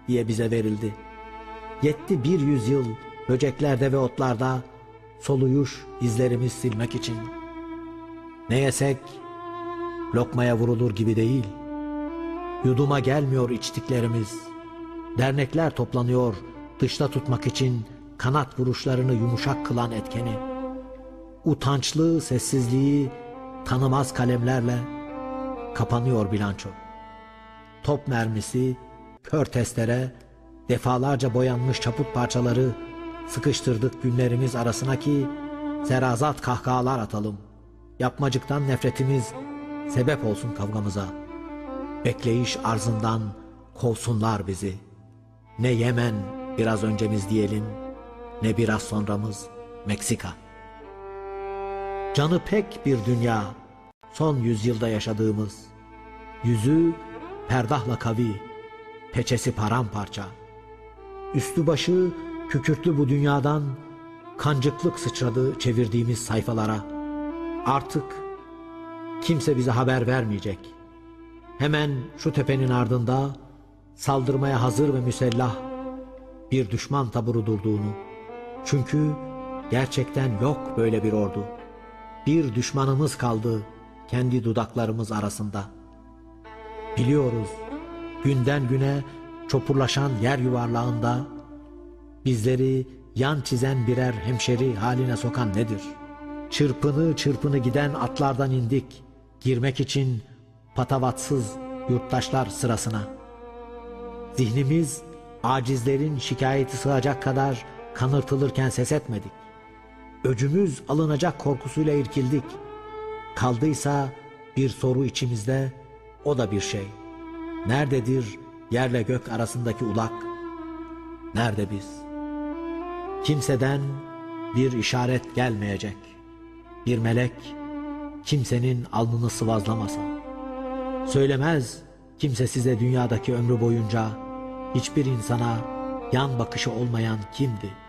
diye bize verildi. Yetti bir yüzyıl böceklerde ve otlarda soluyuş izlerimiz silmek için. Ne yesek lokmaya vurulur gibi değil. Yuduma gelmiyor içtiklerimiz. Dernekler toplanıyor dışta tutmak için kanat vuruşlarını yumuşak kılan etkeni, utançlı sessizliği tanımaz kalemlerle kapanıyor bilanço. Top mermisi, kör testere, defalarca boyanmış çaput parçaları sıkıştırdık günlerimiz arasına ki serazat kahkahalar atalım. Yapmacıktan nefretimiz sebep olsun kavgamıza. Bekleyiş arzından kovsunlar bizi. Ne Yemen biraz öncemiz diyelim.'' ne biraz sonramız Meksika. Canı pek bir dünya son yüzyılda yaşadığımız. Yüzü perdahla kavi, peçesi paramparça. Üstü başı kükürtlü bu dünyadan kancıklık sıçradı çevirdiğimiz sayfalara. Artık kimse bize haber vermeyecek. Hemen şu tepenin ardında saldırmaya hazır ve müsellah bir düşman taburu durduğunu çünkü gerçekten yok böyle bir ordu. Bir düşmanımız kaldı kendi dudaklarımız arasında. Biliyoruz günden güne çopurlaşan yer yuvarlağında bizleri yan çizen birer hemşeri haline sokan nedir? Çırpını çırpını giden atlardan indik. Girmek için patavatsız yurttaşlar sırasına. Zihnimiz acizlerin şikayeti sığacak kadar Kanırtılırken ses etmedik. Öcümüz alınacak korkusuyla irkildik. Kaldıysa bir soru içimizde, o da bir şey. Nerededir yerle gök arasındaki ulak? Nerede biz? Kimseden bir işaret gelmeyecek. Bir melek kimsenin alnını sıvazlamasa. Söylemez kimse size dünyadaki ömrü boyunca hiçbir insana yan bakışı olmayan kimdi?''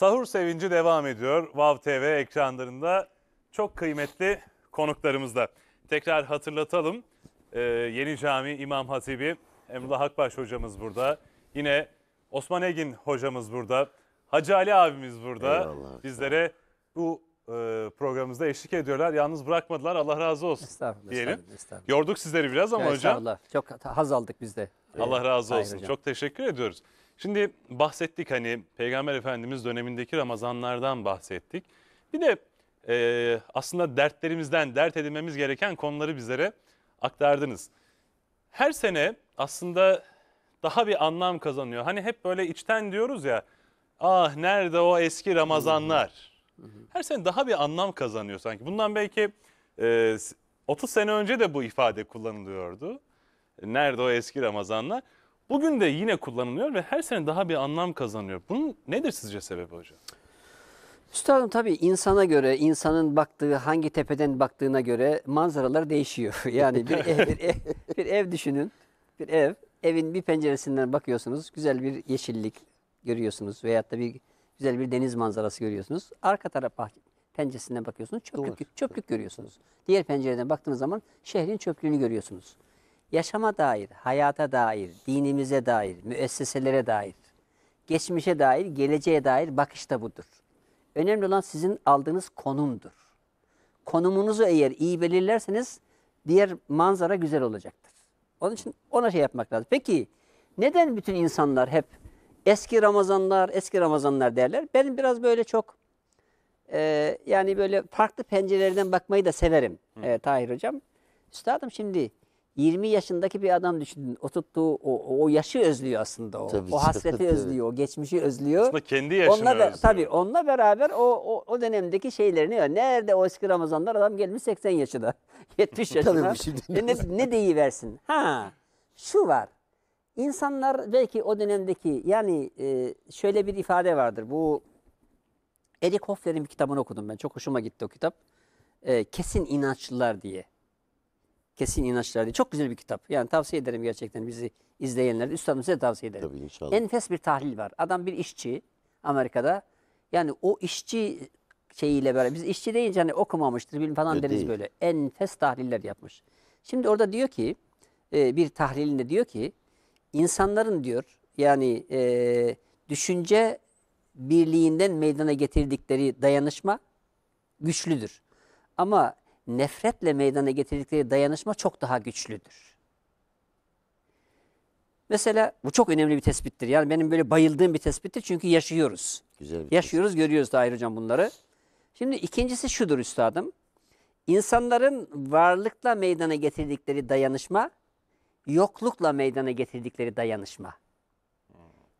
Sahur sevinci devam ediyor Vav TV ekranlarında çok kıymetli konuklarımızla. Tekrar hatırlatalım. Ee, Yeni Cami İmam Hatibi Emrullah Akbaş hocamız burada. Yine Osman Egin hocamız burada. Hacı Ali abimiz burada. Eyvallah. Bizlere bu e, programımızda eşlik ediyorlar. Yalnız bırakmadılar. Allah razı olsun Estağfurullah, diyelim. estağfurullah, estağfurullah. Yorduk sizleri biraz ama hocam. Estağfurullah. Çok haz aldık biz de. Allah razı Hayır olsun. hocam. Çok teşekkür ediyoruz. Şimdi bahsettik hani Peygamber Efendimiz dönemindeki Ramazanlardan bahsettik. Bir de e, aslında dertlerimizden dert edinmemiz gereken konuları bizlere aktardınız. Her sene aslında daha bir anlam kazanıyor. Hani hep böyle içten diyoruz ya ah nerede o eski Ramazanlar. Her sene daha bir anlam kazanıyor sanki. Bundan belki e, 30 sene önce de bu ifade kullanılıyordu. Nerede o eski Ramazanlar? Bugün de yine kullanılıyor ve her sene daha bir anlam kazanıyor. Bunun nedir sizce sebebi hocam? Üstadım tabii insana göre, insanın baktığı, hangi tepeden baktığına göre manzaralar değişiyor. Yani bir ev, bir ev, bir ev düşünün, bir ev. Evin bir penceresinden bakıyorsunuz, güzel bir yeşillik görüyorsunuz veyahut da bir güzel bir deniz manzarası görüyorsunuz. Arka taraf penceresinden bakıyorsunuz, çöplük, çöplük görüyorsunuz. Diğer pencereden baktığınız zaman şehrin çöplüğünü görüyorsunuz yaşama dair, hayata dair, dinimize dair, müesseselere dair, geçmişe dair, geleceğe dair bakış da budur. Önemli olan sizin aldığınız konumdur. Konumunuzu eğer iyi belirlerseniz diğer manzara güzel olacaktır. Onun için ona şey yapmak lazım. Peki neden bütün insanlar hep eski Ramazanlar, eski Ramazanlar derler? Benim biraz böyle çok e, yani böyle farklı pencerelerden bakmayı da severim Hı. e, Tahir Hocam. Üstadım şimdi 20 yaşındaki bir adam düşünün. O tuttuğu, o, o yaşı özlüyor aslında o. Tabii, o hasreti tabii. özlüyor, o geçmişi özlüyor. Aslında kendi yaşını onunla, özlüyor. Tabii onunla beraber o, o, o dönemdeki şeylerini, nerede o eski Ramazanlar adam gelmiş 80 yaşına, 70 yaşına. şimdi. Şey e ne, ne deyiversin? Ha, şu var. İnsanlar belki o dönemdeki, yani e, şöyle bir ifade vardır. Bu Eric Hofler'in bir kitabını okudum ben. Çok hoşuma gitti o kitap. E, kesin inançlılar diye kesin inançlar diye. Çok güzel bir kitap. Yani tavsiye ederim gerçekten bizi izleyenler. Üstadım size tavsiye ederim. Tabii inşallah. Enfes bir tahlil var. Adam bir işçi Amerika'da. Yani o işçi şeyiyle böyle biz işçi deyince hani okumamıştır bilim falan Öyle deriz değil. böyle. Enfes tahliller yapmış. Şimdi orada diyor ki e, bir tahlilinde diyor ki insanların diyor yani e, düşünce birliğinden meydana getirdikleri dayanışma güçlüdür. Ama nefretle meydana getirdikleri dayanışma çok daha güçlüdür. Mesela bu çok önemli bir tespittir. Yani benim böyle bayıldığım bir tespittir çünkü yaşıyoruz. Güzel yaşıyoruz, tespit. görüyoruz da ayrıca bunları. Şimdi ikincisi şudur üstadım. İnsanların varlıkla meydana getirdikleri dayanışma, yoklukla meydana getirdikleri dayanışma.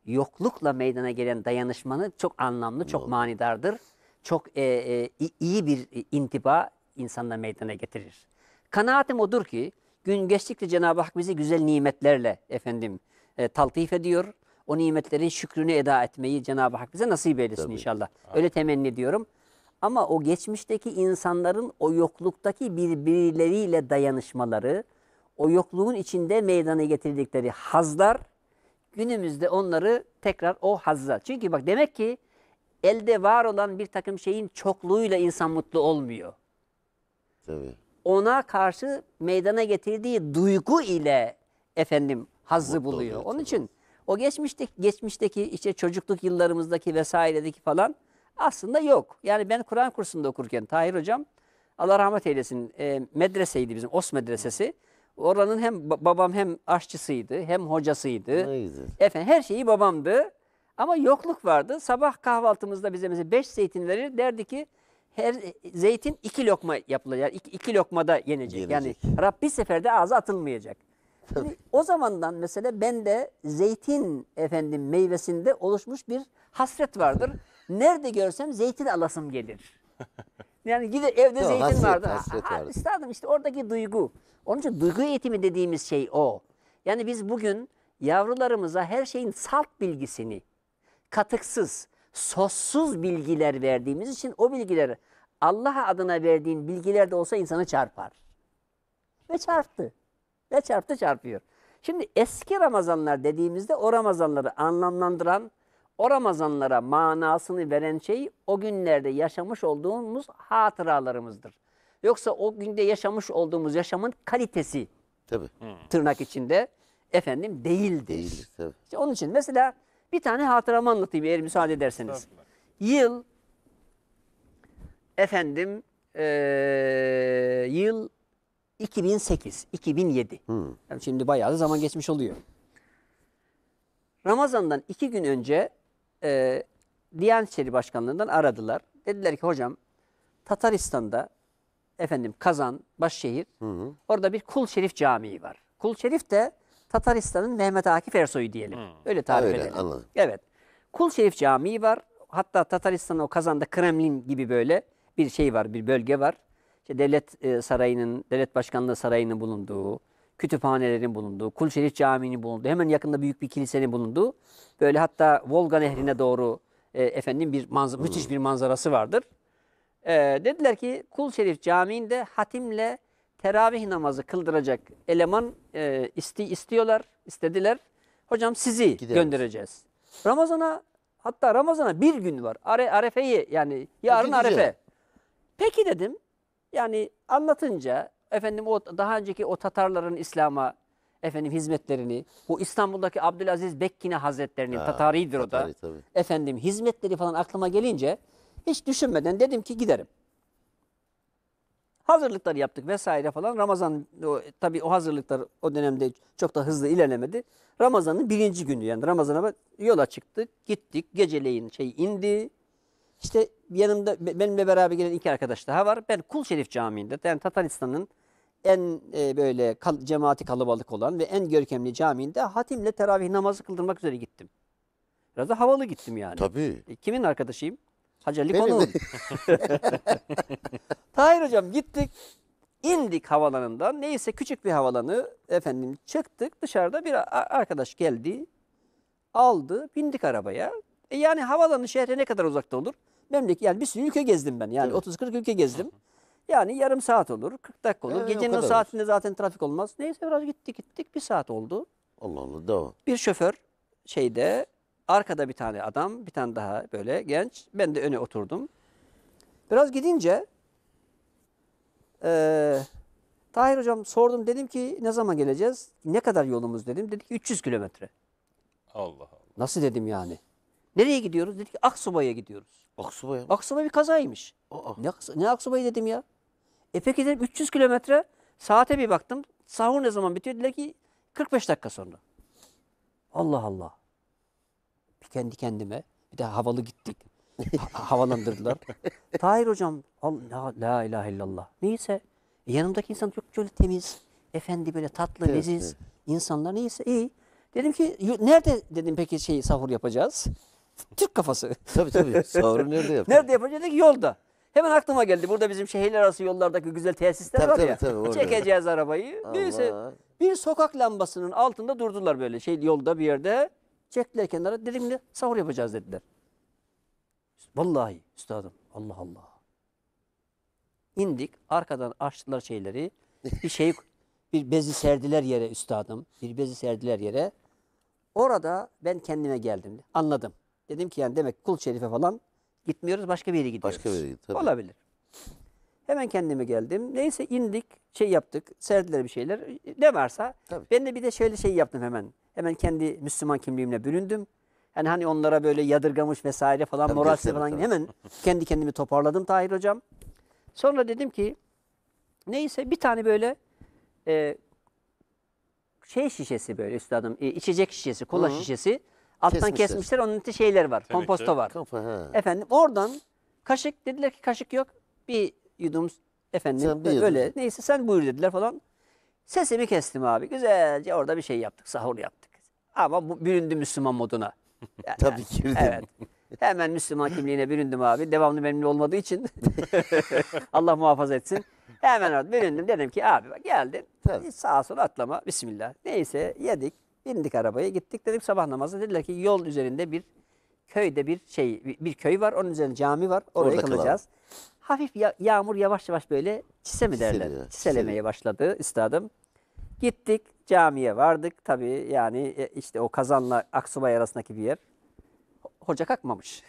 Yoklukla meydana gelen dayanışmanın çok anlamlı, çok manidardır. Çok e, e, iyi bir intiba, insanda meydana getirir. Kanaatim odur ki gün geçtikçe Cenab-ı Hak bizi güzel nimetlerle efendim e, taltif ediyor. O nimetlerin şükrünü eda etmeyi Cenab-ı Hak bize nasip eylesin Tabii. inşallah. Aynen. Öyle temenni ediyorum. Ama o geçmişteki insanların o yokluktaki birbirleriyle dayanışmaları, o yokluğun içinde meydana getirdikleri hazlar günümüzde onları tekrar o hazza. Çünkü bak demek ki elde var olan bir takım şeyin çokluğuyla insan mutlu olmuyor. Tabii. Ona karşı meydana getirdiği duygu ile efendim hazzı Mutlu buluyor. Oluyor, Onun için o geçmişteki, geçmişteki işte çocukluk yıllarımızdaki vesairedeki falan aslında yok. Yani ben Kur'an kursunda okurken Tahir Hocam Allah rahmet eylesin e, medreseydi bizim Os medresesi. Oranın hem babam hem aşçısıydı hem hocasıydı. Neydi? Efendim her şeyi babamdı. Ama yokluk vardı. Sabah kahvaltımızda bize mesela beş zeytin verir derdi ki her zeytin iki lokma yapılacak. İki, iki lokmada yenecek. yenecek. Yani bir seferde ağza atılmayacak. Şimdi, o zamandan mesela ben de zeytin efendim meyvesinde oluşmuş bir hasret vardır. Nerede görsem zeytin alasım gelir. Yani gidip evde zeytin hasret, vardı. Hasret vardı. Üstadım işte oradaki duygu. Onun için duygu eğitimi dediğimiz şey o. Yani biz bugün yavrularımıza her şeyin salt bilgisini, katıksız, sossuz bilgiler verdiğimiz için o bilgileri Allah adına verdiğin bilgiler de olsa insanı çarpar. Ve çarptı. Ve çarptı çarpıyor. Şimdi eski Ramazanlar dediğimizde o Ramazanları anlamlandıran, o Ramazanlara manasını veren şey o günlerde yaşamış olduğumuz hatıralarımızdır. Yoksa o günde yaşamış olduğumuz yaşamın kalitesi tabii. tırnak içinde efendim değildir. değildir tabii. İşte onun için mesela bir tane hatıramı anlatayım eğer müsaade ederseniz. Yıl Efendim e, yıl 2008, 2007. Hmm. Yani şimdi bayağı da zaman geçmiş oluyor. Ramazan'dan iki gün önce e, Diyanet İşleri Başkanlığı'ndan aradılar. Dediler ki hocam Tataristan'da efendim Kazan, Başşehir hı hı. orada bir Kul Şerif Camii var. Kul Şerif de Tataristan'ın Mehmet Akif Ersoy'u diyelim. Hı. Öyle tarif Öyle, edelim. Anladım. Evet. Kul Şerif Camii var. Hatta Tataristan'ın o Kazan'da Kremlin gibi böyle bir şey var, bir bölge var. İşte devlet e, sarayının, devlet başkanlığı sarayının bulunduğu, kütüphanelerin bulunduğu, Kulşerif Camii'nin bulunduğu, hemen yakında büyük bir kilisenin bulunduğu, böyle hatta Volga Nehri'ne doğru e, efendim bir manzara, müthiş bir manzarası vardır. E, dediler ki Kulşerif Camii'nde hatimle teravih namazı kıldıracak eleman e, iste, istiyorlar, istediler. Hocam sizi Gideriz. göndereceğiz. Ramazan'a hatta Ramazan'a bir gün var. Are, Arefe'yi yani yarın Arefe. Peki dedim. Yani anlatınca efendim o daha önceki o Tatarların İslam'a efendim hizmetlerini, bu İstanbul'daki Abdülaziz Bekkine Hazretleri'nin ha, Tatari'dir o da. Tabii. Efendim hizmetleri falan aklıma gelince hiç düşünmeden dedim ki giderim. Hazırlıkları yaptık vesaire falan. Ramazan o, tabii o hazırlıklar o dönemde çok da hızlı ilerlemedi. Ramazan'ın birinci günü yani Ramazan'a yola çıktık, gittik, geceleyin şey indi. İşte yanımda benimle beraber gelen iki arkadaş daha var. Ben Kul Şerif Camii'nde yani Tataristan'ın en e, böyle kal, cemaati kalabalık olan ve en görkemli camiinde hatimle teravih namazı kıldırmak üzere gittim. Biraz da havalı gittim yani. Tabii. E, kimin arkadaşıyım? Hacı Ali Benim Konuğum. Tahir hocam gittik. İndik havalanından. Neyse küçük bir havalanı efendim çıktık. Dışarıda bir arkadaş geldi. Aldı. Bindik arabaya. E yani havalanı şehre ne kadar uzakta olur? Memleket yani bir sürü ülke gezdim ben. Yani 30-40 ülke gezdim. Yani yarım saat olur, 40 dakika olur. Yani o Gecenin o kadar. saatinde zaten trafik olmaz. Neyse biraz gittik gittik bir saat oldu. Allah Allah devam. Bir şoför şeyde arkada bir tane adam, bir tane daha böyle genç. Ben de öne oturdum. Biraz gidince e, Tahir hocam sordum dedim ki ne zaman geleceğiz? Ne kadar yolumuz dedim. Dedi ki 300 kilometre. Allah Allah. Nasıl dedim yani? Nereye gidiyoruz? Dedik Aksubay'a gidiyoruz. Aksubay mı? Aksubay bir kazaymış. Aa. Ne, ne Aksubay'ı dedim ya. E peki dedim 300 kilometre saate bir baktım. Sahur ne zaman bitiyor? Dediler ki 45 dakika sonra. Allah Allah. Bir kendi kendime. Bir de havalı gittik. ha havalandırdılar. Tahir hocam. Allah, la ilahe illallah. Neyse. E, yanımdaki insan çok şöyle temiz. Efendi böyle tatlı, evet, leziz. Evet. insanlar neyse iyi. Dedim ki nerede dedim peki şey sahur yapacağız? Türk kafası. Tabii tabii. Sahuru nerede yapıyor? Nerede yapınca dedi yolda. Hemen aklıma geldi. Burada bizim şehirler arası yollardaki güzel tesisler Tabii, var ya. tabii, orada. Çekeceğiz arabayı. Allah. Birisi bir sokak lambasının altında durdular böyle şey yolda bir yerde. Çektiler kenara. Dedim ki sahur yapacağız dediler. Vallahi üstadım. Allah Allah. İndik. Arkadan açtılar şeyleri. Bir şey bir bezi serdiler yere üstadım. Bir bezi serdiler yere. Orada ben kendime geldim. Anladım. Dedim ki yani demek kul şerife falan gitmiyoruz başka bir yere gidiyoruz. Başka bir yere tabii. Olabilir. Hemen kendime geldim. Neyse indik şey yaptık serdiler bir şeyler ne varsa. Tabii. Ben de bir de şöyle şey yaptım hemen. Hemen kendi Müslüman kimliğimle büründüm. Yani hani onlara böyle yadırgamış vesaire falan tabii falan tabii. hemen kendi kendimi toparladım Tahir hocam. Sonra dedim ki neyse bir tane böyle e, şey şişesi böyle üstadım e, içecek şişesi kola Hı -hı. şişesi Alttan kesmişler. kesmişler. Onun içinde şeyler var. Tabii komposto var. Kafa, Efendim oradan kaşık dediler ki kaşık yok. Bir yudum efendim Sen bir öyle yudum. neyse sen buyur dediler falan. Sesimi kestim abi. Güzelce orada bir şey yaptık. Sahur yaptık. Ama bu, büründü Müslüman moduna. Yani, Tabii girdim. Evet. Hemen Müslüman kimliğine büründüm abi. Devamlı benimle olmadığı için. Allah muhafaza etsin. Hemen orada büründüm. Dedim ki abi bak geldim. Sağa sola atlama. Bismillah. Neyse yedik. Bindik arabaya gittik dedik sabah namazı. Dediler ki yol üzerinde bir köyde bir şey bir köy var. Onun üzerinde cami var. Oraya Orada kılacağız. Kalalım. Hafif ya yağmur yavaş yavaş böyle çise mi derler? Çiseli, Çiselemeye çiseli. başladı üstadım. Gittik camiye vardık. Tabii yani e, işte o kazanla Aksubay arasındaki bir yer. Hoca kalkmamış.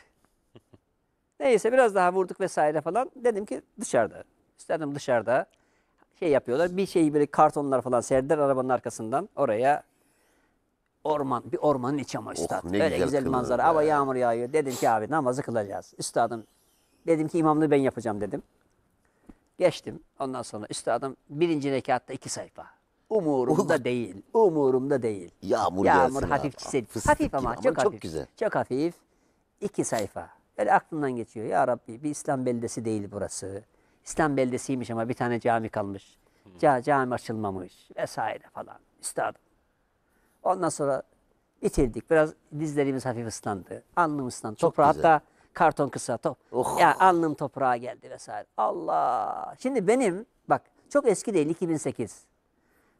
Neyse biraz daha vurduk vesaire falan. Dedim ki dışarıda. Üstadım dışarıda şey yapıyorlar. Bir şeyi böyle kartonlar falan serdiler arabanın arkasından. Oraya Orman, bir ormanın içi ama oh, üstad. Oh, Öyle güzel, güzel kılınır manzara. be. Hava yağmur yağıyor. Dedim ki abi namazı kılacağız. Üstadım dedim ki imamlığı ben yapacağım dedim. Geçtim. Ondan sonra üstadım birinci rekatta iki sayfa. Umurumda Oğlum. değil. Umurumda değil. Yağmur, Yağmur gelsin hafif abi. Hafif gibi ama çok hafif. güzel. Çok hafif. İki sayfa. Böyle aklımdan geçiyor. Ya Rabbi bir İslam beldesi değil burası. İslam beldesiymiş ama bir tane cami kalmış. Ca cami açılmamış vesaire falan. Üstadım. Ondan sonra itildik. Biraz dizlerimiz hafif ıslandı. Alnım ıslandı. Çok Toprağı güzel. hatta karton kısa top. Oh. Ya alnım toprağa geldi vesaire. Allah. Şimdi benim bak çok eski değil 2008.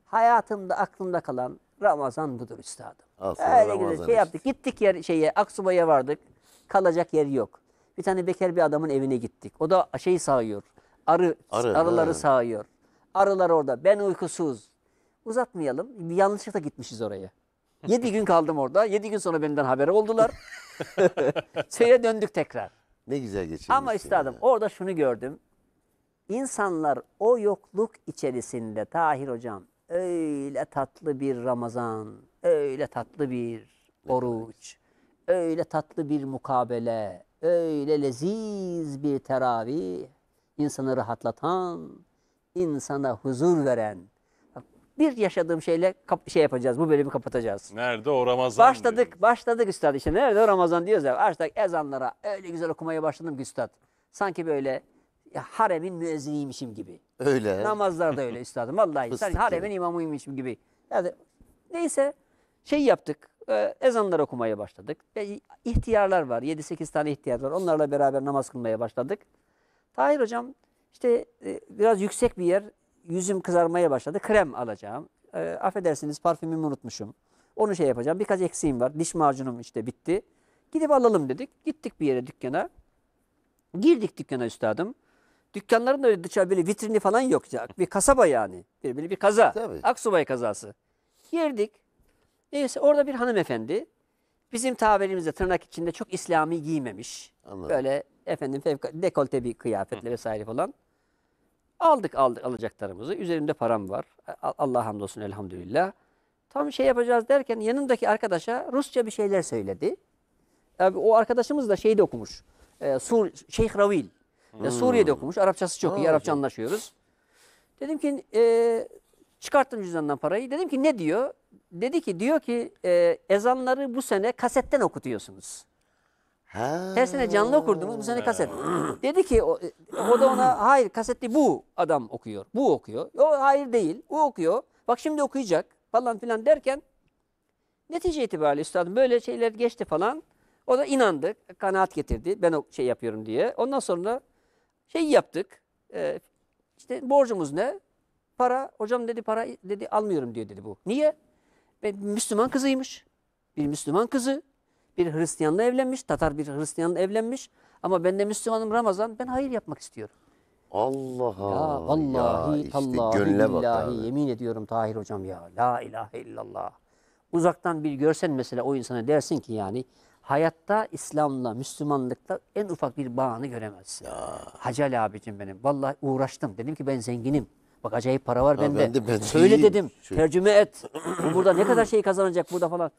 Hayatımda aklımda kalan Ramazan budur üstadım. Aslında Öyle güzel şey işte. yaptık. Gittik yer şeye Aksuba'ya vardık. Kalacak yeri yok. Bir tane bekar bir adamın evine gittik. O da şeyi sağıyor. Arı, Arı, arıları ha. sağıyor. Arılar orada. Ben uykusuz uzatmayalım. Bir yanlışlıkla gitmişiz oraya. Yedi gün kaldım orada. Yedi gün sonra benden haber oldular. Şeye döndük tekrar. Ne güzel geçirmişsin. Ama üstadım yani. orada şunu gördüm. İnsanlar o yokluk içerisinde Tahir hocam öyle tatlı bir Ramazan, öyle tatlı bir oruç, öyle tatlı bir mukabele, öyle leziz bir teravih, insanı rahatlatan, insana huzur veren, bir yaşadığım şeyle şey yapacağız. Bu bölümü kapatacağız. Nerede o Ramazan? Başladık, diyor. başladık üstad işte. Nerede o Ramazan diyoruz ya. Artık ezanlara öyle güzel okumaya başladım ki üstad. Sanki böyle ya, haremin müezziniymişim gibi. Öyle. Namazlarda da öyle üstadım. Vallahi sanki haremin imamıymışım gibi. Yani neyse şey yaptık. Ee, ezanlar okumaya başladık. Ve ihtiyarlar var. 7-8 tane ihtiyar var. Onlarla beraber namaz kılmaya başladık. Tahir hocam işte e, biraz yüksek bir yer yüzüm kızarmaya başladı. Krem alacağım. E, affedersiniz parfümümü unutmuşum. Onu şey yapacağım. Birkaç eksiğim var. Diş macunum işte bitti. Gidip alalım dedik. Gittik bir yere dükkana. Girdik dükkana üstadım. Dükkanların da öyle dışarı böyle vitrini falan yok. Ya. Bir kasaba yani. Bir, bir, bir kaza. Tabii. Aksubay kazası. Girdik. Neyse orada bir hanımefendi bizim tabirimizde tırnak içinde çok İslami giymemiş. Anladım. Böyle efendim fevka, dekolte bir kıyafetle vesaire falan. Aldık, aldık alacaklarımızı. üzerinde param var. E, Allah hamdolsun elhamdülillah. Tam şey yapacağız derken yanındaki arkadaşa Rusça bir şeyler söyledi. Abi o arkadaşımız da şeyde okumuş. E, Sur Şeyh Ravil. Hmm. Suriye'de okumuş. Arapçası çok iyi. Arapça anlaşıyoruz. Dedim ki e, çıkarttım cüzdandan parayı. Dedim ki ne diyor? Dedi ki diyor ki e, ezanları bu sene kasetten okutuyorsunuz. Ha. Her sene canlı okurdunuz bu sene kaset. Dedi ki o, o da ona hayır kasetli bu adam okuyor. Bu okuyor. O hayır değil. O okuyor. Bak şimdi okuyacak falan filan derken netice itibariyle üstadım böyle şeyler geçti falan. O da inandı. Kanaat getirdi. Ben o şey yapıyorum diye. Ondan sonra şey yaptık. E, işte borcumuz ne? Para. Hocam dedi para dedi almıyorum diye dedi bu. Niye? Ben Müslüman kızıymış. Bir Müslüman kızı bir Hristiyanla evlenmiş, Tatar bir Hristiyanla evlenmiş. Ama ben de Müslümanım Ramazan, ben hayır yapmak istiyorum. Allah Allah. Ya vallahi ya işte tallahi yemin ediyorum Tahir hocam ya. La ilahe illallah. Uzaktan bir görsen mesela o insana dersin ki yani hayatta İslam'la, Müslümanlıkla en ufak bir bağını göremezsin. Ya. Hacı Ali abicim benim. Vallahi uğraştım. Dedim ki ben zenginim. Bak acayip para var bende. Ben de, ben Söyle dedim. Şey- tercüme et. burada ne kadar şey kazanacak burada falan.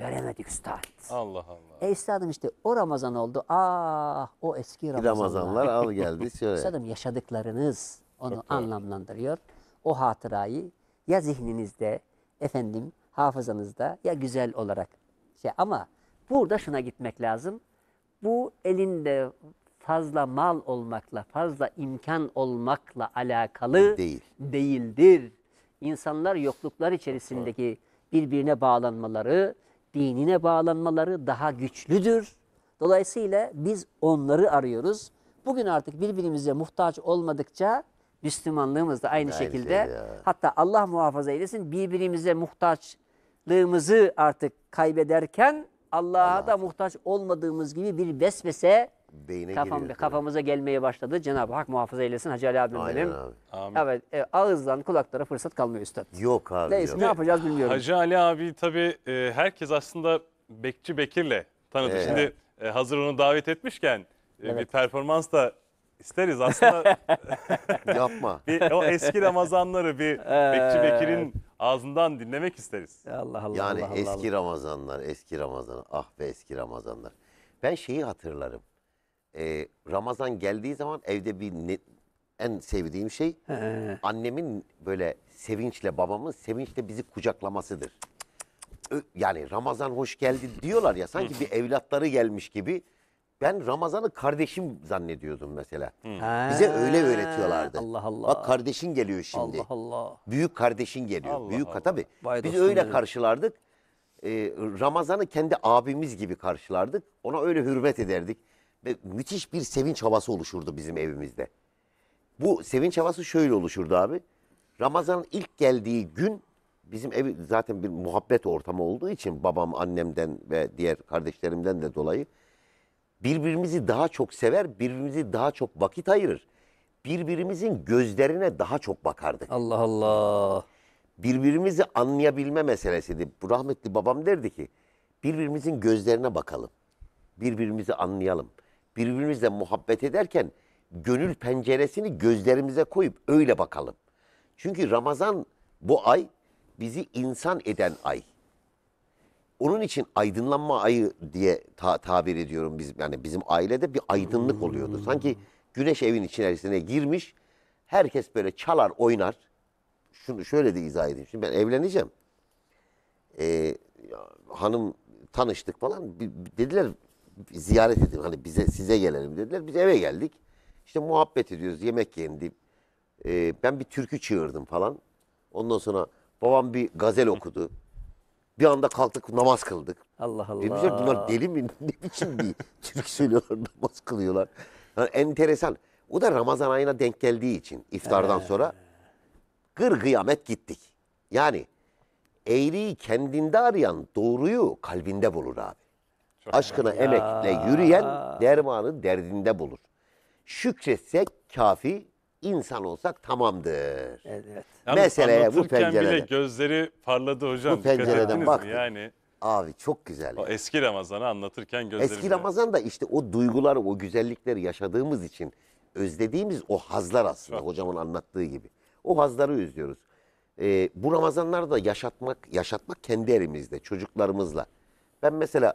Veremedik üstad. Allah Allah. E üstadım işte o Ramazan oldu. Ah o eski Ramazanlar. Ramazanlar al geldi şöyle. üstadım yaşadıklarınız onu Çok anlamlandırıyor. O hatırayı ya zihninizde efendim hafızanızda ya güzel olarak şey ama burada şuna gitmek lazım. Bu elinde fazla mal olmakla, fazla imkan olmakla alakalı Değil. değildir. İnsanlar yokluklar içerisindeki birbirine bağlanmaları, dinine bağlanmaları daha güçlüdür. Dolayısıyla biz onları arıyoruz. Bugün artık birbirimize muhtaç olmadıkça Müslümanlığımız da aynı, aynı şekilde şey ya. hatta Allah muhafaza eylesin birbirimize muhtaçlığımızı artık kaybederken Allah'a Allah. da muhtaç olmadığımız gibi bir vesvese beyne Kafam, giriyor. Kafamıza gelmeye başladı. Cenab-ı Hak muhafaza eylesin Hacı Ali abim Aynen benim. abi. Evet e, ağızdan kulaklara fırsat kalmıyor üstad. Yok abi. Neyse yok. ne yapacağız bilmiyorum. Hacı Ali abi tabii e, herkes aslında Bekçi Bekir'le tanıdı. Evet. Şimdi e, hazır onu davet etmişken e, evet. bir performans da isteriz aslında. Yapma. bir, o eski Ramazanları bir Bekçi Bekir'in ağzından dinlemek isteriz. Allah Allah. Yani Allah, eski Allah. Ramazanlar, eski Ramazanlar, ah be eski Ramazanlar. Ben şeyi hatırlarım e, Ramazan geldiği zaman evde bir ne, en sevdiğim şey He. annemin böyle sevinçle babamın sevinçle bizi kucaklamasıdır. Yani Ramazan hoş geldi diyorlar ya sanki bir evlatları gelmiş gibi. Ben Ramazan'ı kardeşim zannediyordum mesela. Bize öyle öğretiyorlardı. Allah Allah. Bak kardeşin geliyor şimdi. Allah Allah. Büyük kardeşin geliyor. Büyük Allah. tabii. Vay Biz öyle benim. karşılardık. Ee, Ramazan'ı kendi abimiz gibi karşılardık. Ona öyle hürmet ederdik müthiş bir sevinç havası oluşurdu bizim evimizde. Bu sevinç havası şöyle oluşurdu abi. Ramazan'ın ilk geldiği gün bizim ev zaten bir muhabbet ortamı olduğu için babam, annemden ve diğer kardeşlerimden de dolayı birbirimizi daha çok sever, birbirimizi daha çok vakit ayırır. Birbirimizin gözlerine daha çok bakardık. Allah Allah. Birbirimizi anlayabilme meselesiydi. Bu rahmetli babam derdi ki birbirimizin gözlerine bakalım. Birbirimizi anlayalım birbirimizle muhabbet ederken gönül penceresini gözlerimize koyup öyle bakalım. Çünkü Ramazan bu ay bizi insan eden ay. Onun için aydınlanma ayı diye ta tabir ediyorum biz yani bizim ailede bir aydınlık oluyordu. Sanki güneş evin içerisine girmiş. Herkes böyle çalar, oynar. Şunu şöyle de izah edeyim. Şimdi ben evleneceğim. Ee, hanım tanıştık falan. Bir, dediler ziyaret edelim. Hani bize size gelelim dediler. Biz eve geldik. İşte muhabbet ediyoruz. Yemek yendi. Ee, ben bir türkü çığırdım falan. Ondan sonra babam bir gazel okudu. Bir anda kalktık namaz kıldık. Allah Allah. Demişler bunlar deli mi? ne biçim bir türkü söylüyorlar namaz kılıyorlar. Yani enteresan. O da Ramazan ayına denk geldiği için iftardan evet. sonra gır kıyamet gittik. Yani eğriyi kendinde arayan doğruyu kalbinde bulur abi aşkına emekle yürüyen dermanın derdinde bulur. Şükretsek kafi, insan olsak tamamdır. Evet. Yalnız Meseleye bu anlatırken bile pencereden. gözleri parladı hocam. Bu pencereden bak Yani Abi çok güzel. O eski Ramazan'ı anlatırken gözleri Eski Ramazan da işte o duyguları, o güzellikleri yaşadığımız için özlediğimiz o hazlar aslında hocamın anlattığı gibi. O hazları özlüyoruz. Ee, bu Ramazanları da yaşatmak, yaşatmak kendi elimizde, çocuklarımızla. Ben mesela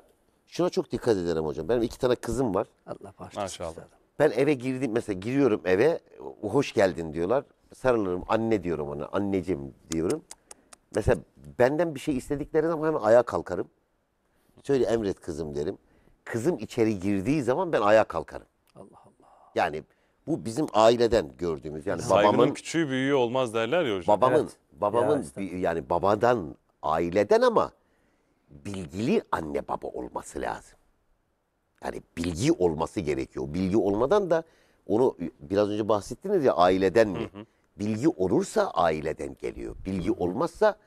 Şuna çok dikkat ederim hocam. Benim iki tane kızım var. Allah bağışlasın. Maşallah. Ben eve girdim mesela giriyorum eve hoş geldin diyorlar. Sarılırım anne diyorum ona anneciğim diyorum. Mesela benden bir şey istedikleri zaman hemen ayağa kalkarım. Şöyle emret kızım derim. Kızım içeri girdiği zaman ben ayağa kalkarım. Allah Allah. Yani bu bizim aileden gördüğümüz yani Saygının babamın küçüğü büyüğü olmaz derler ya hocam. babamın Evet. babamın Ya işte. yani babadan aileden ama bilgili anne baba olması lazım. Yani bilgi olması gerekiyor. Bilgi olmadan da onu biraz önce bahsettiniz ya aileden mi? Hı hı. Bilgi olursa aileden geliyor. Bilgi olmazsa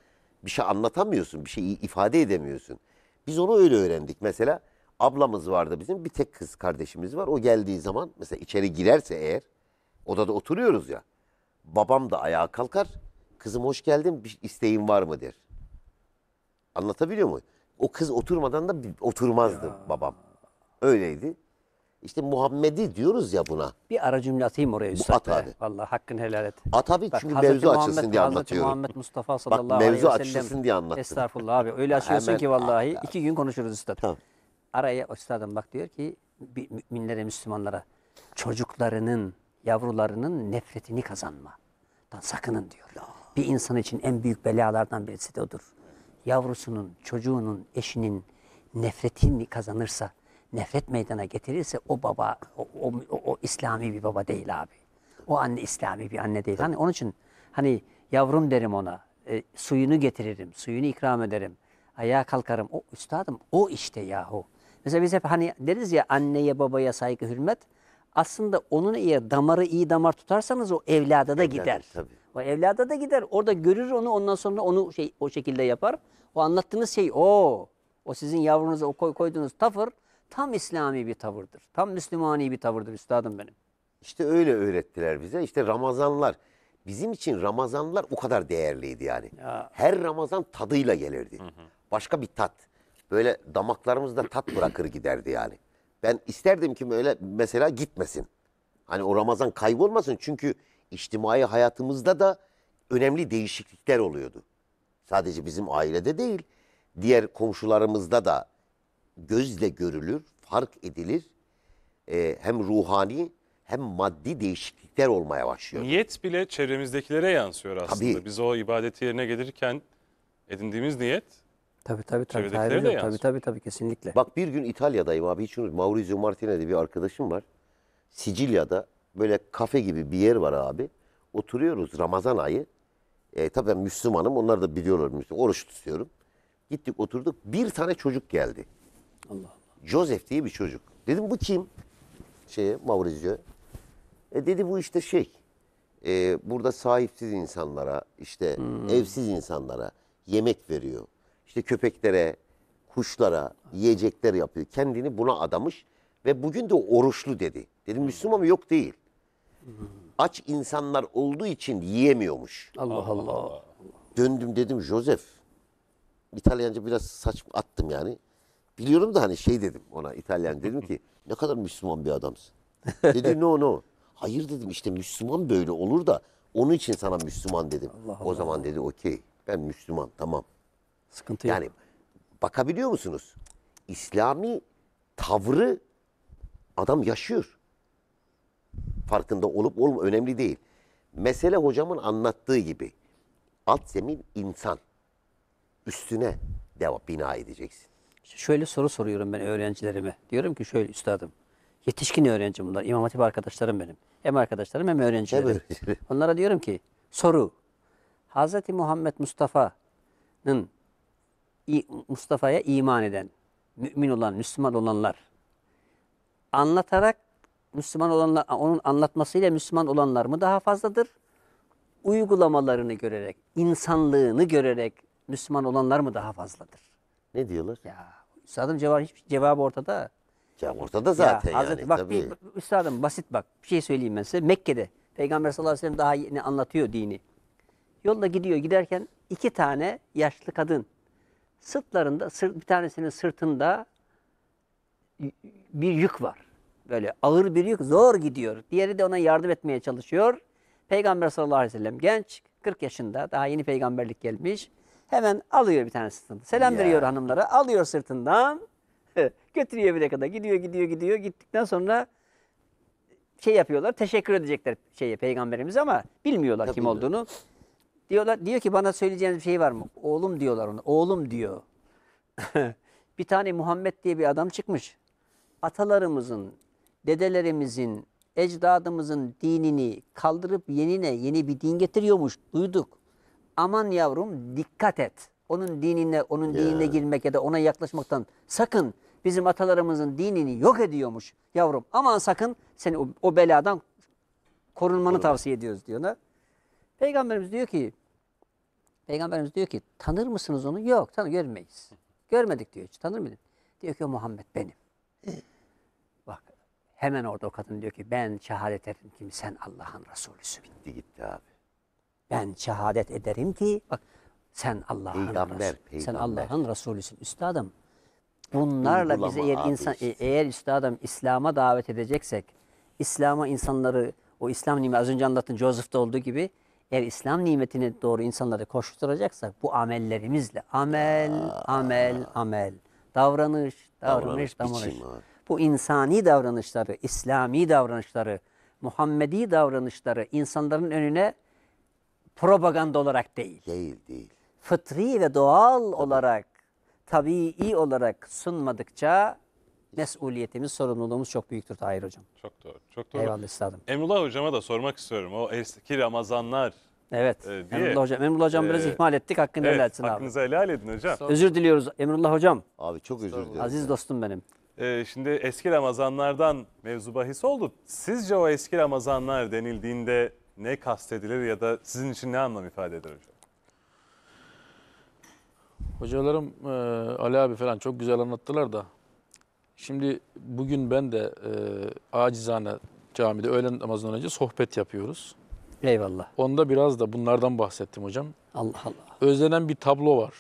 bir şey anlatamıyorsun, bir şey ifade edemiyorsun. Biz onu öyle öğrendik. Mesela ablamız vardı bizim bir tek kız kardeşimiz var. O geldiği zaman mesela içeri girerse eğer odada oturuyoruz ya. Babam da ayağa kalkar. Kızım hoş geldin bir isteğin var mı der. Anlatabiliyor muyum? O kız oturmadan da oturmazdı ya. babam. Öyleydi. İşte Muhammed'i diyoruz ya buna. Bir ara cümle atayım oraya üstad. At abi. Valla hakkını helal et. At abi Bak, çünkü Hazreti mevzu Muhammed, açılsın diye Hazreti anlatıyorum. Muhammed Mustafa sallallahu Bak, aleyhi ve sellem. mevzu açılsın diye anlattım. Estağfurullah abi öyle açıyorsun Hemen, ki vallahi. Abi. Ah, iki gün konuşuruz üstad. Tamam. Araya üstadım bak diyor ki müminlere, Müslümanlara çocuklarının, yavrularının nefretini kazanma. Sakının diyor. Bir insan için en büyük belalardan birisi de odur yavrusunun, çocuğunun, eşinin nefretini kazanırsa, nefret meydana getirirse o baba, o, o, o, İslami bir baba değil abi. O anne İslami bir anne değil. Hani onun için hani yavrum derim ona, e, suyunu getiririm, suyunu ikram ederim, ayağa kalkarım. O üstadım o işte yahu. Mesela biz hep hani deriz ya anneye babaya saygı hürmet. Aslında onun iyi damarı iyi damar tutarsanız o evlada da Evladım, gider. Tabii. O evlada da gider. Orada görür onu ondan sonra onu şey o şekilde yapar. O anlattığınız şey o. O sizin yavrunuza o koy, koyduğunuz tavır tam İslami bir tavırdır. Tam Müslümani bir tavırdır üstadım benim. İşte öyle öğrettiler bize. İşte Ramazanlar. Bizim için Ramazanlar o kadar değerliydi yani. Ya. Her Ramazan tadıyla gelirdi. Hı hı. Başka bir tat. Böyle damaklarımızda tat bırakır giderdi yani. Ben isterdim ki böyle mesela gitmesin. Hani o Ramazan kaybolmasın çünkü içtimai hayatımızda da önemli değişiklikler oluyordu. Sadece bizim ailede değil, diğer komşularımızda da gözle görülür, fark edilir. Ee, hem ruhani hem maddi değişiklikler olmaya başlıyor. Niyet bile çevremizdekilere yansıyor aslında. Tabii. Biz o ibadeti yerine gelirken edindiğimiz niyet Tabii tabii tabii. Çevredikleri Tabii, de tabii, tabii tabii kesinlikle. Bak bir gün İtalya'dayım abi hiç unut. Maurizio Martinelli bir arkadaşım var. Sicilya'da böyle kafe gibi bir yer var abi. Oturuyoruz Ramazan ayı. E, tabii ben Müslümanım. Onlar da biliyorlar Müslüman. Oruç tutuyorum. Gittik oturduk. Bir tane çocuk geldi. Allah Allah. Joseph diye bir çocuk. Dedim bu kim? Şey Maurizio. E dedi bu işte şey. E, burada sahipsiz insanlara, işte hmm. evsiz insanlara yemek veriyor. İşte köpeklere, kuşlara yiyecekler yapıyor. Kendini buna adamış ve bugün de oruçlu dedi. Dedim Müslüman mı? Yok değil. Aç insanlar olduğu için yiyemiyormuş. Allah Allah. Döndüm dedim Josef. İtalyanca biraz saç attım yani. Biliyorum da hani şey dedim ona İtalyan dedim ki ne kadar Müslüman bir adamsın. Dedi no no. Hayır dedim işte Müslüman böyle olur da onun için sana Müslüman dedim. Allah Allah. O zaman dedi okey ben Müslüman tamam. Sıkıntı yani, yok. Yani bakabiliyor musunuz? İslami tavrı adam yaşıyor farkında olup olma önemli değil. Mesele hocamın anlattığı gibi alt zemin insan. Üstüne devam bina edeceksin. Şöyle soru soruyorum ben öğrencilerime. Diyorum ki şöyle üstadım. Yetişkin öğrencim bunlar. İmam Hatip arkadaşlarım benim. Hem arkadaşlarım hem öğrencilerim. Onlara diyorum ki soru. Hz. Muhammed Mustafa'nın Mustafa'ya iman eden, mümin olan, Müslüman olanlar anlatarak Müslüman olanlar, onun anlatmasıyla Müslüman olanlar mı daha fazladır? Uygulamalarını görerek, insanlığını görerek Müslüman olanlar mı daha fazladır? Ne diyorlar? Ya üstadım cevap hiçbir cevabı ortada. Ya ortada zaten ya, Hazreti, yani. Bak tabii. bir üstadım basit bak bir şey söyleyeyim ben size. Mekke'de Peygamber sallallahu aleyhi ve sellem daha yeni anlatıyor dini. Yolda gidiyor giderken iki tane yaşlı kadın sırtlarında, sırt, bir tanesinin sırtında bir yük var. Böyle ağır bir yük zor gidiyor. Diğeri de ona yardım etmeye çalışıyor. Peygamber sallallahu aleyhi ve sellem genç, 40 yaşında, daha yeni peygamberlik gelmiş. Hemen alıyor bir tane sırtında. Selam ya. veriyor hanımlara, alıyor sırtından. götürüyor bir kadar. Gidiyor, gidiyor, gidiyor. Gittikten sonra şey yapıyorlar. Teşekkür edecekler şeye peygamberimize ama bilmiyorlar Tabii kim bilmiyorum. olduğunu. Diyorlar diyor ki bana söyleyeceğiniz bir şey var mı? Oğlum diyorlar ona. Oğlum diyor. bir tane Muhammed diye bir adam çıkmış. Atalarımızın dedelerimizin, ecdadımızın dinini kaldırıp yenine yeni bir din getiriyormuş duyduk. Aman yavrum dikkat et. Onun dinine, onun yeah. dinine girmek ya da ona yaklaşmaktan sakın bizim atalarımızın dinini yok ediyormuş yavrum. Aman sakın seni o, o beladan korunmanı evet. tavsiye ediyoruz diyor ona. Peygamberimiz diyor ki Peygamberimiz diyor ki tanır mısınız onu? Yok tanı görmeyiz. Görmedik diyor hiç tanır mıydın? Diyor ki o Muhammed benim. Hemen orada o kadın diyor ki ben şehadet ederim ki sen Allah'ın Resulüsün. Bitti gitti abi. Ben şehadet ederim ki bak sen Allah'ın Resulü, sen Allah'ın Resulüsün üstadım. Bunlarla bize eğer insan e, eğer üstadım İslam'a davet edeceksek, İslam'a insanları o İslam nimeti az önce anlattın Joseph'da olduğu gibi eğer İslam nimetine doğru insanları koşturacaksak bu amellerimizle amel, amel, amel. Davranış, davranış, davranış. davranış bu insani davranışları, İslami davranışları, Muhammedi davranışları insanların önüne propaganda olarak değil. Değil, değil. Fıtri ve doğal Tabii. olarak, tabii olarak sunmadıkça mesuliyetimiz, sorumluluğumuz çok büyüktür Tahir Hocam. Çok doğru. Çok doğru. Eyvallah üstadım. Emrullah Hocam'a da sormak istiyorum. O eski Ramazanlar Evet. E, diye, Emrullah Hocam. Emrullah Hocam e, biraz ihmal ettik. Hakkını evet, helal etsin abi. Hakkınızı helal edin hocam. Özür diliyoruz Emrullah Hocam. Abi çok özür dilerim. Aziz ya. dostum benim. Ee, şimdi eski Ramazanlardan mevzu bahis oldu. Sizce o eski Ramazanlar denildiğinde ne kastedilir ya da sizin için ne anlam ifade eder hocam? Hocalarım e, Ali abi falan çok güzel anlattılar da şimdi bugün ben de e, acizane camide öğlen namazından önce sohbet yapıyoruz. Eyvallah. Onda biraz da bunlardan bahsettim hocam. Allah Allah. Özlenen bir tablo var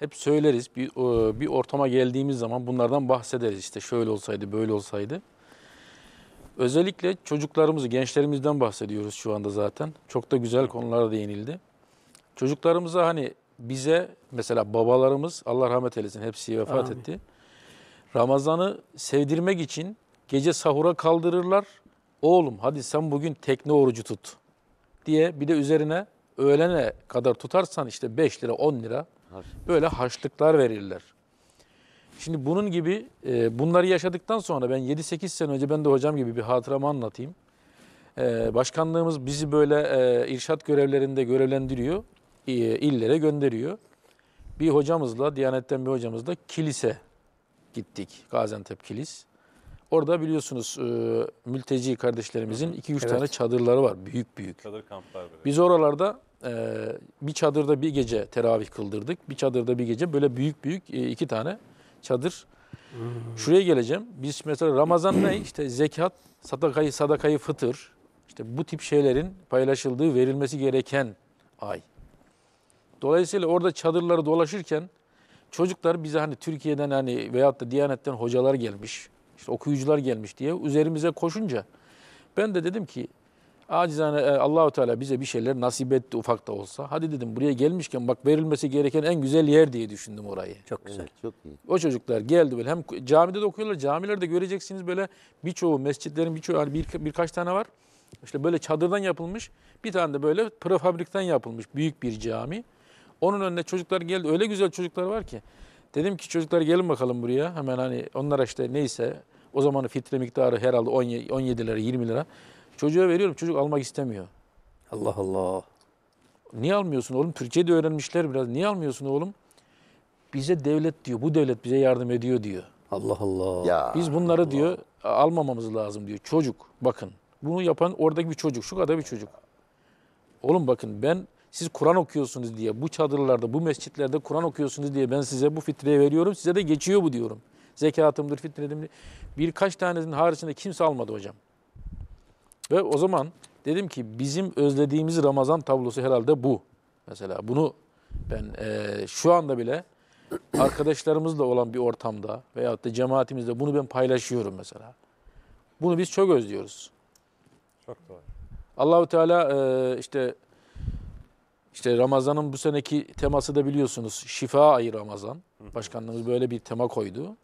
hep söyleriz. Bir, e, bir ortama geldiğimiz zaman bunlardan bahsederiz. İşte şöyle olsaydı, böyle olsaydı. Özellikle çocuklarımızı, gençlerimizden bahsediyoruz şu anda zaten. Çok da güzel konulara değinildi. Çocuklarımıza hani bize mesela babalarımız Allah rahmet eylesin hepsi vefat Amin. etti. Ramazan'ı sevdirmek için gece sahura kaldırırlar. Oğlum hadi sen bugün tekne orucu tut diye bir de üzerine öğlene kadar tutarsan işte 5 lira 10 lira Böyle haçlıklar verirler. Şimdi bunun gibi e, bunları yaşadıktan sonra ben 7-8 sene önce ben de hocam gibi bir hatıramı anlatayım. E, başkanlığımız bizi böyle e, irşat görevlerinde görevlendiriyor, e, illere gönderiyor. Bir hocamızla, Diyanet'ten bir hocamızla kilise gittik, Gaziantep Kilis. Orada biliyorsunuz e, mülteci kardeşlerimizin 2-3 evet. tane çadırları var, büyük büyük. Çadır kamplar. Böyle. Biz oralarda e, bir çadırda bir gece teravih kıldırdık. Bir çadırda bir gece böyle büyük büyük e, iki tane çadır. Hmm. Şuraya geleceğim. Biz mesela Ramazan ne? İşte zekat, sadakayı, sadakayı fıtır. İşte bu tip şeylerin paylaşıldığı, verilmesi gereken ay. Dolayısıyla orada çadırları dolaşırken çocuklar bize hani Türkiye'den hani veyahut da Diyanet'ten hocalar gelmiş, işte okuyucular gelmiş diye üzerimize koşunca ben de dedim ki Acizane e, Allahu Teala bize bir şeyler nasip etti ufak da olsa. Hadi dedim buraya gelmişken bak verilmesi gereken en güzel yer diye düşündüm orayı. Çok güzel. çok iyi. O çocuklar geldi böyle hem camide de okuyorlar. Camilerde göreceksiniz böyle birçoğu mescitlerin birçoğu hani bir, birkaç tane var. İşte böyle çadırdan yapılmış. Bir tane de böyle prefabrikten yapılmış büyük bir cami. Onun önüne çocuklar geldi. Öyle güzel çocuklar var ki. Dedim ki çocuklar gelin bakalım buraya. Hemen hani onlara işte neyse o zamanın fitre miktarı herhalde 17 lira 20 lira. Çocuğa veriyorum çocuk almak istemiyor. Allah Allah. Niye almıyorsun oğlum? Türkiye'de öğrenmişler biraz. Niye almıyorsun oğlum? Bize devlet diyor. Bu devlet bize yardım ediyor diyor. Allah Allah. Ya, Biz bunları Allah. diyor almamamız lazım diyor. Çocuk bakın. Bunu yapan oradaki bir çocuk. Şu kadar bir çocuk. Oğlum bakın ben siz Kur'an okuyorsunuz diye bu çadırlarda bu mescitlerde Kur'an okuyorsunuz diye ben size bu fitreyi veriyorum. Size de geçiyor bu diyorum. Zekatımdır, fitredim. Birkaç tanesinin haricinde kimse almadı hocam. Ve o zaman dedim ki bizim özlediğimiz Ramazan tablosu herhalde bu. Mesela bunu ben e, şu anda bile arkadaşlarımızla olan bir ortamda veyahut da cemaatimizde bunu ben paylaşıyorum mesela. Bunu biz çok özlüyoruz. Çok doğru. Allahu Teala e, işte işte Ramazan'ın bu seneki teması da biliyorsunuz şifa ayı Ramazan. Başkanlığımız böyle bir tema koydu.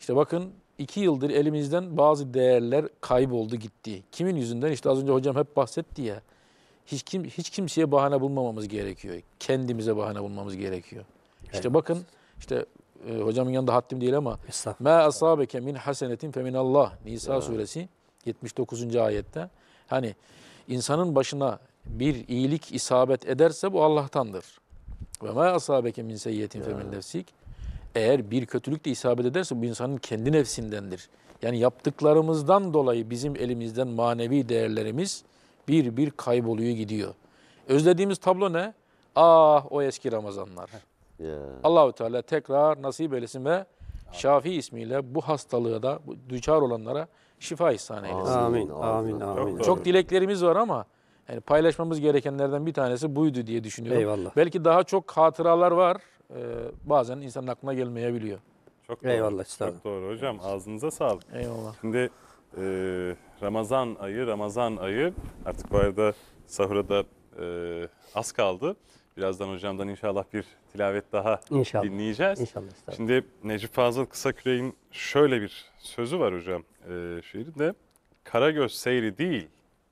İşte bakın iki yıldır elimizden bazı değerler kayboldu gitti. Kimin yüzünden? İşte az önce hocam hep bahsetti ya. Hiç, kim, hiç kimseye bahane bulmamamız gerekiyor. Kendimize bahane bulmamız gerekiyor. Evet. İşte bakın işte e, hocamın yanında haddim değil ama ma asabeke min hasenetin fe Allah Nisa ya. suresi 79. ayette hani insanın başına bir iyilik isabet ederse bu Allah'tandır. Ve me asabeke min seyyiyetin fe min nefsik eğer bir kötülük de isabet ederse bu insanın kendi nefsindendir. Yani yaptıklarımızdan dolayı bizim elimizden manevi değerlerimiz bir bir kayboluyor gidiyor. Özlediğimiz tablo ne? Ah o eski Ramazanlar. Yeah. Allahu Teala tekrar nasip eylesin ve şafi ismiyle bu hastalığı da bu düçar olanlara şifa ihsan eylesin. Amin. Amin. Amin. Çok dileklerimiz var ama yani paylaşmamız gerekenlerden bir tanesi buydu diye düşünüyorum. Eyvallah. Belki daha çok hatıralar var e, bazen insanın aklına gelmeyebiliyor. Çok doğru. Eyvallah Çok doğru hocam. Ağzınıza sağlık. Eyvallah. Şimdi e, Ramazan ayı, Ramazan ayı artık bu arada sahura da e, az kaldı. Birazdan hocamdan inşallah bir tilavet daha İnşallah. dinleyeceğiz. İnşallah. Şimdi Necip Fazıl Kısaküre'nin şöyle bir sözü var hocam e, şiirinde. Karagöz seyri değil,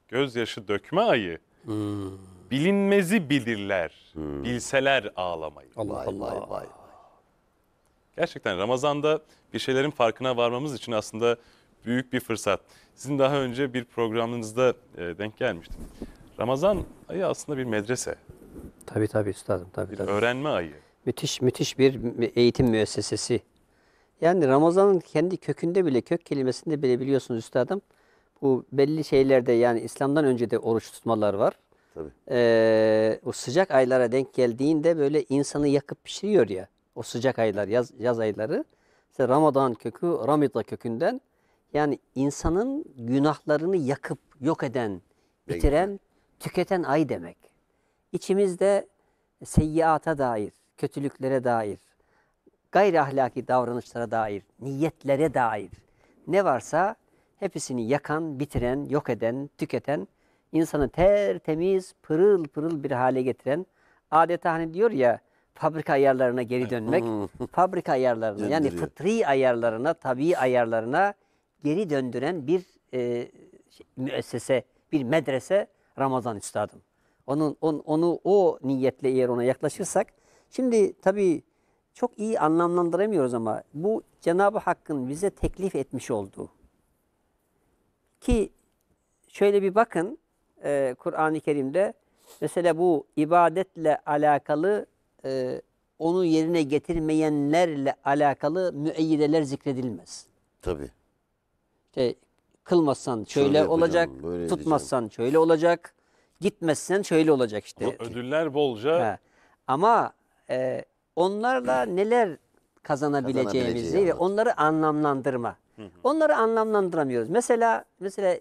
gözyaşı dökme ayı. Hmm. Bilinmezi bilirler. Hmm. Bilseler ağlamayı. Allah Allah. vay vay. Gerçekten Ramazan'da bir şeylerin farkına varmamız için aslında büyük bir fırsat. Sizin daha önce bir programınızda e, denk gelmiştim. Ramazan ayı aslında bir medrese. Tabii tabii üstadım. Tabii, bir tabii. öğrenme ayı. Müthiş müthiş bir eğitim müessesesi. Yani Ramazan'ın kendi kökünde bile kök kelimesinde bile biliyorsunuz üstadım. Bu belli şeylerde yani İslam'dan önce de oruç tutmalar var. Tabii. Ee, o sıcak aylara denk geldiğinde böyle insanı yakıp pişiriyor ya. O sıcak aylar, yaz, yaz ayları. İşte Ramazan kökü, Ramita kökünden. Yani insanın günahlarını yakıp yok eden, bitiren, tüketen ay demek. İçimizde seyyiata dair, kötülüklere dair, gayri ahlaki davranışlara dair, niyetlere dair ne varsa hepsini yakan, bitiren, yok eden, tüketen insanı tertemiz, pırıl pırıl bir hale getiren adeta hani diyor ya fabrika ayarlarına geri dönmek, hmm. fabrika ayarlarına yani fıtri ayarlarına, tabii ayarlarına geri döndüren bir e, şey, müessese, bir medrese Ramazan Üstadım. Onun, on, onu o niyetle eğer ona yaklaşırsak, şimdi tabii çok iyi anlamlandıramıyoruz ama bu Cenab-ı Hakk'ın bize teklif etmiş olduğu ki şöyle bir bakın e, Kur'an-ı Kerim'de mesela bu ibadetle alakalı e, onu yerine getirmeyenlerle alakalı müeyyideler zikredilmez. Tabii. İşte kılmazsan şöyle, şöyle olacak, böyle tutmazsan diyeceğim. şöyle olacak, gitmezsen şöyle olacak işte. Ama ödüller bolca. Ha. Ama e, onlarla Hı. neler kazanabileceğimizi ve onları anlamlandırma. Hı. Onları anlamlandıramıyoruz. Mesela mesela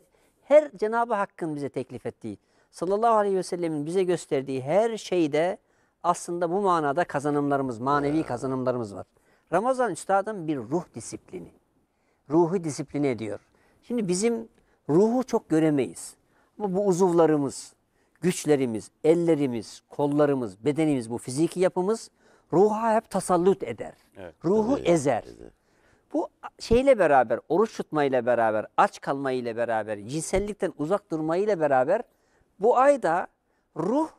her Cenab-ı Hakk'ın bize teklif ettiği, sallallahu aleyhi ve sellemin bize gösterdiği her şeyde aslında bu manada kazanımlarımız, manevi kazanımlarımız var. Ramazan üstadın bir ruh disiplini. Ruhu disipline ediyor. Şimdi bizim ruhu çok göremeyiz. Ama bu uzuvlarımız, güçlerimiz, ellerimiz, kollarımız, bedenimiz, bu fiziki yapımız ruha hep tasallut eder. Evet, ruhu ezer. ezer. Bu şeyle beraber, oruç tutmayla beraber, aç kalmayla beraber, cinsellikten uzak durmayla beraber bu ayda ruh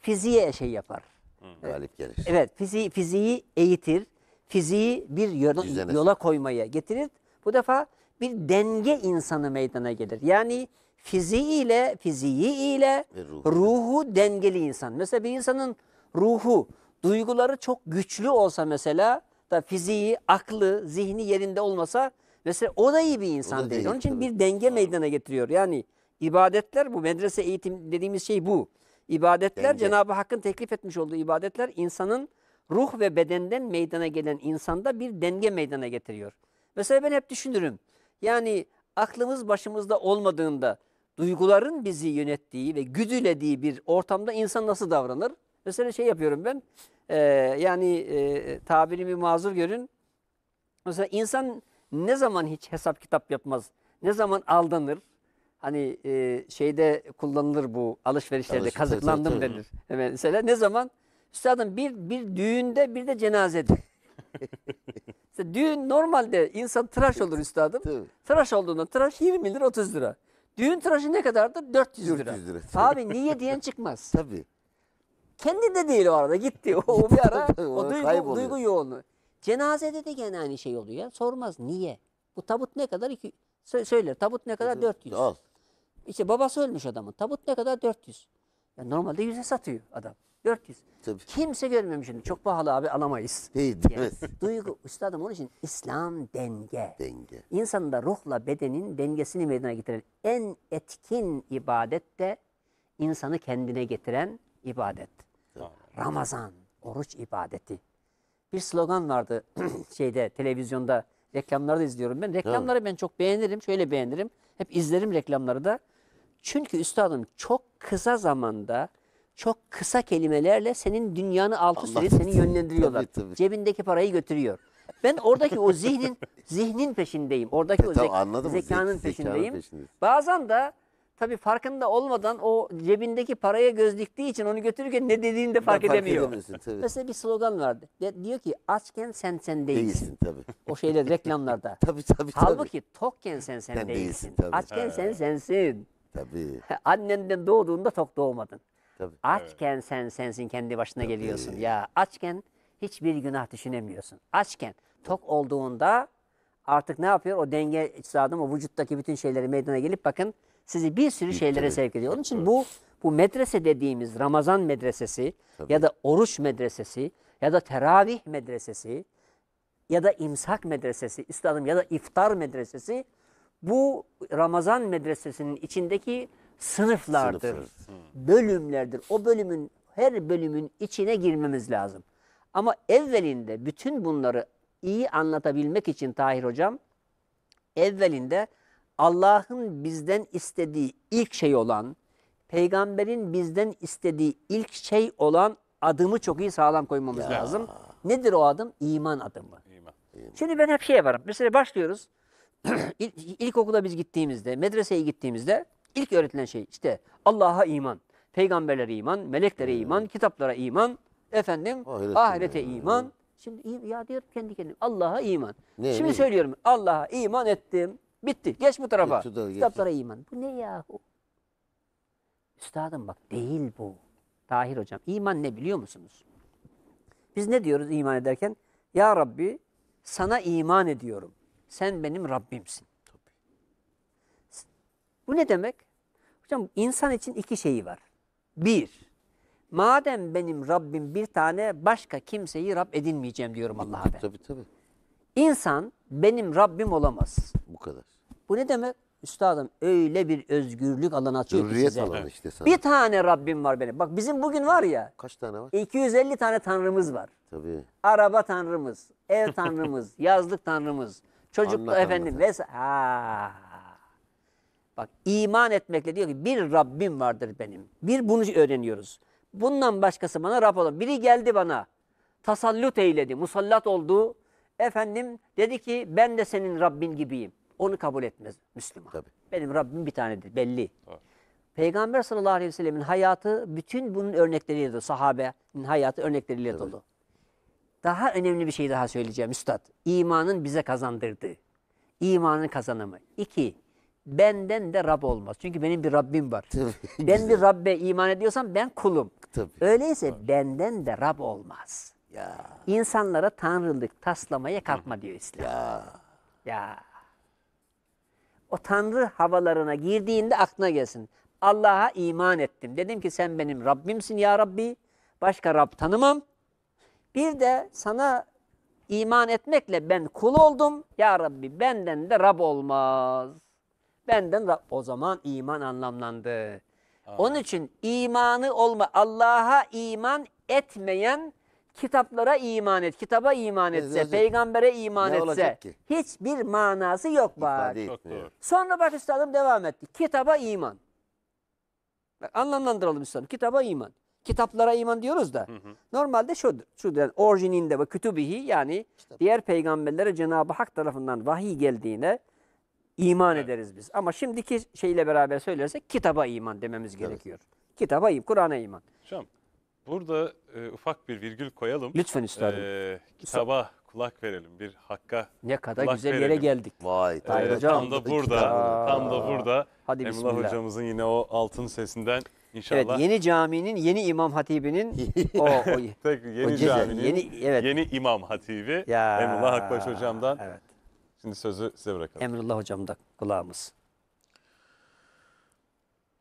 fiziğe şey yapar. Hı. Evet. Galip gelir. Evet, fiziği, fiziği eğitir, fiziği bir yola, yola koymaya getirir. Bu defa bir denge insanı meydana gelir. Yani fiziği ile, fiziği ile ruhu dengeli insan. Mesela bir insanın ruhu, duyguları çok güçlü olsa mesela da fiziği, aklı, zihni yerinde olmasa mesela o da iyi bir insan değil. değil. Onun için bir denge meydana getiriyor. Yani ibadetler bu medrese eğitim dediğimiz şey bu. İbadetler Cenab-ı Hakk'ın teklif etmiş olduğu ibadetler insanın ruh ve bedenden meydana gelen insanda bir denge meydana getiriyor. Mesela ben hep düşünürüm. Yani aklımız başımızda olmadığında duyguların bizi yönettiği ve güdülediği bir ortamda insan nasıl davranır? Mesela şey yapıyorum ben. E, yani e, tabirimi mazur görün. Mesela insan ne zaman hiç hesap kitap yapmaz? Ne zaman aldanır? Hani e, şeyde kullanılır bu alışverişlerde Alışveriş, kazıklandım evet, denir. Evet. Mesela ne zaman? Üstadım bir, bir düğünde bir de cenazede. işte düğün normalde insan tıraş olur üstadım. Tabii. Tıraş olduğunda tıraş 20 lira 30 lira. Düğün tıraşı ne kadardır? 400 lira. 400 lira. Abi niye diyen çıkmaz. Tabii. Kendi de değil o arada gitti. O, o bir ara o duygu, duygu yoğunluğu. Cenazede de gene aynı şey oluyor. Ya. Sormaz niye? Bu tabut ne kadar? İki, söyler tabut ne kadar? 400. Al. İşte babası ölmüş adamın. Tabut ne kadar? 400. Yani normalde 100'e satıyor adam. 400. Tabii. Kimse görmemiş şimdi. Çok pahalı abi alamayız. Değil değil yani. Duygu. Üstadım onun için İslam denge. Denge. İnsanın da ruhla bedenin dengesini meydana getiren en etkin ibadet de insanı kendine getiren ibadet. Ramazan, oruç ibadeti. Bir slogan vardı şeyde televizyonda reklamları da izliyorum ben. Reklamları ben çok beğenirim, şöyle beğenirim. Hep izlerim reklamları da. Çünkü üstadım çok kısa zamanda çok kısa kelimelerle senin dünyanı altı sürüyor, seni yönlendiriyorlar. Tabii, tabii. Cebindeki parayı götürüyor. Ben oradaki o zihnin zihnin peşindeyim. Oradaki e, o zek- zekanın Zek- zekanın peşindeyim. peşindeyiz. Bazen de tabii farkında olmadan o cebindeki paraya göz diktiği için onu götürürken ne dediğini de fark ben edemiyor. tabii. Mesela bir slogan vardı. De, diyor ki açken sen sen değilsin. Değilsin tabii. O şeyler reklamlarda. tabii tabii tabii. Halbuki tokken sen sen, sen değilsin. değilsin tabii. Açken ha. sen sensin. Tabii. Annenden doğduğunda tok doğmadın. Tabii. Açken evet. sen sensin kendi başına tabii. geliyorsun. Ya açken hiçbir günah düşünemiyorsun. Açken tok olduğunda artık ne yapıyor? O denge içsadım o vücuttaki bütün şeyleri meydana gelip bakın sizi bir sürü şeylere sevk ediyor. Onun için bu bu medrese dediğimiz Ramazan medresesi Tabii. ya da oruç medresesi ya da teravih medresesi ya da imsak medresesi istedim, ya da iftar medresesi bu Ramazan medresesinin içindeki sınıflardır, Sınıflar. bölümlerdir. O bölümün her bölümün içine girmemiz lazım. Ama evvelinde bütün bunları iyi anlatabilmek için Tahir Hocam evvelinde Allah'ın bizden istediği ilk şey olan, peygamberin bizden istediği ilk şey olan adımı çok iyi sağlam koymamız ya. lazım. Nedir o adım? İman adımı. İman. Şimdi ben hep şeye varım. Mesela başlıyoruz. İlk okula biz gittiğimizde, medreseye gittiğimizde ilk öğretilen şey işte Allah'a iman, peygamberlere iman, meleklere hmm. iman, kitaplara iman, efendim ahirete, ahirete iman. iman. Şimdi ya diyorum kendi kendime Allah'a iman. Ne, Şimdi ne? söylüyorum Allah'a iman ettim. Bitti. Geç bu tarafa. Geç, da, Kitaplara iman. Bu ne yahu? Üstadım bak değil bu. Tahir hocam. iman ne biliyor musunuz? Biz ne diyoruz iman ederken? Ya Rabbi sana iman ediyorum. Sen benim Rabbimsin. Tabii. Bu ne demek? Hocam insan için iki şeyi var. Bir, madem benim Rabbim bir tane başka kimseyi Rab edinmeyeceğim diyorum Allah'a ben. Tabii tabii. İnsan benim Rabbim olamaz. Bu kadar. Bu ne demek? Üstadım öyle bir özgürlük alanı açıyor Hürriyet ki size. alanı işte sana. Bir tane Rabbim var benim. Bak bizim bugün var ya. Kaç tane var? 250 tane tanrımız var. Tabii. Araba tanrımız, ev tanrımız, yazlık tanrımız, çocuklu anlat, efendim anlat. vesaire. Ha. Bak iman etmekle diyor ki bir Rabbim vardır benim. Bir bunu öğreniyoruz. Bundan başkası bana Rab olan. Biri geldi bana tasallut eyledi, musallat oldu. Efendim dedi ki ben de senin Rabbin gibiyim. Onu kabul etmez Müslüman. Tabii. Benim Rabbim bir tanedir belli. Evet. Peygamber sallallahu aleyhi ve sellemin hayatı bütün bunun örnekleriyle dolu. Sahabenin hayatı örnekleriyle evet. dolu. Daha önemli bir şey daha söyleyeceğim üstad. İmanın bize kazandırdığı. İmanın kazanımı. İki, benden de Rab olmaz. Çünkü benim bir Rabbim var. Tabii, ben güzel. bir Rabbe iman ediyorsam ben kulum. Tabii. Öyleyse Tabii. benden de Rab olmaz. Ya. İnsanlara tanrılık taslamaya kalkma diyor İslam. Ya. Ya. O tanrı havalarına girdiğinde aklına gelsin. Allah'a iman ettim. Dedim ki sen benim Rabbimsin ya Rabbi. Başka Rab tanımam. Bir de sana iman etmekle ben kul oldum. Ya Rabbi benden de Rab olmaz. Benden Rab. O zaman iman anlamlandı. Aa. Onun için imanı olma, Allah'a iman etmeyen kitaplara iman et, kitaba iman etse, Yazık. peygambere iman etse hiçbir manası yok bak. Sonra bak üstadım devam etti. Kitaba iman. Bak anlamlandıralım üstadım. Kitaba iman. Kitaplara iman diyoruz da. Normalde şu, şu den- orijininde ve kütübihi yani diğer peygamberlere Cenab-ı Hak tarafından vahiy geldiğine iman ederiz biz. Ama şimdiki şeyle beraber söylersek kitaba iman dememiz gerekiyor. Kitaba iman, Kur'an'a iman. Hocam Burada e, ufak bir virgül koyalım. Lütfen üstadım. E, kitaba kulak verelim. Bir hakka Ne kadar kulak güzel yere geldik. Vay. E, Tayyip Ee, hocam. tam da burada, Aa. tam da burada. Hadi Emrullah bismillah. hocamızın yine o altın sesinden inşallah. Evet yeni caminin yeni imam hatibinin o, o Tek yeni güzel, caminin, yeni- yeni, imam hatibi Emrullah Akbaş hocamdan. Evet. Şimdi sözü size bırakalım. Emrullah hocam da kulağımız.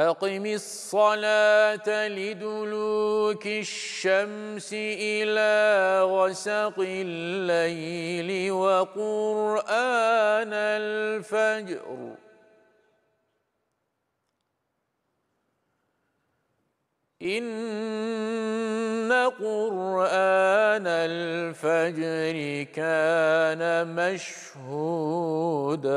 أقم الصلاة لدلوك الشمس إلى غسق الليل وقرآن الفجر إن قرآن الفجر كان مشهوداً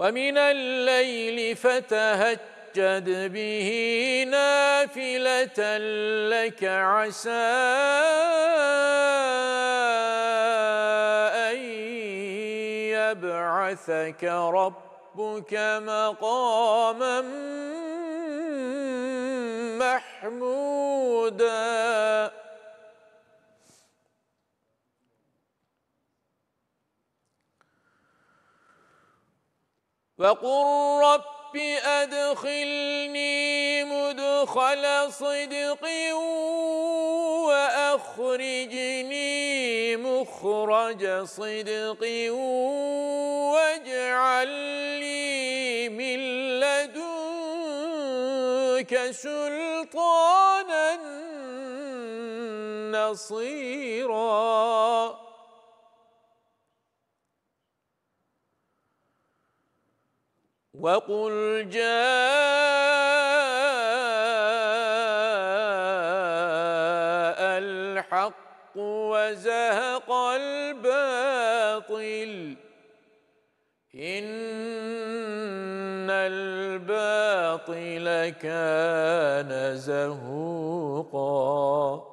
ومن الليل فتهجد به نافلة لك عسى أن يبعثك ربك مقاما محمودا وقل رب أدخلني مدخل صدق وأخرجني مخرج صدق واجعل لي من لدنك سلطانا نصيراً وقل جاء الحق وزهق الباطل إن الباطل كان زهوقاً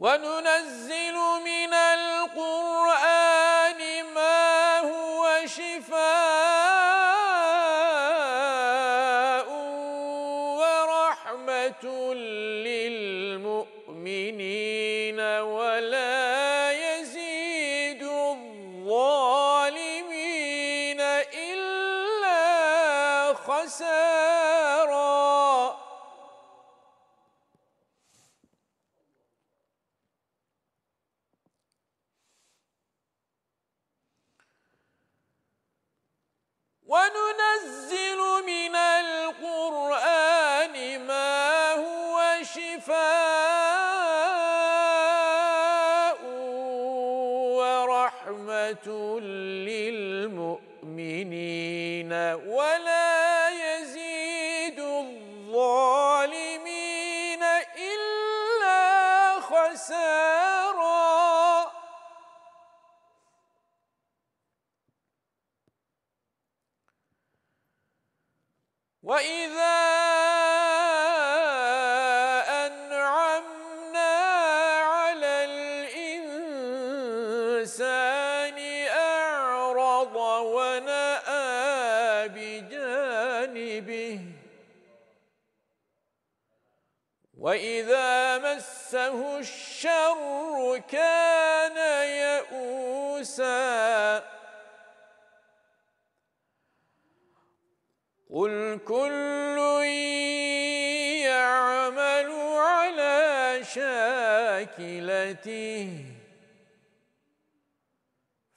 وننزل من القرآن ما هو شفاء ينزل من القرآن ما هو شفاء ورحمة للمؤمنين ولا وإذا أنعمنا على الإنسان أعرض ونأى بجانبه وإذا مسه الشر كان يئوساً قل كل يعمل على شاكلته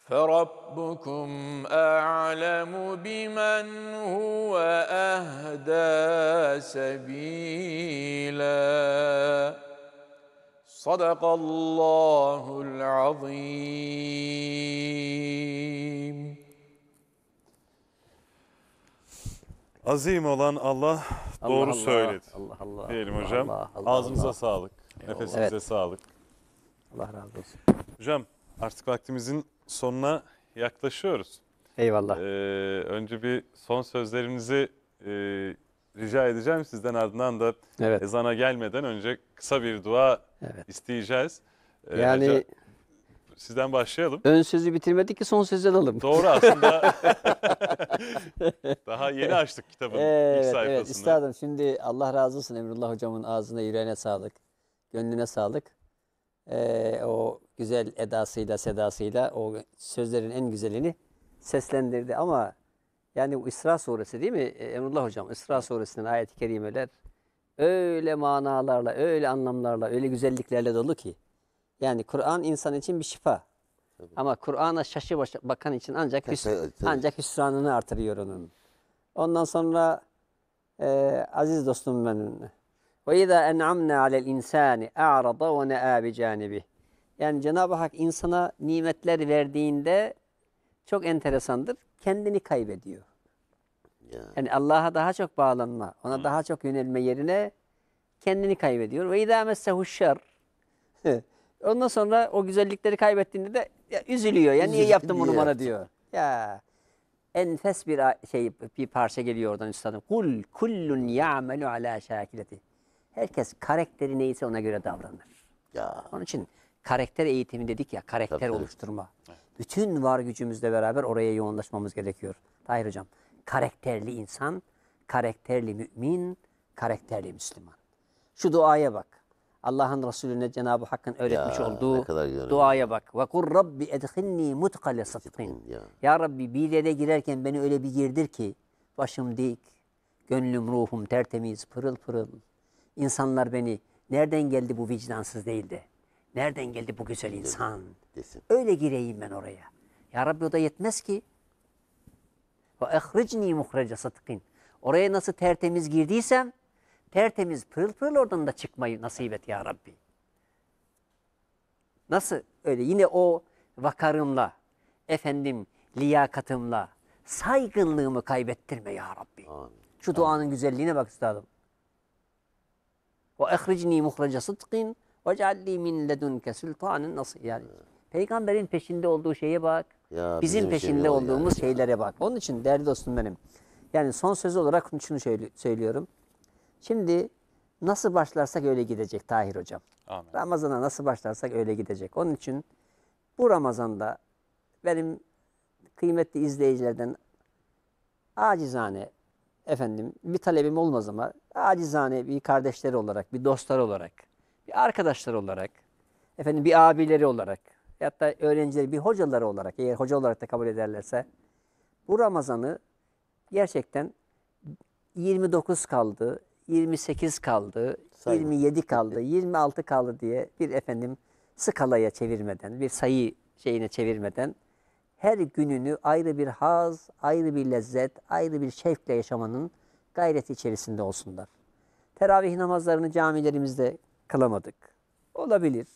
فربكم أعلم بمن هو أهدى سبيلا صدق الله العظيم Azim olan Allah doğru Allah, söyledi. Allah Allah. Diyelim Allah, hocam. Allah, Allah, Ağzınıza Allah. sağlık. Nefesinize evet. sağlık. Allah razı olsun. Hocam artık vaktimizin sonuna yaklaşıyoruz. Eyvallah. Ee, önce bir son sözlerinizi e, rica edeceğim sizden ardından da evet. ezana gelmeden önce kısa bir dua evet. isteyeceğiz. Ee, yani hocam, Sizden başlayalım. Ön sözü bitirmedik ki son sözü alalım. Doğru aslında. Daha yeni açtık kitabın evet, ilk sayfasını. Evet üstadım şimdi Allah razı olsun Emrullah hocamın ağzına yüreğine sağlık. Gönlüne sağlık. Ee, o güzel edasıyla sedasıyla o sözlerin en güzelini seslendirdi ama yani bu İsra suresi değil mi e, Emrullah hocam? İsra suresinin ayet-i kerimeler öyle manalarla, öyle anlamlarla, öyle güzelliklerle dolu ki. Yani Kur'an insan için bir şifa. Tabii. Ama Kur'an'a şaşı bakan için ancak hüs ancak hüsranını artırıyor onun. Ondan sonra e, aziz dostum benim. Ve izâ en'amnâ alel insâni a'rada ve ne'â bi Yani Cenab-ı Hak insana nimetler verdiğinde çok enteresandır. Kendini kaybediyor. Yani, yani Allah'a daha çok bağlanma, ona hmm. daha çok yönelme yerine kendini kaybediyor. Ve izâ messehu'ş şer. Ondan sonra o güzellikleri kaybettiğinde de ya, üzülüyor. Ya niye Üzüldüm yaptım bunu bana diyor. Ya enfes bir şey bir parça geliyor oradan üstadım. Kul kullun ya'melu ala şakileti. Herkes karakteri neyse ona göre davranır. Ya. Onun için karakter eğitimi dedik ya karakter tabii. oluşturma. Bütün var gücümüzle beraber oraya yoğunlaşmamız gerekiyor. Tahir hocam karakterli insan, karakterli mümin, karakterli Müslüman. Şu duaya bak. Allah'ın Resulüne Cenab-ı Hakk'ın öğretmiş ya, olduğu duaya bak. Ve kur Rabbi edhinni mutkale sıdkın. Ya. ya Rabbi bir yere girerken beni öyle bir girdir ki başım dik, gönlüm ruhum tertemiz, pırıl pırıl. İnsanlar beni nereden geldi bu vicdansız değildi? Nereden geldi bu güzel insan? Desin. Öyle gireyim ben oraya. Ya Rabbi o da yetmez ki. Ve ehricni muhrece sıdkın. Oraya nasıl tertemiz girdiysem tertemiz pırıl pırıl oradan da çıkmayı nasip et ya Rabbi. Nasıl öyle yine o vakarımla, efendim liyakatımla, saygınlığımı kaybettirme ya Rabbi. Amin. Şu duanın güzelliğine bak üstadım. Ve ehricni muhraca sıdkın ve cealli min ledunke sultanen nasıl yani. Peygamberin peşinde olduğu şeye bak. Ya, bizim, bizim şey peşinde olduğumuz yani. şeylere bak. Onun için değerli dostum benim. Yani son söz olarak şunu söylüyorum. Şimdi nasıl başlarsak öyle gidecek Tahir Hocam. Amin. Ramazan'a nasıl başlarsak öyle gidecek. Onun için bu Ramazan'da benim kıymetli izleyicilerden acizane efendim bir talebim olmaz ama acizane bir kardeşler olarak, bir dostlar olarak, bir arkadaşlar olarak, efendim bir abileri olarak, hatta öğrencileri bir hocaları olarak, eğer hoca olarak da kabul ederlerse bu Ramazan'ı gerçekten 29 kaldı, 28 kaldı, Sayın. 27 kaldı, 26 kaldı diye bir efendim skalaya çevirmeden, bir sayı şeyine çevirmeden her gününü ayrı bir haz, ayrı bir lezzet, ayrı bir şevkle yaşamanın gayreti içerisinde olsunlar. Teravih namazlarını camilerimizde kılamadık. Olabilir.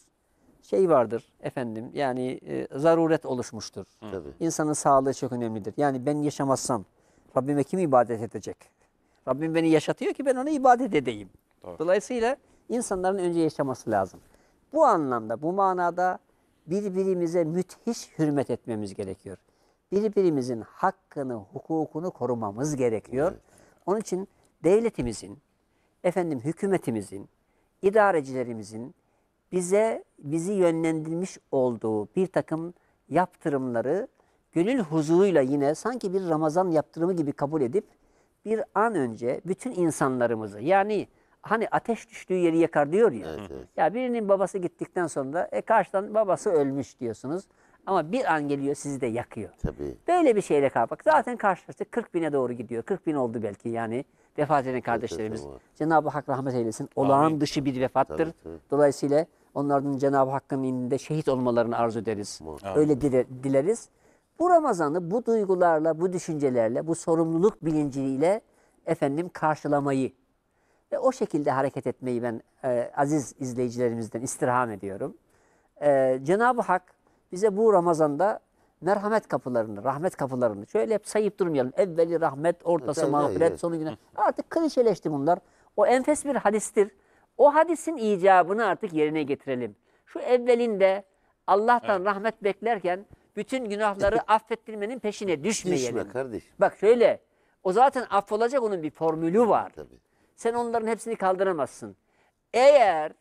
Şey vardır efendim yani e, zaruret oluşmuştur. Tabii. İnsanın sağlığı çok önemlidir. Yani ben yaşamazsam Rabbime kim ibadet edecek? Rabbim beni yaşatıyor ki ben ona ibadet edeyim. Doğru. Dolayısıyla insanların önce yaşaması lazım. Bu anlamda, bu manada birbirimize müthiş hürmet etmemiz gerekiyor. Birbirimizin hakkını, hukukunu korumamız gerekiyor. Onun için devletimizin, efendim hükümetimizin, idarecilerimizin bize bizi yönlendirmiş olduğu bir takım yaptırımları gönül huzuruyla yine sanki bir Ramazan yaptırımı gibi kabul edip bir an önce bütün insanlarımızı yani hani ateş düştüğü yeri yakar diyor ya. Evet, evet. Ya birinin babası gittikten sonra e karşıdan babası ölmüş diyorsunuz. Ama bir an geliyor sizi de yakıyor. Tabii. Böyle bir şeyle kalmak. Zaten karşılaştık 40 bine doğru gidiyor. 40 bin oldu belki yani vefat eden kardeşlerimiz. Evet, evet, Cenab-ı Hak rahmet eylesin. Olağan Amin. dışı bir vefattır. Tabii, tabii. Dolayısıyla onların Cenab-ı Hakk'ın indinde şehit olmalarını arzu ederiz. Amin. Öyle dileriz. Bu Ramazan'ı bu duygularla, bu düşüncelerle, bu sorumluluk bilinciyle efendim karşılamayı ve o şekilde hareket etmeyi ben e, aziz izleyicilerimizden istirham ediyorum. E, Cenab-ı Hak bize bu Ramazan'da merhamet kapılarını, rahmet kapılarını şöyle hep sayıp durmayalım. Evveli rahmet, ortası evet, mağfiret, evet. sonu günah. Artık klişeleşti bunlar. O enfes bir hadistir. O hadisin icabını artık yerine getirelim. Şu evvelinde Allah'tan evet. rahmet beklerken bütün günahları affettirmenin peşine düşmeyelim. Düşme kardeş. Bak şöyle o zaten affolacak onun bir formülü var. Tabii. Sen onların hepsini kaldıramazsın. Eğer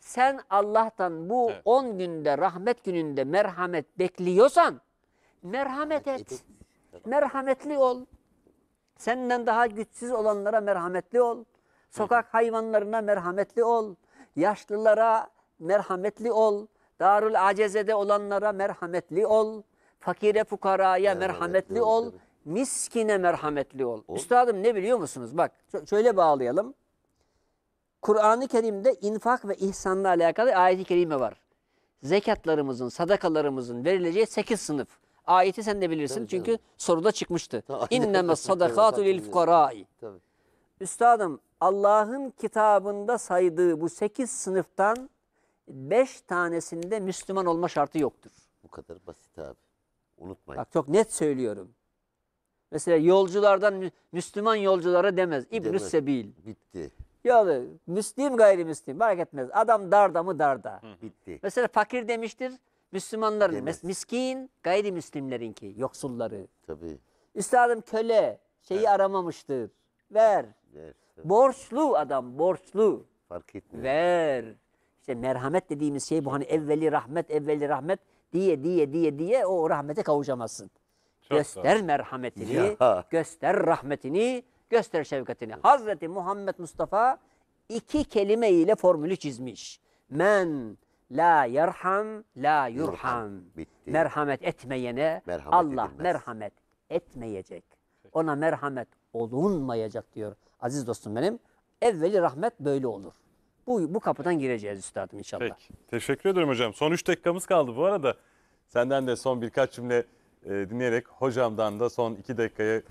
sen Allah'tan bu Evet. günde rahmet gününde merhamet bekliyorsan merhamet et. Merhametli ol. Senden daha güçsüz olanlara merhametli ol. Sokak hayvanlarına merhametli ol. Yaşlılara merhametli ol. Darul acezede olanlara merhametli ol. Fakire fukaraya merhametli, merhametli ol. Tabii. Miskine merhametli ol. ol. Üstadım ne biliyor musunuz? Bak şöyle bağlayalım. Kur'an-ı Kerim'de infak ve ihsanla alakalı ayet-i kerime var. Zekatlarımızın, sadakalarımızın verileceği sekiz sınıf. Ayeti sen de bilirsin Tabii çünkü canım. soruda çıkmıştı. İnneme sadakatu lil fukarai. Üstadım Allah'ın kitabında saydığı bu sekiz sınıftan beş tanesinde Müslüman olma şartı yoktur. Bu kadar basit abi. Unutmayın. Bak çok net söylüyorum. Mesela yolculardan Müslüman yolculara demez. İbn-i Sebil. Bitti. Ya Müslim gayrimüslim fark etmez. Adam darda mı darda. Hı. Bitti. Mesela fakir demiştir. Müslümanların demez. miskin gayrimüslimlerinki yoksulları. Tabii. Üstadım köle şeyi evet. aramamıştır. Ver. Ver. Tabii. Borçlu adam borçlu. Fark etmiyor. Ver. İşte merhamet dediğimiz şey bu hani evveli rahmet, evveli rahmet diye diye diye diye o rahmete kavuşamazsın. Çok göster da. merhametini, ya. göster rahmetini, göster şefkatini. Evet. Hazreti Muhammed Mustafa iki kelime ile formülü çizmiş. Men la yerham la yurham. Bitti. Merhamet etmeyene merhamet Allah edilmez. merhamet etmeyecek. Ona merhamet olunmayacak diyor. Aziz dostum benim. Evveli rahmet böyle olur. Bu, bu kapıdan gireceğiz üstadım inşallah. Peki. Teşekkür ederim hocam. Son 3 dakikamız kaldı bu arada. Senden de son birkaç cümle e, dinleyerek hocamdan da son 2 dakikaya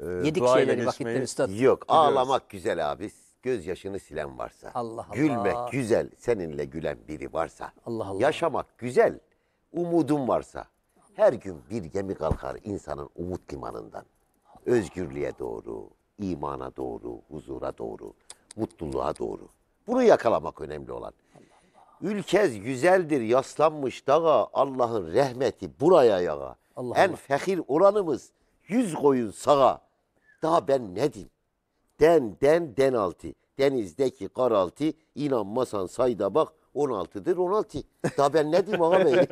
e, Yedik dua ile şeyleri vakitleri geçmeyi. Yok ağlamak güzel abi. Göz yaşını silen varsa. Allah Allah. Gülmek güzel. Seninle gülen biri varsa. Allah Allah. Yaşamak güzel. Umudun varsa. Her gün bir gemi kalkar insanın umut limanından. Özgürlüğe doğru, imana doğru, huzura doğru, mutluluğa doğru. Bunu yakalamak önemli olan. Ülkez güzeldir yaslanmış dağa Allah'ın rehmeti buraya yağa. Allah en Allah. fehir oranımız yüz koyun sağa. Daha ben ne diyeyim? Den den den altı. Denizdeki kar karaltı inanmasan sayda bak 16'dır 16. Daha ben ne diyeyim ağabey?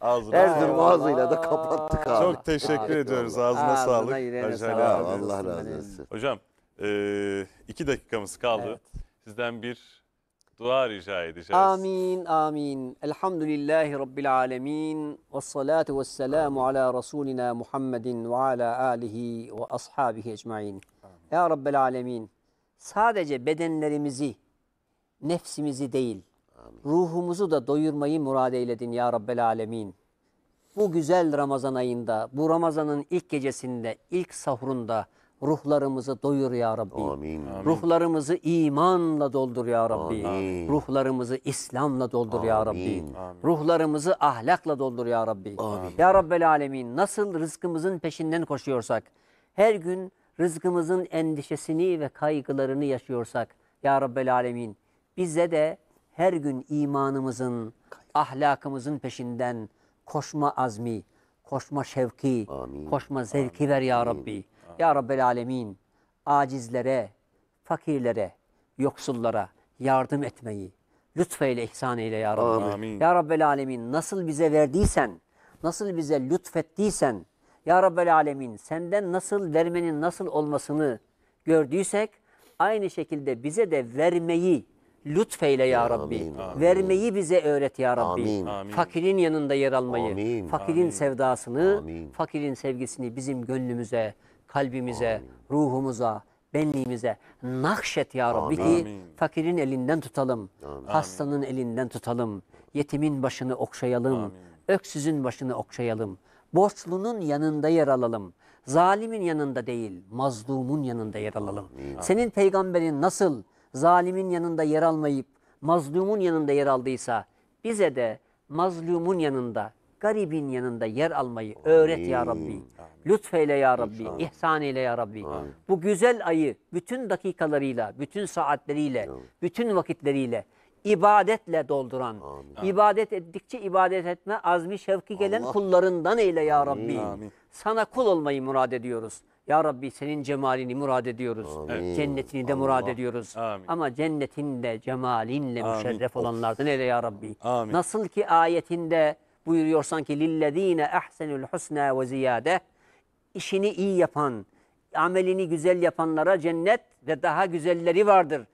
Ağzına Erzurum ağzıyla da kapattık abi. Çok teşekkür ediyoruz. Ağzına, Ağzına sağlık. yüreğine sağlık. Allah razı olsun. Hocam e, iki dakikamız kaldı. Evet sizden bir dua rica edeceğiz. Amin, amin. Elhamdülillahi Rabbil alemin. Ve salatu ve selamu ala Resulina Muhammedin ve ala alihi ve ashabihi ecmain. Amin. Ya Rabbel alemin. Sadece bedenlerimizi, nefsimizi değil, amin. ruhumuzu da doyurmayı murad eyledin ya Rabbel alemin. Bu güzel Ramazan ayında, bu Ramazan'ın ilk gecesinde, ilk sahurunda, Ruhlarımızı doyur ya Rabbi. Amin. Ruhlarımızı imanla doldur ya Rabbi. Amin. Ruhlarımızı İslam'la doldur Amin. ya Rabbi. Amin. Ruhlarımızı ahlakla doldur ya Rabbi. Amin. Ya Rabbel Alemin nasıl rızkımızın peşinden koşuyorsak, her gün rızkımızın endişesini ve kaygılarını yaşıyorsak ya Rabbel Alemin bize de her gün imanımızın, ahlakımızın peşinden koşma azmi, koşma şevki, Amin. koşma zevki Amin. ver ya Rabbi. Amin. Ya Rabbel Alemin acizlere, fakirlere, yoksullara yardım etmeyi lütfeyle ihsan eyle ya Rabbi. Amin. Ya Rabbel Alemin nasıl bize verdiysen, nasıl bize lütfettiysen Ya Rabbel Alemin senden nasıl vermenin nasıl olmasını gördüysek aynı şekilde bize de vermeyi lütfeyle ya Rabbi. Amin. Vermeyi bize öğret ya Rabbi. Amin. Fakirin yanında yer almayı, Amin. fakirin Amin. sevdasını, Amin. fakirin sevgisini bizim gönlümüze, kalbimize, ruhumuza, benliğimize nakşet ya Rabbi ki fakirin elinden tutalım, Amin. hastanın elinden tutalım, yetimin başını okşayalım, Amin. öksüzün başını okşayalım, borçlunun yanında yer alalım, zalimin yanında değil, mazlumun yanında yer alalım. Amin. Senin peygamberin nasıl zalimin yanında yer almayıp mazlumun yanında yer aldıysa bize de mazlumun yanında garibin yanında yer almayı öğret Amin. ya Rabbi. Amin. Lütfeyle ya Rabbi, İnşallah. ihsan eyle ya Rabbi. Amin. Bu güzel ayı bütün dakikalarıyla, bütün saatleriyle, Amin. bütün vakitleriyle ibadetle dolduran, Amin. ibadet ettikçe ibadet etme azmi şevki gelen Allah. kullarından eyle ya Rabbi. Amin. Sana kul olmayı murad ediyoruz. Ya Rabbi senin cemalini murad ediyoruz. Amin. Cennetini de Allah. murad ediyoruz. Amin. Ama cennetinde cemalinle Amin. müşerref olanlardan eyle ya Rabbi. Amin. Nasıl ki ayetinde buyuruyor sanki lillezine ehsenül husna ve ziyade işini iyi yapan, amelini güzel yapanlara cennet ve daha güzelleri vardır